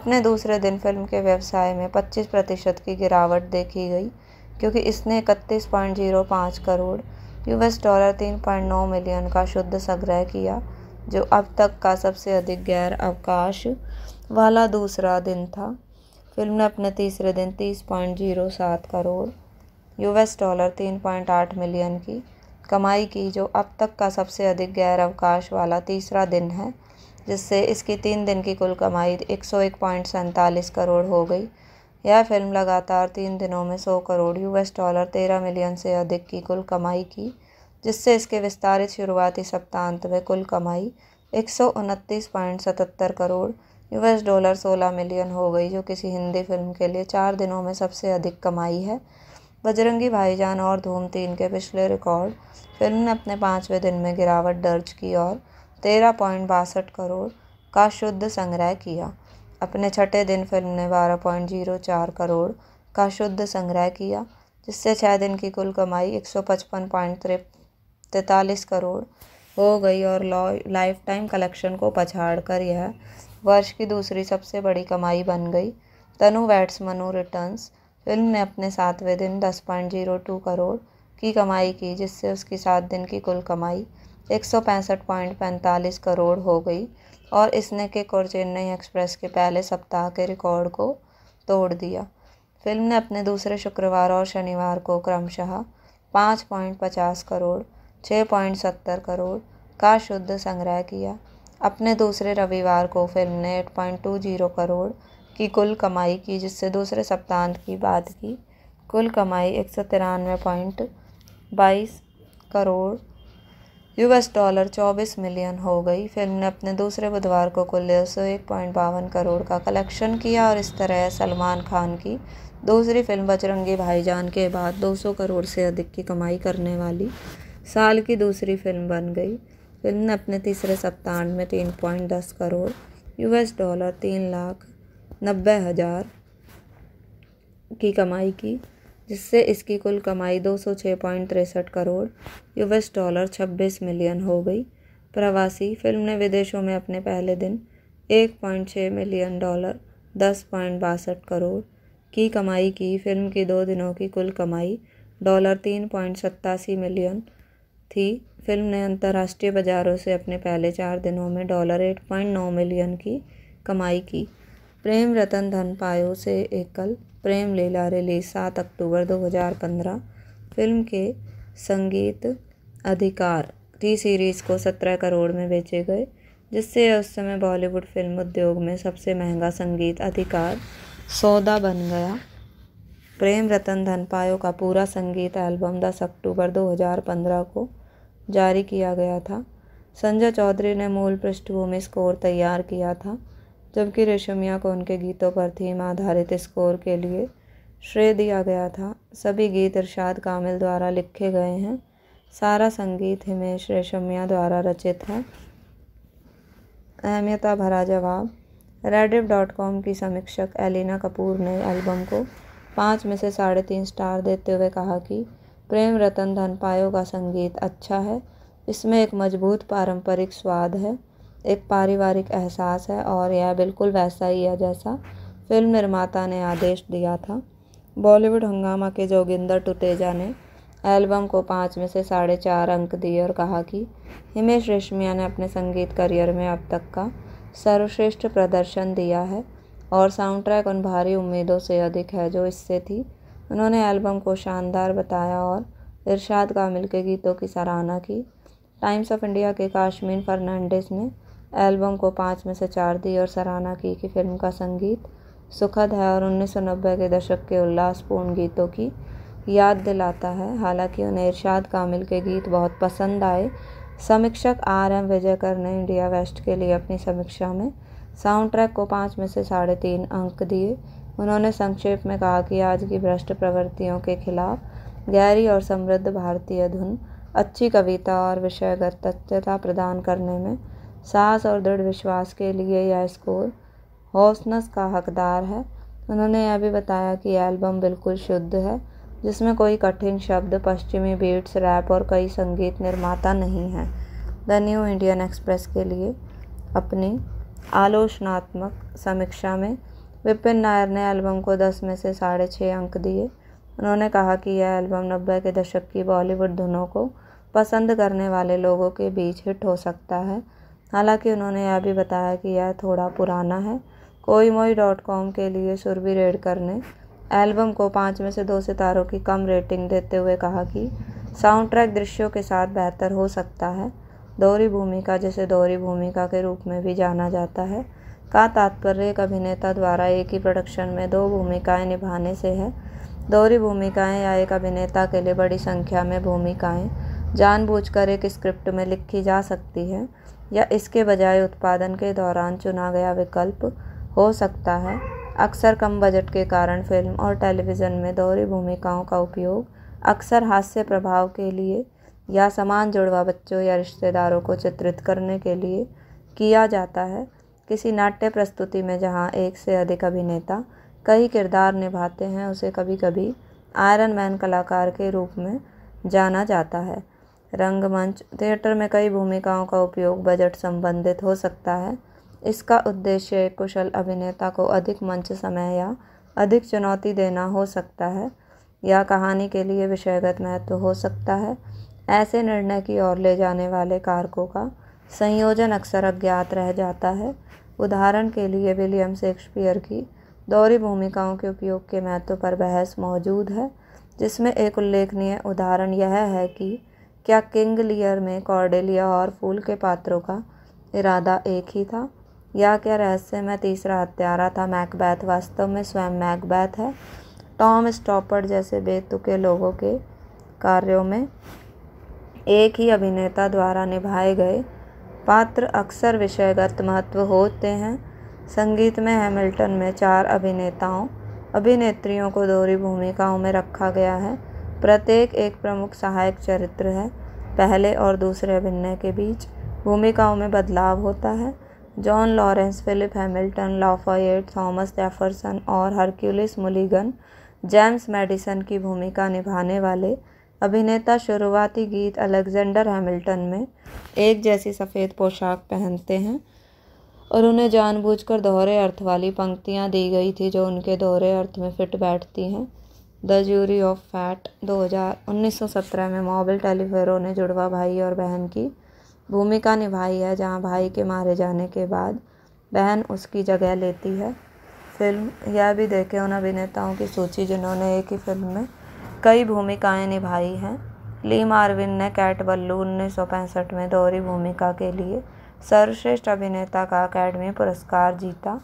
अपने दूसरे दिन फिल्म के व्यवसाय में 25 प्रतिशत की गिरावट देखी गई क्योंकि इसने इकतीस पॉइंट जीरो पाँच करोड़ यूएस डॉलर तीन पॉइंट नौ मिलियन का शुद्ध संग्रह किया जो अब तक का सबसे अधिक गैर अवकाश वाला दूसरा दिन था फिल्म ने अपने तीसरे दिन तीस पॉइंट जीरो सात करोड़ यूएस डॉलर तीन पॉइंट आठ मिलियन की कमाई की जो अब तक का सबसे अधिक गैर अवकाश वाला तीसरा दिन है जिससे इसकी तीन दिन की कुल कमाई एक सौ एक पॉइंट सैंतालीस करोड़ हो गई यह फ़िल्म लगातार तीन दिनों में सौ करोड़ यू एस डॉलर तेरह मिलियन से अधिक की कुल कमाई की जिससे इसके विस्तारित शुरुआती सप्ताहांत में कुल कमाई एक सौ उनतीस पॉइंट सतहत्तर करोड़ यू एस डॉलर सोलह मिलियन हो गई जो किसी हिंदी फ़िल्म के लिए चार दिनों में सबसे अधिक कमाई है बजरंगी भाईजान और धूम तीन के पिछले रिकॉर्ड फिल्म ने अपने पाँचवें दिन में गिरावट दर्ज की और तेरह पॉइंट बासठ करोड़ का शुद्ध संग्रह किया अपने छठे दिन फिल्म ने बारह पॉइंट जीरो चार करोड़ का शुद्ध संग्रह किया जिससे छः दिन की कुल कमाई एक सौ पचपन पॉइंट तैंतालीस करोड़ हो गई और लाइफ टाइम कलेक्शन को पछाड़ कर यह वर्ष की दूसरी सबसे बड़ी कमाई बन गई Tanu weds Manu returns film ने अपने सातवें दिन दस पॉइंट जीरो टू करोड़ की कमाई की जिससे उसकी सात दिन की कुल कमाई एक सौ पैंसठ पॉइंट पैंतालीस करोड़ हो गई और इसने किक और चेन्नई एक्सप्रेस के पहले सप्ताह के रिकॉर्ड को तोड़ दिया फिल्म ने अपने दूसरे शुक्रवार और शनिवार को क्रमशः पाँच पॉइंट पचास करोड़ छः पॉइंट सत्तर करोड़ का शुद्ध संग्रह किया अपने दूसरे रविवार को फिल्म ने eight point two zero crore की कुल कमाई की जिससे दूसरे सप्ताह की बाद की कुल कमाई एक सौ तिरानवे पॉइंट बाईस करोड़ यूएस डॉलर 24 मिलियन हो गई फिल्म ने अपने दूसरे बुधवार को कुल एक पॉइंट बावन करोड़ का कलेक्शन किया और इस तरह सलमान खान की दूसरी फिल्म बजरंगी भाईजान के बाद 200 करोड़ से अधिक की कमाई करने वाली साल की दूसरी फिल्म बन गई फिल्म ने अपने तीसरे सप्ताह में तीन पॉइंट दस करोड़ यूएस डॉलर तीन लाख नब्बे हज़ार की कमाई की जिससे इसकी कुल कमाई दो सौ छः पॉइंट तिरसठ करोड़ यूएस डॉलर छब्बीस मिलियन हो गई प्रवासी फिल्म ने विदेशों में अपने पहले दिन एक पॉइंट छः मिलियन डॉलर दस पॉइंट बासठ करोड़ की कमाई की फिल्म की दो दिनों की कुल कमाई डॉलर तीन पॉइंट सत्तासी मिलियन थी फिल्म ने अंतर्राष्ट्रीय बाज़ारों से अपने पहले चार दिनों में डॉलर एट पॉइंट नौ मिलियन की कमाई की प्रेम रतन धन पायो से एकल प्रेम लीला रिलीज सात अक्टूबर 2015 फिल्म के संगीत अधिकार टी सीरीज़ को सत्रह करोड़ में बेचे गए जिससे उस समय बॉलीवुड फिल्म उद्योग में सबसे महंगा संगीत अधिकार सौदा बन गया प्रेम रतन धनपायो का पूरा संगीत एल्बम 10 अक्टूबर 2015 को जारी किया गया था संजय चौधरी ने मूल पृष्ठभूमि स्कोर तैयार किया था जबकि रेशमिया को उनके गीतों पर थीम आधारित स्कोर के लिए श्रेय दिया गया था सभी गीत इरशाद कामिल द्वारा लिखे गए हैं सारा संगीत हिमेश रेशमिया द्वारा रचित है अहमियता भरा जवाब रेडिव डॉट कॉम की समीक्षक एलिना कपूर ने एल्बम को पाँच में से साढ़े तीन स्टार देते हुए कहा कि प्रेम रतन धन पायो का संगीत अच्छा है इसमें एक मजबूत पारंपरिक स्वाद है एक पारिवारिक एहसास है और यह बिल्कुल वैसा ही है जैसा फिल्म निर्माता ने आदेश दिया था बॉलीवुड हंगामा के जोगिंदर टुटेजा ने एल्बम को पाँच में से साढ़े चार अंक दिए और कहा कि हिमेश रेशमिया ने अपने संगीत करियर में अब तक का सर्वश्रेष्ठ प्रदर्शन दिया है और साउंड ट्रैक उन भारी उम्मीदों से अधिक है जो इससे थी उन्होंने एल्बम को शानदार बताया और इरशाद कामिल के गीतों की सराहना की टाइम्स ऑफ इंडिया के काश्मीर फर्नांडिस ने एल्बम को पाँच में से चार दी और सराहना की कि फिल्म का संगीत सुखद है और उन्नीस के दशक के उल्लासपूर्ण गीतों की याद दिलाता है हालांकि उन्हें इरशाद कामिल के गीत बहुत पसंद आए समीक्षक आर एम विजयकर ने इंडिया वेस्ट के लिए अपनी समीक्षा में साउंड ट्रैक को पाँच में से साढ़े तीन अंक दिए उन्होंने संक्षेप में कहा कि आज की भ्रष्ट प्रवृत्तियों के खिलाफ गहरी और समृद्ध भारतीय धुन अच्छी कविता और विषयगत तथ्यता प्रदान करने में साहस और दृढ़ विश्वास के लिए यह स्कोर हौसनस का हकदार है उन्होंने यह भी बताया कि एल्बम बिल्कुल शुद्ध है जिसमें कोई कठिन शब्द पश्चिमी बीट्स रैप और कई संगीत निर्माता नहीं हैं द न्यू इंडियन एक्सप्रेस के लिए अपनी आलोचनात्मक समीक्षा में विपिन नायर ने एल्बम को दस में से साढ़े छः अंक दिए उन्होंने कहा कि यह एल्बम नब्बे के दशक की बॉलीवुड धुनों को पसंद करने वाले लोगों के बीच हिट हो सकता है हालांकि उन्होंने यह भी बताया कि यह थोड़ा पुराना है कोई मोई डॉट कॉम के लिए सुरभि रेडकर ने एल्बम को पाँच में से दो सितारों की कम रेटिंग देते हुए कहा कि साउंड ट्रैक दृश्यों के साथ बेहतर हो सकता है दोहरी भूमिका जिसे दोहरी भूमिका के रूप में भी जाना जाता है का तात्पर्य एक अभिनेता द्वारा एक ही प्रोडक्शन में दो भूमिकाएं निभाने से है दोहरी भूमिकाएं या एक अभिनेता के लिए बड़ी संख्या में भूमिकाएं जानबूझकर एक स्क्रिप्ट में लिखी जा सकती है या इसके बजाय उत्पादन के दौरान चुना गया विकल्प हो सकता है अक्सर कम बजट के कारण फ़िल्म और टेलीविज़न में दोहरी भूमिकाओं का उपयोग अक्सर हास्य प्रभाव के लिए या समान जुड़वा बच्चों या रिश्तेदारों को चित्रित करने के लिए किया जाता है किसी नाट्य प्रस्तुति में जहाँ एक से अधिक अभिनेता कई किरदार निभाते हैं उसे कभी कभी आयरन मैन कलाकार के रूप में जाना जाता है रंगमंच थिएटर में कई भूमिकाओं का उपयोग बजट संबंधित हो सकता है इसका उद्देश्य एक कुशल अभिनेता को अधिक मंच समय या अधिक चुनौती देना हो सकता है या कहानी के लिए विषयगत महत्व हो सकता है ऐसे निर्णय की ओर ले जाने वाले कारकों का संयोजन अक्सर अज्ञात रह जाता है उदाहरण के लिए विलियम शेक्सपियर की दोहरी भूमिकाओं के उपयोग के महत्व पर बहस मौजूद है जिसमें एक उल्लेखनीय उदाहरण यह है कि क्या किंग लियर में कॉर्डेलिया और फूल के पात्रों का इरादा एक ही था या क्या रहस्य में तीसरा हत्यारा था मैकबैथ वास्तव में स्वयं मैकबैथ है टॉम स्टॉपर्ड जैसे बेतुके लोगों के कार्यों में एक ही अभिनेता द्वारा निभाए गए पात्र अक्सर विषयगत महत्व होते हैं संगीत में हैमिल्टन में चार अभिनेताओं अभिनेत्रियों को दोहरी भूमिकाओं में रखा गया है प्रत्येक एक प्रमुख सहायक चरित्र है पहले और दूसरे अभिनय के बीच भूमिकाओं में बदलाव होता है John Laurens Philip Hamilton Lafayette Thomas Jefferson और हरक्यूलिस मुलिगन जेम्स मेडिसन की भूमिका निभाने वाले अभिनेता शुरुआती गीत अलेक्जेंडर हैमिल्टन में एक जैसी सफ़ेद पोशाक पहनते हैं और उन्हें जानबूझकर दोहरे अर्थ वाली पंक्तियाँ दी गई थी जो उनके दोहरे अर्थ में फिट बैठती हैं द ज्यूरी ऑफ फैट 2019-17 में मॉबल टेलीफेरो ने जुड़वा भाई और बहन की भूमिका निभाई है जहां भाई के मारे जाने के बाद बहन उसकी जगह लेती है फिल्म यह भी देखें उन अभिनेताओं की सूची जिन्होंने एक ही फिल्म में कई भूमिकाएं निभाई हैं ली मार्विन ने कैट बल्लू उन्नीस में दोहरी भूमिका के लिए सर्वश्रेष्ठ अभिनेता का अकेडमी पुरस्कार जीता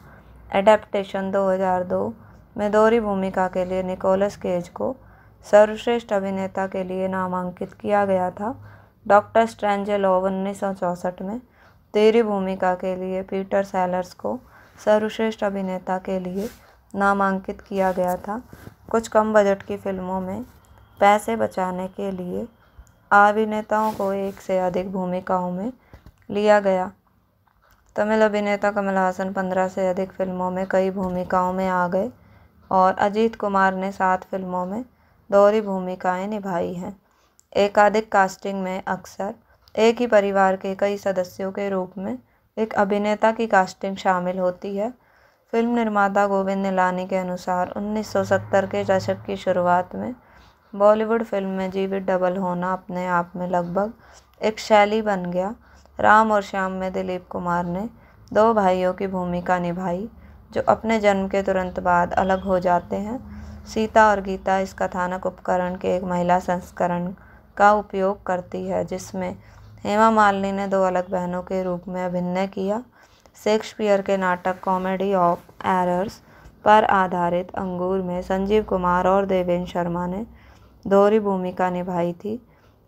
एडेप्टेशन 2002 में दोहरी भूमिका के लिए निकोलस केज को सर्वश्रेष्ठ अभिनेता के लिए नामांकित किया गया था डॉक्टर स्ट्रेंजेलोव उन्नीस सौ चौंसठ में तेरी भूमिका के लिए पीटर सैलर्स को सर्वश्रेष्ठ अभिनेता के लिए नामांकित किया गया था कुछ कम बजट की फिल्मों में पैसे बचाने के लिए अभिनेताओं को एक से अधिक भूमिकाओं में लिया गया तमिल अभिनेता कमल हासन पंद्रह से अधिक फिल्मों में कई भूमिकाओं में आ गए और अजीत कुमार ने सात फिल्मों में दोहरी भूमिकाएँ निभाई हैं एकाधिक कास्टिंग में अक्सर एक ही परिवार के कई सदस्यों के रूप में एक अभिनेता की कास्टिंग शामिल होती है फिल्म निर्माता गोविंद निलानी के अनुसार 1970 के दशक की शुरुआत में बॉलीवुड फिल्म में जीवित डबल होना अपने आप में लगभग एक शैली बन गया राम और श्याम में दिलीप कुमार ने दो भाइयों की भूमिका निभाई जो अपने जन्म के तुरंत बाद अलग हो जाते हैं सीता और गीता इस कथानक उपकरण के एक महिला संस्करण का उपयोग करती है जिसमें हेमा मालिनी ने दो अलग बहनों के रूप में अभिनय किया शेक्सपियर के नाटक कॉमेडी ऑफ एरर्स पर आधारित अंगूर में संजीव कुमार और देवेंद्र शर्मा ने दोहरी भूमिका निभाई थी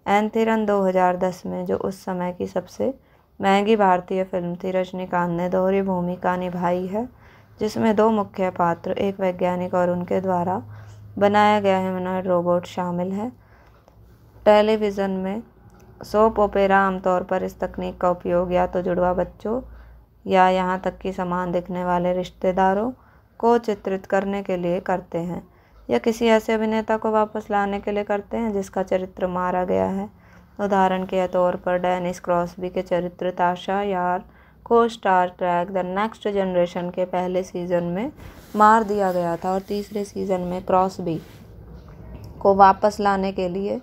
एंथिरन 2010 में जो उस समय की सबसे महंगी भारतीय फिल्म थी रजनीकांत ने दोहरी भूमिका निभाई है जिसमें दो मुख्य पात्र एक वैज्ञानिक और उनके द्वारा बनाया गया ह्यूमनॉइड रोबोट शामिल है टेलीविज़न में सोप ओपेरा आमतौर पर इस तकनीक का उपयोग या तो जुड़वा बच्चों या यहाँ तक कि समान दिखने वाले रिश्तेदारों को चित्रित करने के लिए करते हैं या किसी ऐसे अभिनेता को वापस लाने के लिए करते हैं जिसका चरित्र मारा गया है उदाहरण के तौर पर डेनिस क्रॉसबी के चरित्र ताशा यार को Star Trek the Next Generation के पहले सीज़न में मार दिया गया था और तीसरे सीज़न में क्रॉस भी को वापस लाने के लिए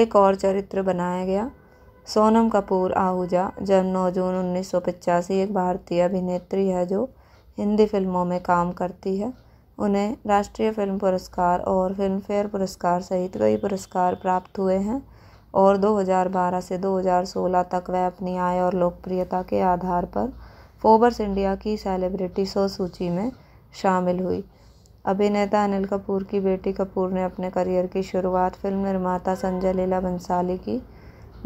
एक और चरित्र बनाया गया सोनम कपूर आहूजा जन्म नौ जून उन्नीस एक भारतीय अभिनेत्री है जो हिंदी फिल्मों में काम करती है उन्हें राष्ट्रीय फिल्म पुरस्कार और फिल्मफेयर पुरस्कार सहित कई पुरस्कार प्राप्त हुए हैं और 2012 से 2016 तक वह अपनी आय और लोकप्रियता के आधार पर फोबर्स इंडिया की सेलिब्रिटी शो सूची में शामिल हुई अभिनेता अनिल कपूर की बेटी कपूर ने अपने करियर की शुरुआत फिल्म निर्माता संजय लीला बंसाली की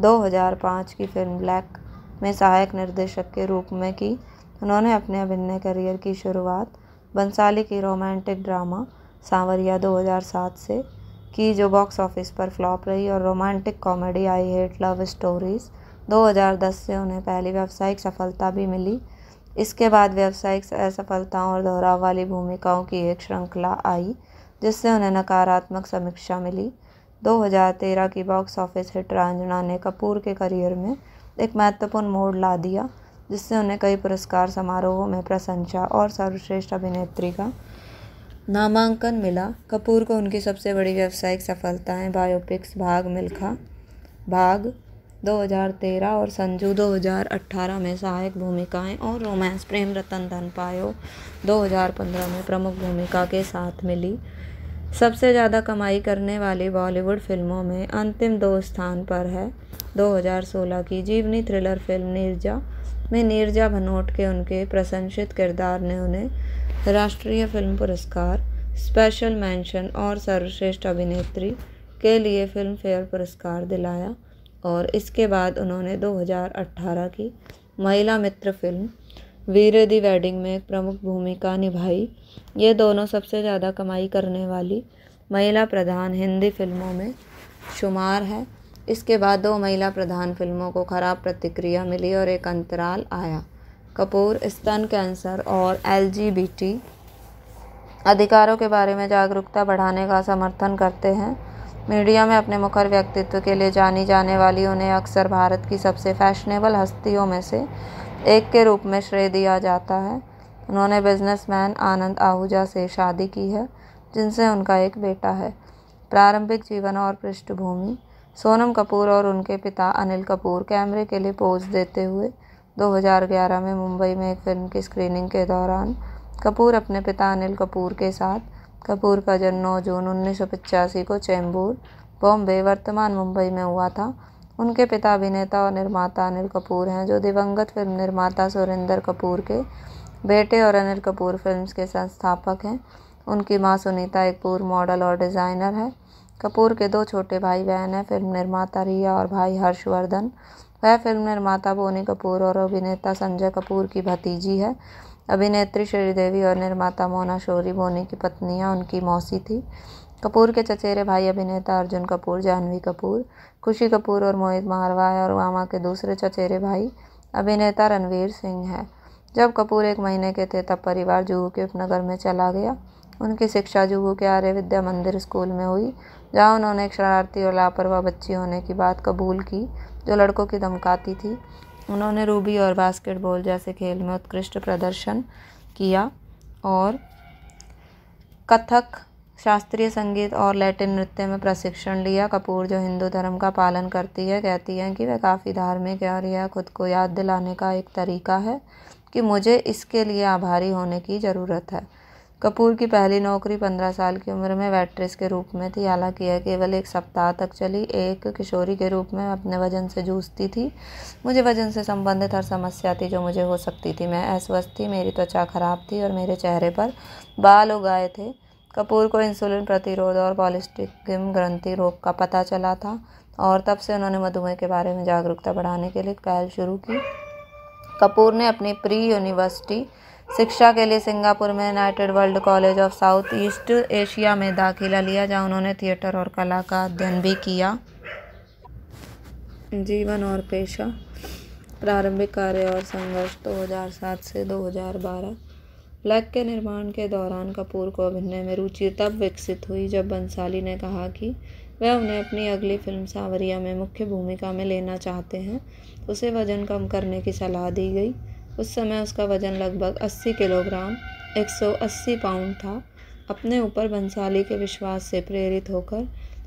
2005 की फिल्म ब्लैक में सहायक निर्देशक के रूप में की उन्होंने अपने अभिनय करियर की शुरुआत बंसाली की रोमांटिक ड्रामा सांवरिया 2007 से की जो बॉक्स ऑफिस पर फ्लॉप रही और romantic comedy I hate love stories 2010 से उन्हें पहली व्यावसायिक सफलता भी मिली इसके बाद व्यावसायिक असफलताओं और दोहराव वाली भूमिकाओं की एक श्रृंखला आई जिससे उन्हें नकारात्मक समीक्षा मिली 2013 की बॉक्स ऑफिस हिट रंजना ने कपूर के करियर में एक महत्वपूर्ण मोड़ ला दिया जिससे उन्हें कई पुरस्कार समारोहों में प्रशंसा और सर्वश्रेष्ठ अभिनेत्री का नामांकन मिला कपूर को उनकी सबसे बड़ी व्यावसायिक है बायोपिक्स भाग मिल्खा भाग 2013 और संजू 2018 में सहायक भूमिकाएं और रोमांस प्रेम रतन धन पायो 2015 में प्रमुख भूमिका के साथ मिली सबसे ज़्यादा कमाई करने वाली बॉलीवुड फिल्मों में अंतिम दो स्थान पर है 2016 की जीवनी थ्रिलर फिल्म नीरजा में नीरजा भनोट के उनके प्रशंसित किरदार ने उन्हें राष्ट्रीय फिल्म पुरस्कार स्पेशल मेंशन और सर्वश्रेष्ठ अभिनेत्री के लिए फिल्मफेयर पुरस्कार दिलाया और इसके बाद उन्होंने 2018 की महिला मित्र फिल्म वीर दी वेडिंग में एक प्रमुख भूमिका निभाई ये दोनों सबसे ज़्यादा कमाई करने वाली महिला प्रधान हिंदी फिल्मों में शुमार है इसके बाद दो महिला प्रधान फिल्मों को खराब प्रतिक्रिया मिली और एक अंतराल आया कपूर स्तन कैंसर और एल अधिकारों के बारे में जागरूकता बढ़ाने का समर्थन करते हैं मीडिया में अपने मुखर व्यक्तित्व के लिए जानी जाने वाली उन्हें अक्सर भारत की सबसे फैशनेबल हस्तियों में से एक के रूप में श्रेय दिया जाता है उन्होंने बिजनेसमैन आनंद आहूजा से शादी की है जिनसे उनका एक बेटा है प्रारंभिक जीवन और पृष्ठभूमि सोनम कपूर और उनके पिता अनिल कपूर कैमरे के लिए पोज देते हुए 2011 में मुंबई में एक फिल्म की स्क्रीनिंग के दौरान कपूर अपने पिता अनिल कपूर के साथ कपूर का जन्म नौ जून उन्नीस को चेंबूर बॉम्बे वर्तमान मुंबई में हुआ था उनके पिता अभिनेता और निर्माता अनिल कपूर हैं जो दिवंगत फिल्म निर्माता सुरेंद्र कपूर के बेटे और अनिल कपूर फिल्म्स के संस्थापक हैं उनकी माँ सुनीता एक पूर्व मॉडल और डिज़ाइनर है कपूर के दो छोटे भाई बहन हैं फिल्म निर्माता रिया और भाई हर्षवर्धन वह फ़िल्म निर्माता बोनी कपूर और अभिनेता संजय कपूर की भतीजी है अभिनेत्री श्रीदेवी और निर्माता मोना शोरी बोनी की पत्नियाँ उनकी मौसी थी कपूर के चचेरे भाई अभिनेता अर्जुन कपूर जाह्नवी कपूर खुशी कपूर और मोहित मारवाह और मामा के दूसरे चचेरे भाई अभिनेता रणवीर सिंह हैं जब कपूर एक महीने के थे तब परिवार जुहू के उपनगर में चला गया उनकी शिक्षा जुहू के आर्य विद्या मंदिर स्कूल में हुई जहाँ उन्होंने एक शरारती और लापरवाह बच्ची होने की बात कबूल की जो लड़कों की धमकाती थी उन्होंने रूबी और बास्केटबॉल जैसे खेल में उत्कृष्ट प्रदर्शन किया और कथक शास्त्रीय संगीत और लैटिन नृत्य में प्रशिक्षण लिया कपूर जो हिंदू धर्म का पालन करती है कहती हैं कि वह काफ़ी धार्मिक है और यह खुद को याद दिलाने का एक तरीका है कि मुझे इसके लिए आभारी होने की ज़रूरत है कपूर की पहली नौकरी पंद्रह साल की उम्र में वेट्रेस के रूप में थी हालांकि यह केवल एक सप्ताह तक चली एक किशोरी के रूप में अपने वजन से जूझती थी मुझे वजन से संबंधित हर समस्या थी जो मुझे हो सकती थी मैं अस्वस्थ थी मेरी त्वचा खराब थी और मेरे चेहरे पर बाल उगाए थे कपूर को इंसुलिन प्रतिरोध और पॉलिस्टिकिम ग्रंथि रोग का पता चला था और तब से उन्होंने मधुमेह के बारे में जागरूकता बढ़ाने के लिए पहल शुरू की कपूर ने अपनी प्री यूनिवर्सिटी शिक्षा के लिए सिंगापुर में United World College of South East Asia में दाखिला लिया जहाँ उन्होंने थिएटर और कला का अध्ययन भी किया जीवन और पेशा प्रारंभिक कार्य और संघर्ष 2007 से 2012 ब्लैक के निर्माण के दौरान कपूर को अभिनय में रुचि तब विकसित हुई जब बंसाली ने कहा कि वह उन्हें अपनी अगली फिल्म सावरिया में मुख्य भूमिका में लेना चाहते हैं उसे वजन कम करने की सलाह दी गई उस समय उसका वज़न लगभग 80 किलोग्राम 180 पाउंड था अपने ऊपर बंसाली के विश्वास से प्रेरित होकर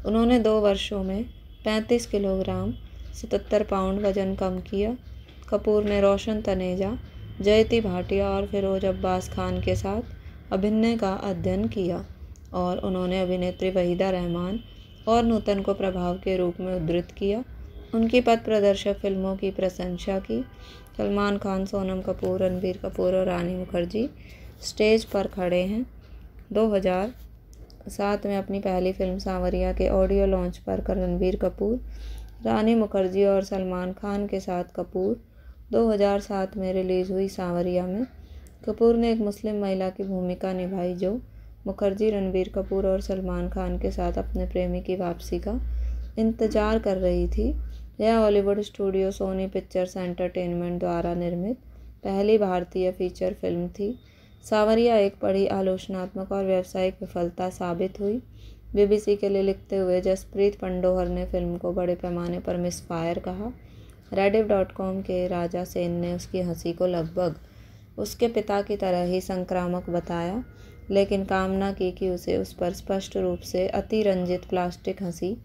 उन्होंने दो वर्षों में 35 किलोग्राम 77 पाउंड वज़न कम किया कपूर ने रोशन तनेजा जयती भाटिया और फिरोज अब्बास खान के साथ अभिनय का अध्ययन किया और उन्होंने अभिनेत्री वहीदा रहमान और नूतन को प्रभाव के रूप में उद्धृत किया उनकी पथ प्रदर्शक फिल्मों की प्रशंसा की सलमान खान सोनम कपूर रणबीर कपूर और रानी मुखर्जी स्टेज पर खड़े हैं 2007 में अपनी पहली फिल्म सांवरिया के ऑडियो लॉन्च पर रणबीर कपूर रानी मुखर्जी और सलमान खान के साथ कपूर 2007 में रिलीज़ हुई सांवरिया में कपूर ने एक मुस्लिम महिला की भूमिका निभाई जो मुखर्जी रणबीर कपूर और सलमान खान के साथ अपने प्रेमी की वापसी का इंतज़ार कर रही थी यह Hollywood studio Sony Pictures Entertainment द्वारा निर्मित पहली भारतीय फीचर फिल्म थी सावरिया एक बड़ी आलोचनात्मक और व्यावसायिक विफलता साबित हुई बीबीसी के लिए लिखते हुए जसप्रीत पंडोहर ने फिल्म को बड़े पैमाने पर मिसफायर कहा रेडिव डॉट कॉम के राजा सेन ने उसकी हंसी को लगभग उसके पिता की तरह ही संक्रामक बताया लेकिन कामना की कि उसे उस पर स्पष्ट रूप से अतिरंजित प्लास्टिक हंसी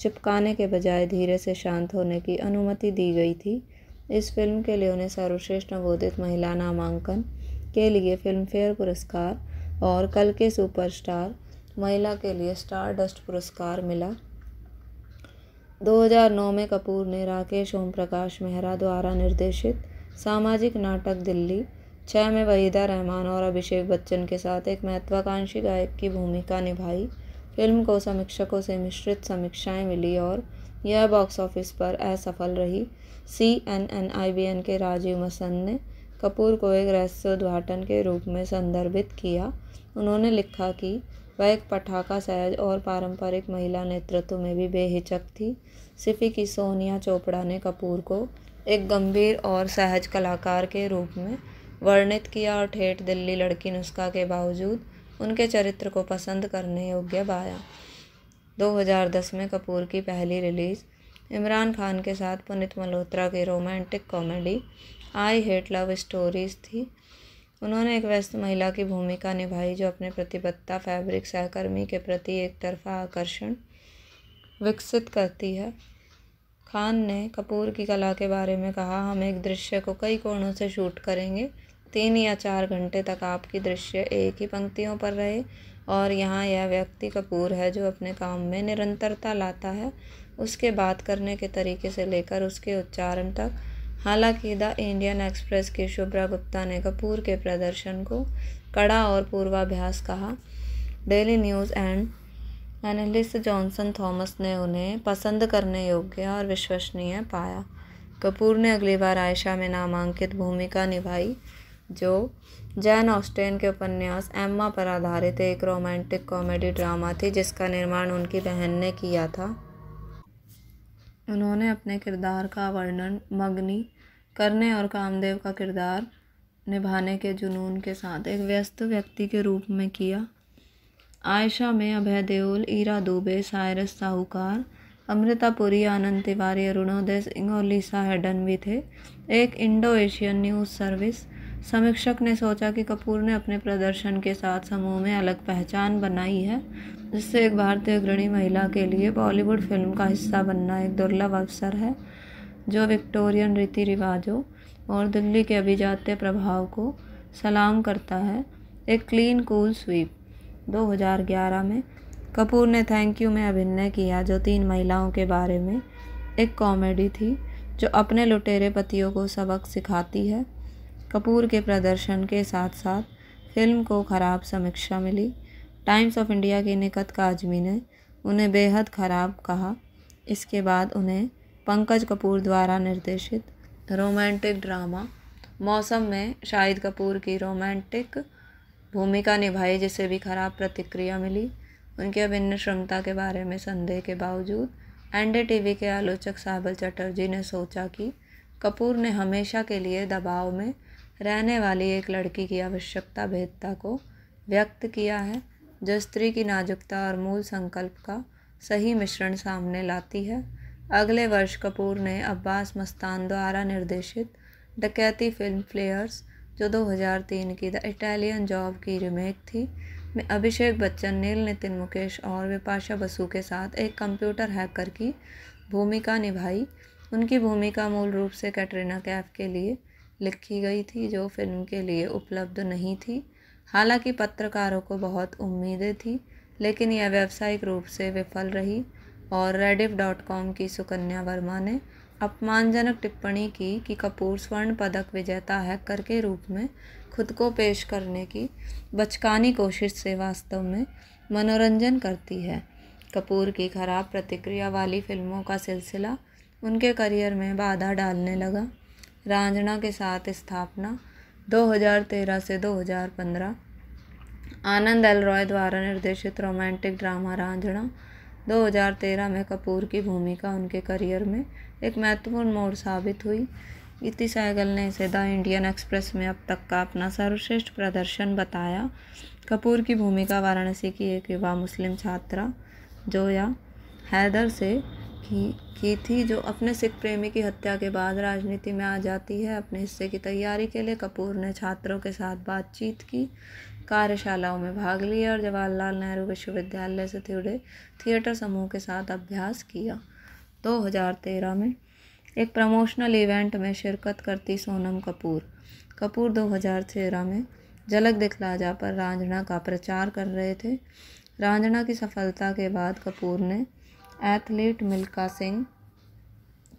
चिपकाने के बजाय धीरे से शांत होने की अनुमति दी गई थी इस फिल्म के लिए उन्हें सर्वश्रेष्ठ नवोदित महिला नामांकन के लिए फिल्मफेयर पुरस्कार और कल के सुपरस्टार महिला के लिए स्टार डस्ट पुरस्कार मिला 2009 में कपूर ने राकेश ओम प्रकाश मेहरा द्वारा निर्देशित सामाजिक नाटक दिल्ली छः में वहीदा रहमान और अभिषेक बच्चन के साथ एक महत्वाकांक्षी गायक की भूमिका निभाई फिल्म को समीक्षकों से मिश्रित समीक्षाएं मिली और यह बॉक्स ऑफिस पर असफल रही C N N I B N के राजीव मसंद ने कपूर को एक रहस्योद्घाटन के रूप में संदर्भित किया उन्होंने लिखा कि वह एक पटाखा सहज और पारंपरिक महिला नेतृत्व में भी बेहिचक थी सिफी की सोनिया चोपड़ा ने कपूर को एक गंभीर और सहज कलाकार के रूप में वर्णित किया और ठेठ दिल्ली लड़की नुस्खा के बावजूद उनके चरित्र को पसंद करने योग्य पाया 2010 में कपूर की पहली रिलीज़ इमरान खान के साथ पुनित मल्होत्रा की romantic comedy I hate love stories थी उन्होंने एक व्यस्त महिला की भूमिका निभाई जो अपने प्रतिबद्धता फैब्रिक सहकर्मी के प्रति एक तरफा आकर्षण विकसित करती है खान ने कपूर की कला के बारे में कहा हम एक दृश्य को कई कोणों से शूट करेंगे तीन या चार घंटे तक आपकी दृश्य एक ही पंक्तियों पर रहे और यहाँ यह व्यक्ति कपूर है जो अपने काम में निरंतरता लाता है उसके बात करने के तरीके से लेकर उसके उच्चारण तक हालांकि द इंडियन एक्सप्रेस की शुभ्रा गुप्ता ने कपूर के प्रदर्शन को कड़ा और पूर्वाभ्यास कहा daily news and analyst Johnson Thomas ने उन्हें पसंद करने योग्य और विश्वसनीय पाया कपूर ने अगली बार आयशा में नामांकित भूमिका निभाई जो जैन ऑस्टेन के उपन्यास एम्मा पर आधारित एक रोमांटिक कॉमेडी ड्रामा थी जिसका निर्माण उनकी बहन ने किया था उन्होंने अपने किरदार का वर्णन मग्नी करने और कामदेव का किरदार निभाने के जुनून के साथ एक व्यस्त व्यक्ति के रूप में किया आयशा में अभय देओल ईरा दुबे सायरस साहूकार अमृता पुरी आनंद तिवारी अरुणोदय सिंह और लीसा हेडन भी थे एक इंडो एशियन न्यूज़ सर्विस समीक्षक ने सोचा कि कपूर ने अपने प्रदर्शन के साथ समूह में अलग पहचान बनाई है जिससे एक भारतीय अग्रणी महिला के लिए बॉलीवुड फिल्म का हिस्सा बनना एक दुर्लभ अवसर है जो विक्टोरियन रीति रिवाजों और दिल्ली के अभिजात्य प्रभाव को सलाम करता है एक क्लीन कूल स्वीप 2011 में कपूर ने थैंक यू में अभिनय किया जो तीन महिलाओं के बारे में एक कॉमेडी थी जो अपने लुटेरे पतियों को सबक सिखाती है कपूर के प्रदर्शन के साथ साथ फिल्म को खराब समीक्षा मिली टाइम्स ऑफ इंडिया के निकत काजमी ने उन्हें बेहद खराब कहा इसके बाद उन्हें पंकज कपूर द्वारा निर्देशित रोमांटिक ड्रामा मौसम में शाहिद कपूर की रोमांटिक भूमिका निभाई जिसे भी खराब प्रतिक्रिया मिली उनकी अभिन्न क्षमता के बारे में संदेह के बावजूद एनडी टीवी के आलोचक साहबल चटर्जी ने सोचा कि कपूर ने हमेशा के लिए दबाव में रहने वाली एक लड़की की आवश्यकता भेदता को व्यक्त किया है जो स्त्री की नाजुकता और मूल संकल्प का सही मिश्रण सामने लाती है अगले वर्ष कपूर ने अब्बास मस्तान द्वारा निर्देशित डकैती फिल्म फ्लेयर्स जो 2003 की द इटालियन जॉब की रीमेक थी में अभिषेक बच्चन नील नितिन मुकेश और विपाशा बसु के साथ एक कंप्यूटर हैकर की भूमिका निभाई उनकी भूमिका मूल रूप से कैटरीना कैफ के लिए लिखी गई थी जो फिल्म के लिए उपलब्ध नहीं थी हालांकि पत्रकारों को बहुत उम्मीदें थी लेकिन यह व्यावसायिक रूप से विफल रही और रेडिफ डॉट कॉम की सुकन्या वर्मा ने अपमानजनक टिप्पणी की कि कपूर स्वर्ण पदक विजेता हैकर के रूप में खुद को पेश करने की बचकानी कोशिश से वास्तव में मनोरंजन करती है कपूर की खराब प्रतिक्रिया वाली फिल्मों का सिलसिला उनके करियर में बाधा डालने लगा रांझणा के साथ स्थापना 2013 से 2015 आनंद एल रॉय द्वारा निर्देशित रोमांटिक ड्रामा रांझणा 2013 में कपूर की भूमिका उनके करियर में एक महत्वपूर्ण मोड़ साबित हुई इति सहगल ने इसे द इंडियन एक्सप्रेस में अब तक का अपना सर्वश्रेष्ठ प्रदर्शन बताया कपूर की भूमिका वाराणसी की एक युवा मुस्लिम छात्रा जोया हैदर से की की थी जो अपने सिख प्रेमी की हत्या के बाद राजनीति में आ जाती है अपने हिस्से की तैयारी के लिए कपूर ने छात्रों के साथ बातचीत की कार्यशालाओं में भाग लिया और जवाहरलाल नेहरू विश्वविद्यालय से जुड़े थिएटर समूह के साथ अभ्यास किया 2013 में एक प्रमोशनल इवेंट में शिरकत करती सोनम कपूर कपूर 2013 में झलक दिखला जा पर रांझणा का प्रचार कर रहे थे रांझणा की सफलता के बाद कपूर ने एथलीट मिल्खा सिंह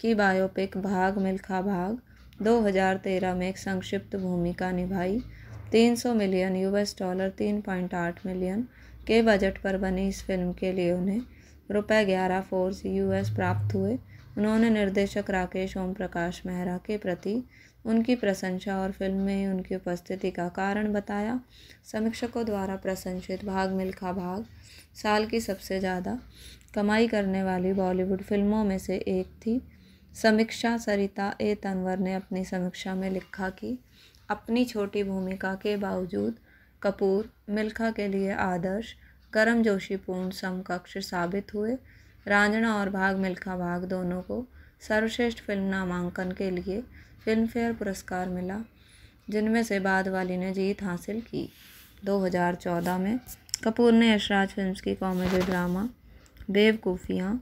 की बायोपिक भाग मिल्खा भाग 2013 में एक संक्षिप्त भूमिका निभाई 300 मिलियन यूएस डॉलर 3.8 मिलियन के बजट पर बनी इस फिल्म के लिए उन्हें रुपये ग्यारह फोर्स यूएस प्राप्त हुए उन्होंने निर्देशक राकेश ओम प्रकाश मेहरा के प्रति उनकी प्रशंसा और फिल्म में उनकी उपस्थिति का कारण बताया समीक्षकों द्वारा प्रशंसित भाग मिल्खा भाग साल की सबसे ज़्यादा कमाई करने वाली बॉलीवुड फिल्मों में से एक थी समीक्षा सरिता ए तनवर ने अपनी समीक्षा में लिखा कि अपनी छोटी भूमिका के बावजूद कपूर मिल्खा के लिए आदर्श गर्म जोशीपूर्ण समकक्ष साबित हुए रांझणा और भाग मिल्खा भाग दोनों को सर्वश्रेष्ठ फिल्म नामांकन के लिए फिल्मफेयर पुरस्कार मिला जिनमें से बाद वाली ने जीत हासिल की 2014 में कपूर ने यशराज फिल्म्स की कॉमेडी ड्रामा बेवकूफ़ियाँ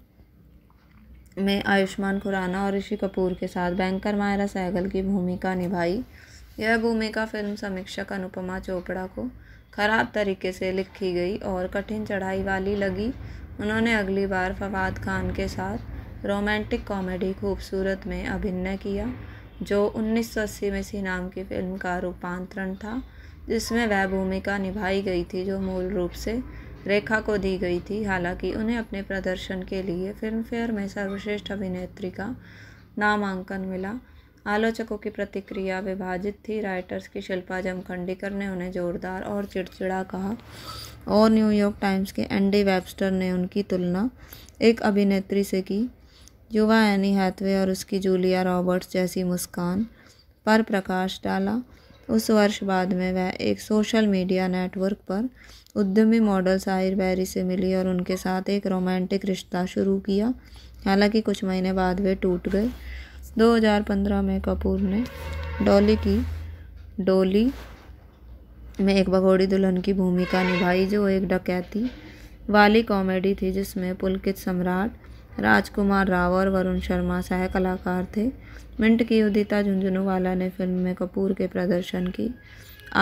में आयुष्मान खुराना और ऋषि कपूर के साथ बैंकर मायरा सहगल की भूमिका निभाई यह भूमिका फिल्म समीक्षक अनुपमा चोपड़ा को खराब तरीके से लिखी गई और कठिन चढ़ाई वाली लगी उन्होंने अगली बार फवाद खान के साथ रोमांटिक कॉमेडी खूबसूरत में अभिनय किया जो उन्नीस सौ अस्सी में सी नाम की फिल्म का रूपांतरण था जिसमें वह भूमिका निभाई गई थी जो मूल रूप से रेखा को दी गई थी हालांकि उन्हें अपने प्रदर्शन के लिए फिल्मफेयर में सर्वश्रेष्ठ अभिनेत्री का नामांकन मिला आलोचकों की प्रतिक्रिया विभाजित थी राइटर्स की शिल्पा जमखंडीकर ने उन्हें जोरदार और चिड़चिड़ा कहा और न्यूयॉर्क टाइम्स के एंडी वेबस्टर ने उनकी तुलना एक अभिनेत्री से की युवा एनी हैथवे और उसकी जूलिया रॉबर्ट्स जैसी मुस्कान पर प्रकाश डाला उस वर्ष बाद में वह एक सोशल मीडिया नेटवर्क पर उद्यमी मॉडल साहिर बैरी से मिली और उनके साथ एक रोमांटिक रिश्ता शुरू किया हालांकि कुछ महीने बाद वे टूट गए 2015 में कपूर ने डॉली की डोली में एक भगोड़ी दुल्हन की भूमिका निभाई जो एक डकैती वाली कॉमेडी थी जिसमें पुलकित सम्राट राजकुमार राव और वरुण शर्मा सह कलाकार थे मिंट की उदिता झुंझुनूवाला ने फिल्म में कपूर के प्रदर्शन की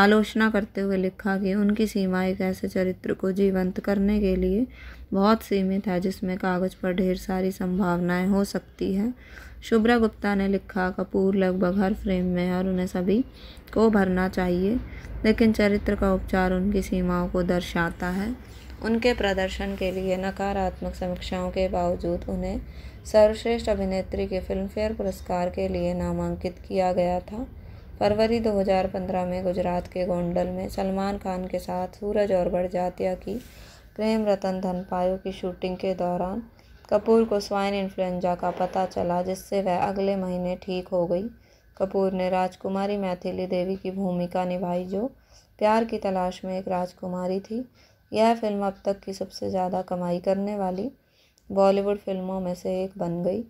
आलोचना करते हुए लिखा कि उनकी सीमा एक ऐसे चरित्र को जीवंत करने के लिए बहुत सीमित है जिसमें कागज़ पर ढेर सारी संभावनाएं हो सकती है शुभ्रा गुप्ता ने लिखा कपूर लगभग हर फ्रेम में और उन्हें सभी को भरना चाहिए लेकिन चरित्र का उपचार उनकी सीमाओं को दर्शाता है उनके प्रदर्शन के लिए नकारात्मक समीक्षाओं के बावजूद उन्हें सर्वश्रेष्ठ अभिनेत्री के फिल्मफेयर पुरस्कार के लिए नामांकित किया गया था फरवरी 2015 में गुजरात के गोंडल में सलमान खान के साथ सूरज और बड़जात्या की प्रेम रतन धनपायो की शूटिंग के दौरान कपूर को स्वाइन इन्फ्लुएंजा का पता चला जिससे वह अगले महीने ठीक हो गई कपूर ने राजकुमारी मैथिली देवी की भूमिका निभाई जो प्यार की तलाश में एक राजकुमारी थी यह फिल्म अब तक की सबसे ज़्यादा कमाई करने वाली बॉलीवुड फिल्मों में से एक बन गई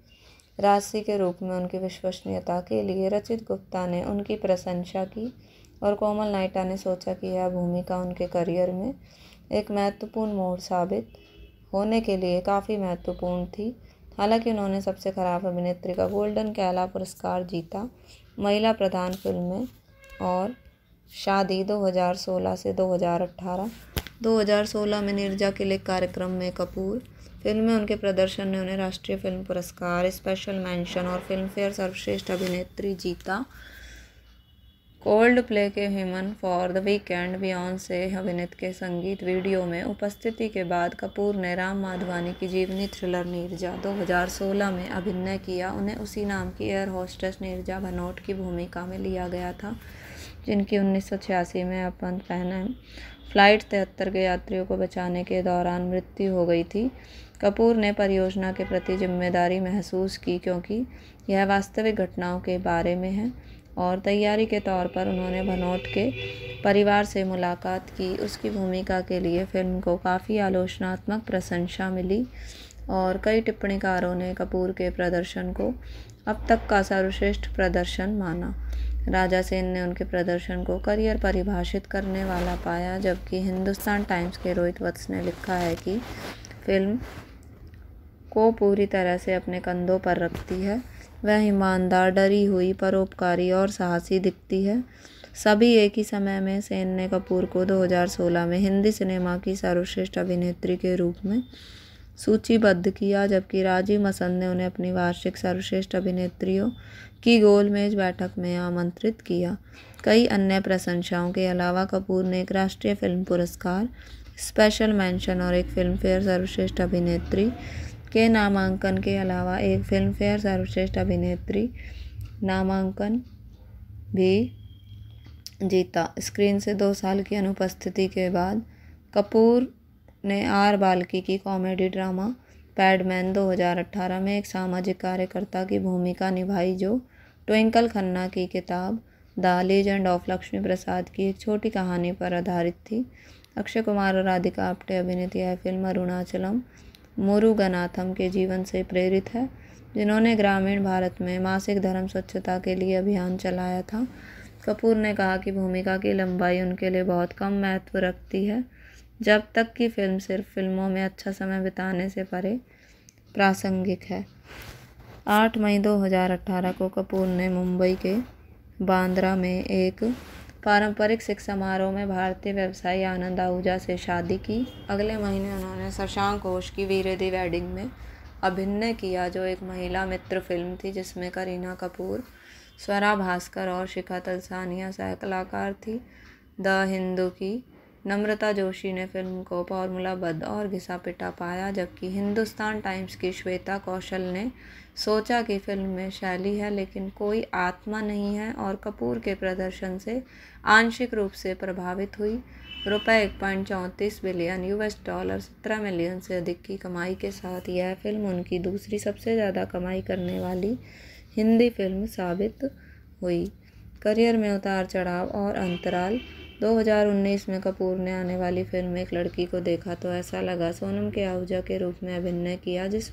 राशि के रूप में उनकी विश्वसनीयता के लिए रचित गुप्ता ने उनकी प्रशंसा की और कोमल नाइटा ने सोचा कि यह भूमिका उनके करियर में एक महत्वपूर्ण मोड़ साबित होने के लिए काफ़ी महत्वपूर्ण थी हालांकि उन्होंने सबसे खराब अभिनेत्री का गोल्डन कैला पुरस्कार जीता महिला प्रधान फिल्में और शादी 2016 से 2018 2016 में निर्जा के लिए कार्यक्रम में कपूर फिल्म में उनके प्रदर्शन ने उन्हें राष्ट्रीय फिल्म पुरस्कार स्पेशल मेंशन और फिल्मफेयर सर्वश्रेष्ठ अभिनेत्री जीता कोल्ड प्ले के human for the weekend beyond से अभिनीत के संगीत वीडियो में उपस्थिति के बाद कपूर ने राम माधवानी की जीवनी थ्रिलर नीरजा 2016 में अभिनय किया उन्हें उसी नाम की एयर होस्टेस नीरजा भनोट की भूमिका में लिया गया था जिनकी छियासी में अपन पहने फ्लाइट तिहत्तर के यात्रियों को बचाने के दौरान मृत्यु हो गई थी कपूर ने परियोजना के प्रति जिम्मेदारी महसूस की क्योंकि यह वास्तविक घटनाओं के बारे में है और तैयारी के तौर पर उन्होंने भनोट के परिवार से मुलाकात की उसकी भूमिका के लिए फिल्म को काफ़ी आलोचनात्मक प्रशंसा मिली और कई टिप्पणीकारों ने कपूर के प्रदर्शन को अब तक का सर्वश्रेष्ठ प्रदर्शन माना राजा सेन ने उनके प्रदर्शन को करियर परिभाषित करने वाला पाया जबकि हिंदुस्तान टाइम्स के रोहित वत्स ने लिखा है कि फिल्म को पूरी तरह से अपने कंधों पर रखती है वह ईमानदार डरी हुई परोपकारी और साहसी दिखती है सभी एक ही समय में सेन ने कपूर को 2016 में हिंदी सिनेमा की सर्वश्रेष्ठ अभिनेत्री के रूप में सूचीबद्ध किया जबकि राजीव मसंद ने उन्हें अपनी वार्षिक सर्वश्रेष्ठ अभिनेत्रियों की गोलमेज बैठक में आमंत्रित किया कई अन्य प्रशंसाओं के अलावा कपूर ने एक राष्ट्रीय फिल्म पुरस्कार स्पेशल मेंशन और एक फिल्म फेयर सर्वश्रेष्ठ अभिनेत्री के नामांकन के अलावा एक फिल्मफेयर सर्वश्रेष्ठ अभिनेत्री नामांकन भी जीता स्क्रीन से दो साल की अनुपस्थिति के बाद कपूर ने आर बाल्की की कॉमेडी ड्रामा पैडमैन 2018 में एक सामाजिक कार्यकर्ता की भूमिका निभाई जो ट्विंकल खन्ना की किताब the legend of Lakshmi Prasad की एक छोटी कहानी पर आधारित थी अक्षय कुमार और राधिका आप्टे अभिनेत्री यह फिल्म अरुणाचलम मुरुगनाथम के जीवन से प्रेरित है जिन्होंने ग्रामीण भारत में मासिक धर्म स्वच्छता के लिए अभियान चलाया था कपूर ने कहा कि भूमिका की लंबाई उनके लिए बहुत कम महत्व रखती है जब तक कि फिल्म सिर्फ फिल्मों में अच्छा समय बिताने से परे प्रासंगिक है आठ मई 2018 को कपूर ने मुंबई के बांद्रा में एक पारंपरिक सिख समारोह में भारतीय व्यवसायी आनंद आहूजा से शादी की अगले महीने उन्होंने शशांक घोष की वीर दी वेडिंग में अभिनय किया जो एक महिला मित्र फिल्म थी जिसमें करीना कपूर स्वरा भास्कर और शिखा तलसानिया सह कलाकार थी द हिंदू की नम्रता जोशी ने फिल्म को फॉर्मूलाबद्ध और घिसा पिटा पाया जबकि हिंदुस्तान टाइम्स की श्वेता कौशल ने सोचा कि फिल्म में शैली है लेकिन कोई आत्मा नहीं है और कपूर के प्रदर्शन से आंशिक रूप से प्रभावित हुई रुपए एक पॉइंट चौंतीस बिलियन यूएस डॉलर सत्रह मिलियन से अधिक की कमाई के साथ यह फिल्म उनकी दूसरी सबसे ज़्यादा कमाई करने वाली हिंदी फिल्म साबित हुई करियर में उतार चढ़ाव और अंतराल 2019 में कपूर ने आने वाली फिल्म एक लड़की को देखा तो ऐसा लगा सोनम के आहूजा के रूप में अभिनय किया जिस